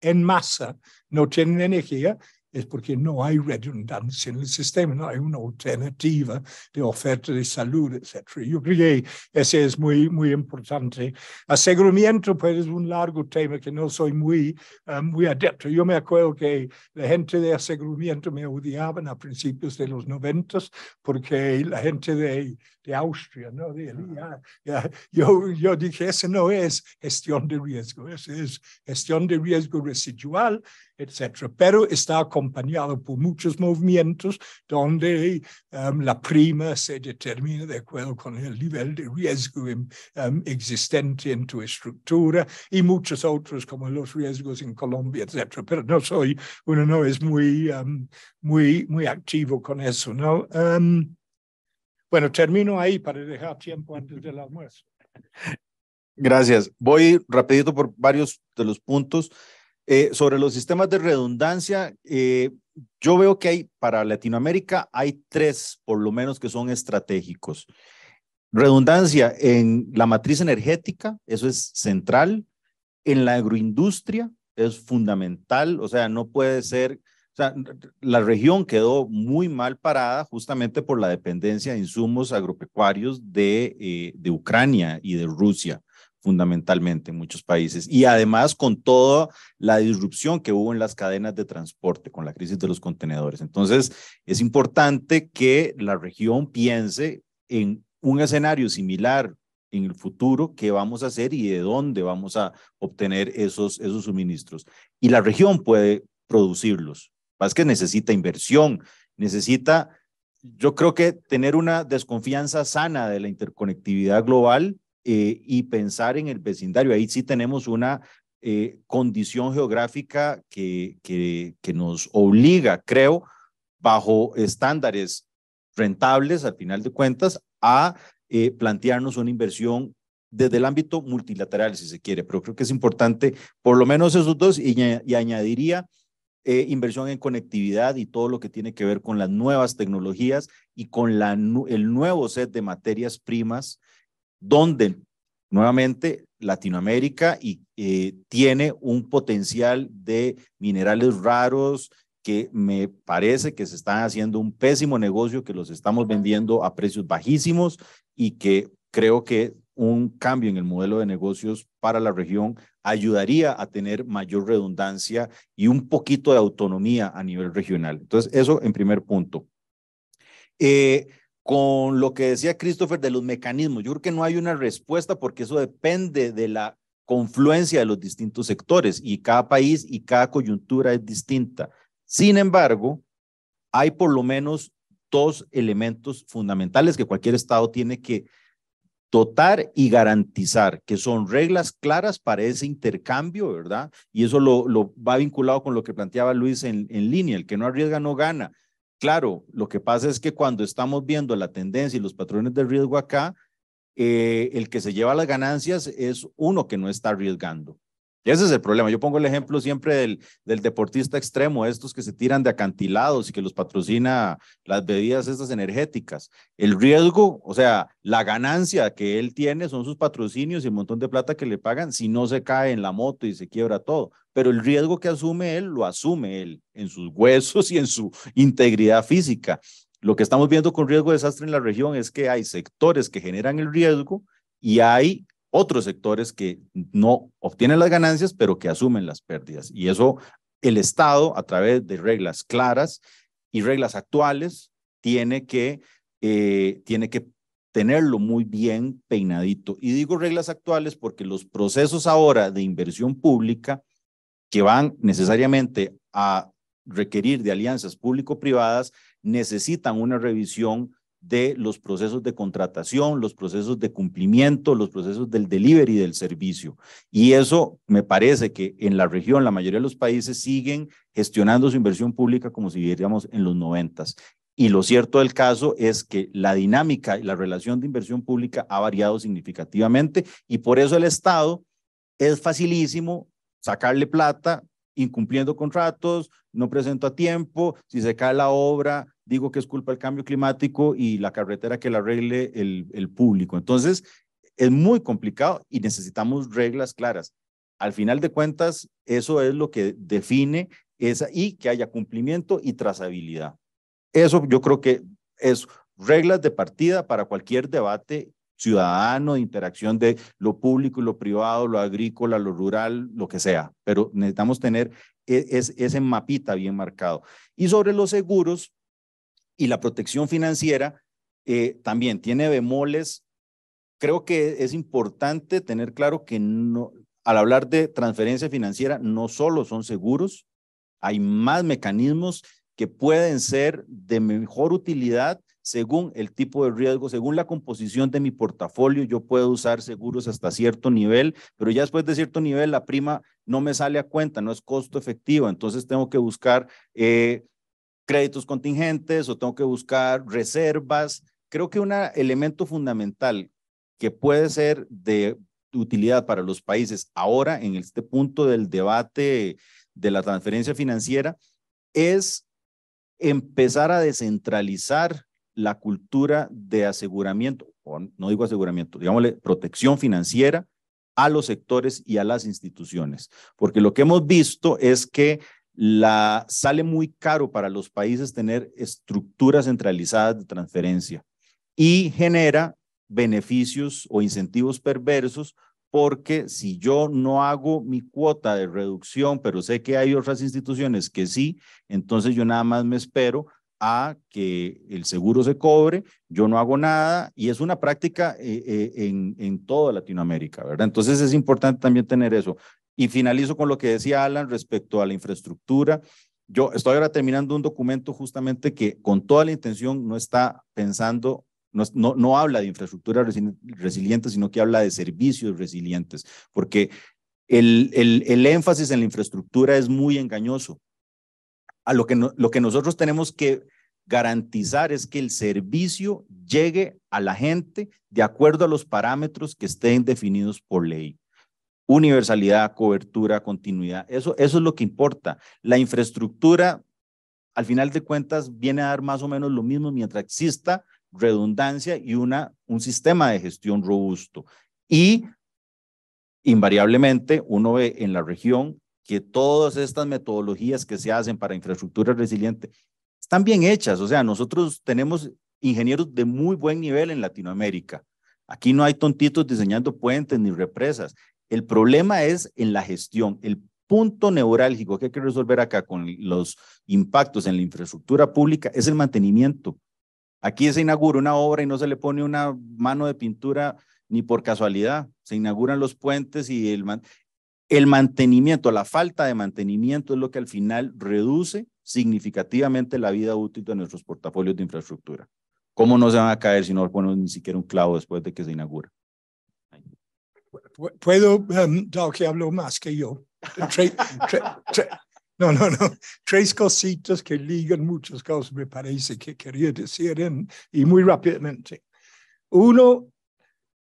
en masa no tiene energía es porque no hay redundancia en el sistema, no hay una alternativa de oferta de salud, etc. Yo creo que ese es muy, muy importante. Aseguramiento, pues, es un largo tema que no soy muy, eh, muy adepto. Yo me acuerdo que la gente de aseguramiento me odiaban a principios de los noventas porque la gente de de Austria, ¿no? Ah, yo, yo dije, ese no es gestión de riesgo, ese es gestión de riesgo residual, etcétera. Pero está acompañado por muchos movimientos donde em, la prima se determina de acuerdo con el nivel de riesgo em, em, existente en tu estructura y muchos otros como los riesgos en Colombia, etcétera. Pero no soy, uno no es muy, muy, activo con eso, ¿no? Bueno, termino ahí para dejar tiempo antes del almuerzo. Gracias. Voy rapidito por varios de los puntos. Eh, sobre los sistemas de redundancia, eh, yo veo que hay para Latinoamérica hay tres, por lo menos, que son estratégicos. Redundancia en la matriz energética, eso es central. En la agroindustria, es fundamental. O sea, no puede ser sea, la región quedó muy mal parada justamente por la dependencia de insumos agropecuarios de, eh, de Ucrania y de Rusia fundamentalmente en muchos países y además con toda la disrupción que hubo en las cadenas de transporte con la crisis de los contenedores. Entonces, es importante que la región piense en un escenario similar en el futuro, qué vamos a hacer y de dónde vamos a obtener esos, esos suministros. Y la región puede producirlos es que necesita inversión, necesita, yo creo que tener una desconfianza sana de la interconectividad global eh, y pensar en el vecindario. Ahí sí tenemos una eh, condición geográfica que, que, que nos obliga, creo, bajo estándares rentables, al final de cuentas, a eh, plantearnos una inversión desde el ámbito multilateral, si se quiere, pero creo que es importante por lo menos esos dos y, y añadiría eh, inversión en conectividad y todo lo que tiene que ver con las nuevas tecnologías y con el nuevo set de materias primas, donde nuevamente Latinoamérica y, eh, tiene un potencial de minerales raros que me parece que se están haciendo un pésimo negocio, que los estamos vendiendo a precios bajísimos y que creo que un cambio en el modelo de negocios para la región ayudaría a tener mayor redundancia y un poquito de autonomía a nivel regional. Entonces, eso en primer punto. Eh, con lo que decía Christopher de los mecanismos, yo creo que no hay una respuesta porque eso depende de la confluencia de los distintos sectores y cada país y cada coyuntura es distinta. Sin embargo, hay por lo menos dos elementos fundamentales que cualquier Estado tiene que dotar y garantizar, que son reglas claras para ese intercambio, ¿verdad? Y eso lo, va vinculado con lo que planteaba Luis en, línea, el que no arriesga no gana. Claro, lo que pasa es que cuando estamos viendo la tendencia y los patrones de riesgo acá, eh, el que se lleva las ganancias es uno que no está arriesgando ese es el problema. Yo pongo el ejemplo siempre del, del, deportista extremo, estos que se tiran de acantilados y que los patrocina las bebidas estas energéticas. El riesgo, o sea, la ganancia que él tiene son sus patrocinios y un montón de plata que le pagan si no se cae en la moto y se quiebra todo. Pero el riesgo que asume él, lo asume él en sus huesos y en su integridad física. Lo que estamos viendo con riesgo de desastre en la región es que hay sectores que generan el riesgo y hay otros sectores que no obtienen las ganancias, pero que asumen las pérdidas. Y eso el Estado, a través de reglas claras y reglas actuales, tiene que, eh, tiene que tenerlo muy bien peinadito. Y digo reglas actuales porque los procesos ahora de inversión pública que van necesariamente a requerir de alianzas público-privadas necesitan una revisión de los procesos de contratación, los procesos de cumplimiento, los procesos del delivery del servicio. Y eso me parece que en la región, la mayoría de los países siguen gestionando su inversión pública como si viviéramos en los noventas. Y lo cierto del caso es que la dinámica y la relación de inversión pública ha variado significativamente y por eso el Estado es facilísimo sacarle plata, incumpliendo contratos, no presento a tiempo, si se cae la obra, digo que es culpa del cambio climático y la carretera que la arregle el, público. Entonces, es muy complicado y necesitamos reglas claras. Al final de cuentas, eso es lo que define esa y que haya cumplimiento y trazabilidad. Eso yo creo que es reglas de partida para cualquier debate ciudadano, interacción de lo público y lo privado, lo agrícola, lo rural, lo que sea. Pero necesitamos tener e, ese mapita bien marcado. Y sobre los seguros y la protección financiera, eh, también tiene bemoles. Creo que es importante tener claro que al hablar de transferencia financiera, no solo son seguros, hay más mecanismos que pueden ser de mejor utilidad según el tipo de riesgo, según la composición de mi portafolio, yo puedo usar seguros hasta cierto nivel, pero ya después de cierto nivel la prima no me sale a cuenta, no es costo efectivo, entonces tengo que buscar eh, créditos contingentes o tengo que buscar reservas. Creo que un elemento fundamental que puede ser de utilidad para los países ahora en este punto del debate de la transferencia financiera es empezar a descentralizar la cultura de aseguramiento, o no digo aseguramiento, digámosle protección financiera a los sectores y a las instituciones. Porque lo que hemos visto es que la, sale muy caro para los países tener estructuras centralizadas de transferencia y genera beneficios o incentivos perversos porque si yo no hago mi cuota de reducción, pero sé que hay otras instituciones que sí, entonces yo nada más me espero a que el seguro se cobre, yo no hago nada, y es una práctica eh, eh, en, en, toda Latinoamérica, ¿verdad? Entonces es importante también tener eso. Y finalizo con lo que decía Alan respecto a la infraestructura. Yo estoy ahora terminando un documento justamente que con toda la intención no está pensando, no, no, habla de infraestructura resiliente, sino que habla de servicios resilientes, porque el, el énfasis en la infraestructura es muy engañoso lo que, lo que nosotros tenemos que garantizar es que el servicio llegue a la gente de acuerdo a los parámetros que estén definidos por ley. Universalidad, cobertura, continuidad, eso, eso es lo que importa. La infraestructura, al final de cuentas, viene a dar más o menos lo mismo mientras exista redundancia y una, un sistema de gestión robusto. Y invariablemente uno ve en la región que todas estas metodologías que se hacen para infraestructura resiliente están bien hechas. O sea, nosotros tenemos ingenieros de muy buen nivel en Latinoamérica. Aquí no hay tontitos diseñando puentes ni represas. El problema es en la gestión. El punto neurálgico que hay que resolver acá con los impactos en la infraestructura pública es el mantenimiento. Aquí se inaugura una obra y no se le pone una mano de pintura ni por casualidad. Se inauguran los puentes y el el mantenimiento, la falta de mantenimiento es lo que al final reduce significativamente la vida útil de nuestros portafolios de infraestructura. ¿Cómo no se van a caer si no ponemos ni siquiera un clavo después de que se inaugura? Puedo, dado um, que hablo más que yo. no, no, no. Tres cositas que ligan muchas cosas, me parece que quería decir, en, y muy rápidamente. Uno,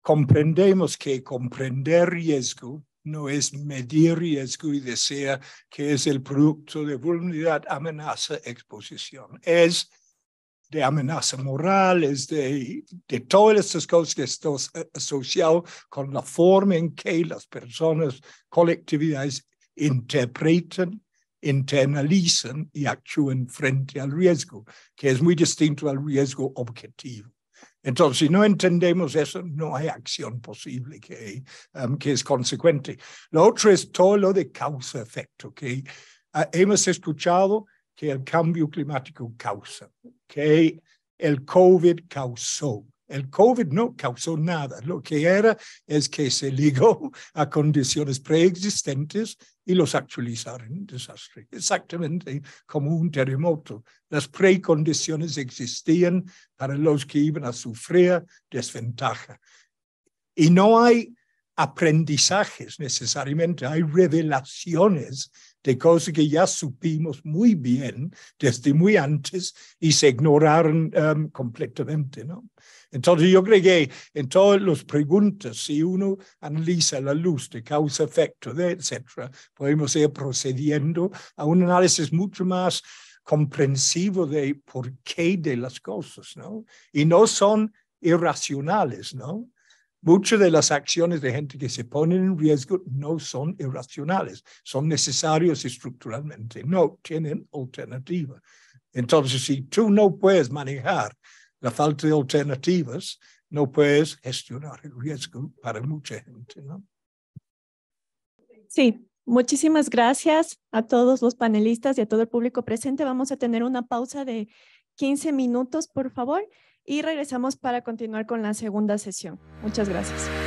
comprendemos que comprender riesgo no es medir riesgo y desea, que es el producto de vulnerabilidad, amenaza, exposición. Es de amenaza moral, es de, de todas estas cosas que están eh, asociadas con la forma en que las personas, colectividades interpretan, internalizan y actúan frente al riesgo, que es muy distinto al riesgo objetivo. Entonces, si no entendemos eso, no hay acción posible que, um, que es consecuente. Lo otro es todo lo de causa-efecto, que ah, hemos escuchado que el cambio climático causa, que el COVID causó, el COVID no causó nada. Lo que era es que se ligó a condiciones preexistentes y los actualizaron en desastre. Exactamente como un terremoto. Las precondiciones existían para los que iban a sufrir desventaja. Y no hay aprendizajes necesariamente, hay revelaciones de cosas que ya supimos muy bien desde muy antes y se ignoraron um, completamente. ¿no? Entonces yo creo que en todas las preguntas, si uno analiza la luz de causa-efecto, etc., podemos ir procediendo a un análisis mucho más comprensivo de por qué de las cosas, ¿no? Y no son irracionales, ¿no? Muchas de las acciones de gente que se ponen en riesgo no son irracionales, son necesarios estructuralmente, no tienen alternativa. Entonces, si tú no puedes manejar la falta de alternativas, no puedes gestionar el riesgo para mucha gente. ¿no? Sí, muchísimas gracias a todos los panelistas y a todo el público presente. Vamos a tener una pausa de 15 minutos, por favor y regresamos para continuar con la segunda sesión. Muchas gracias.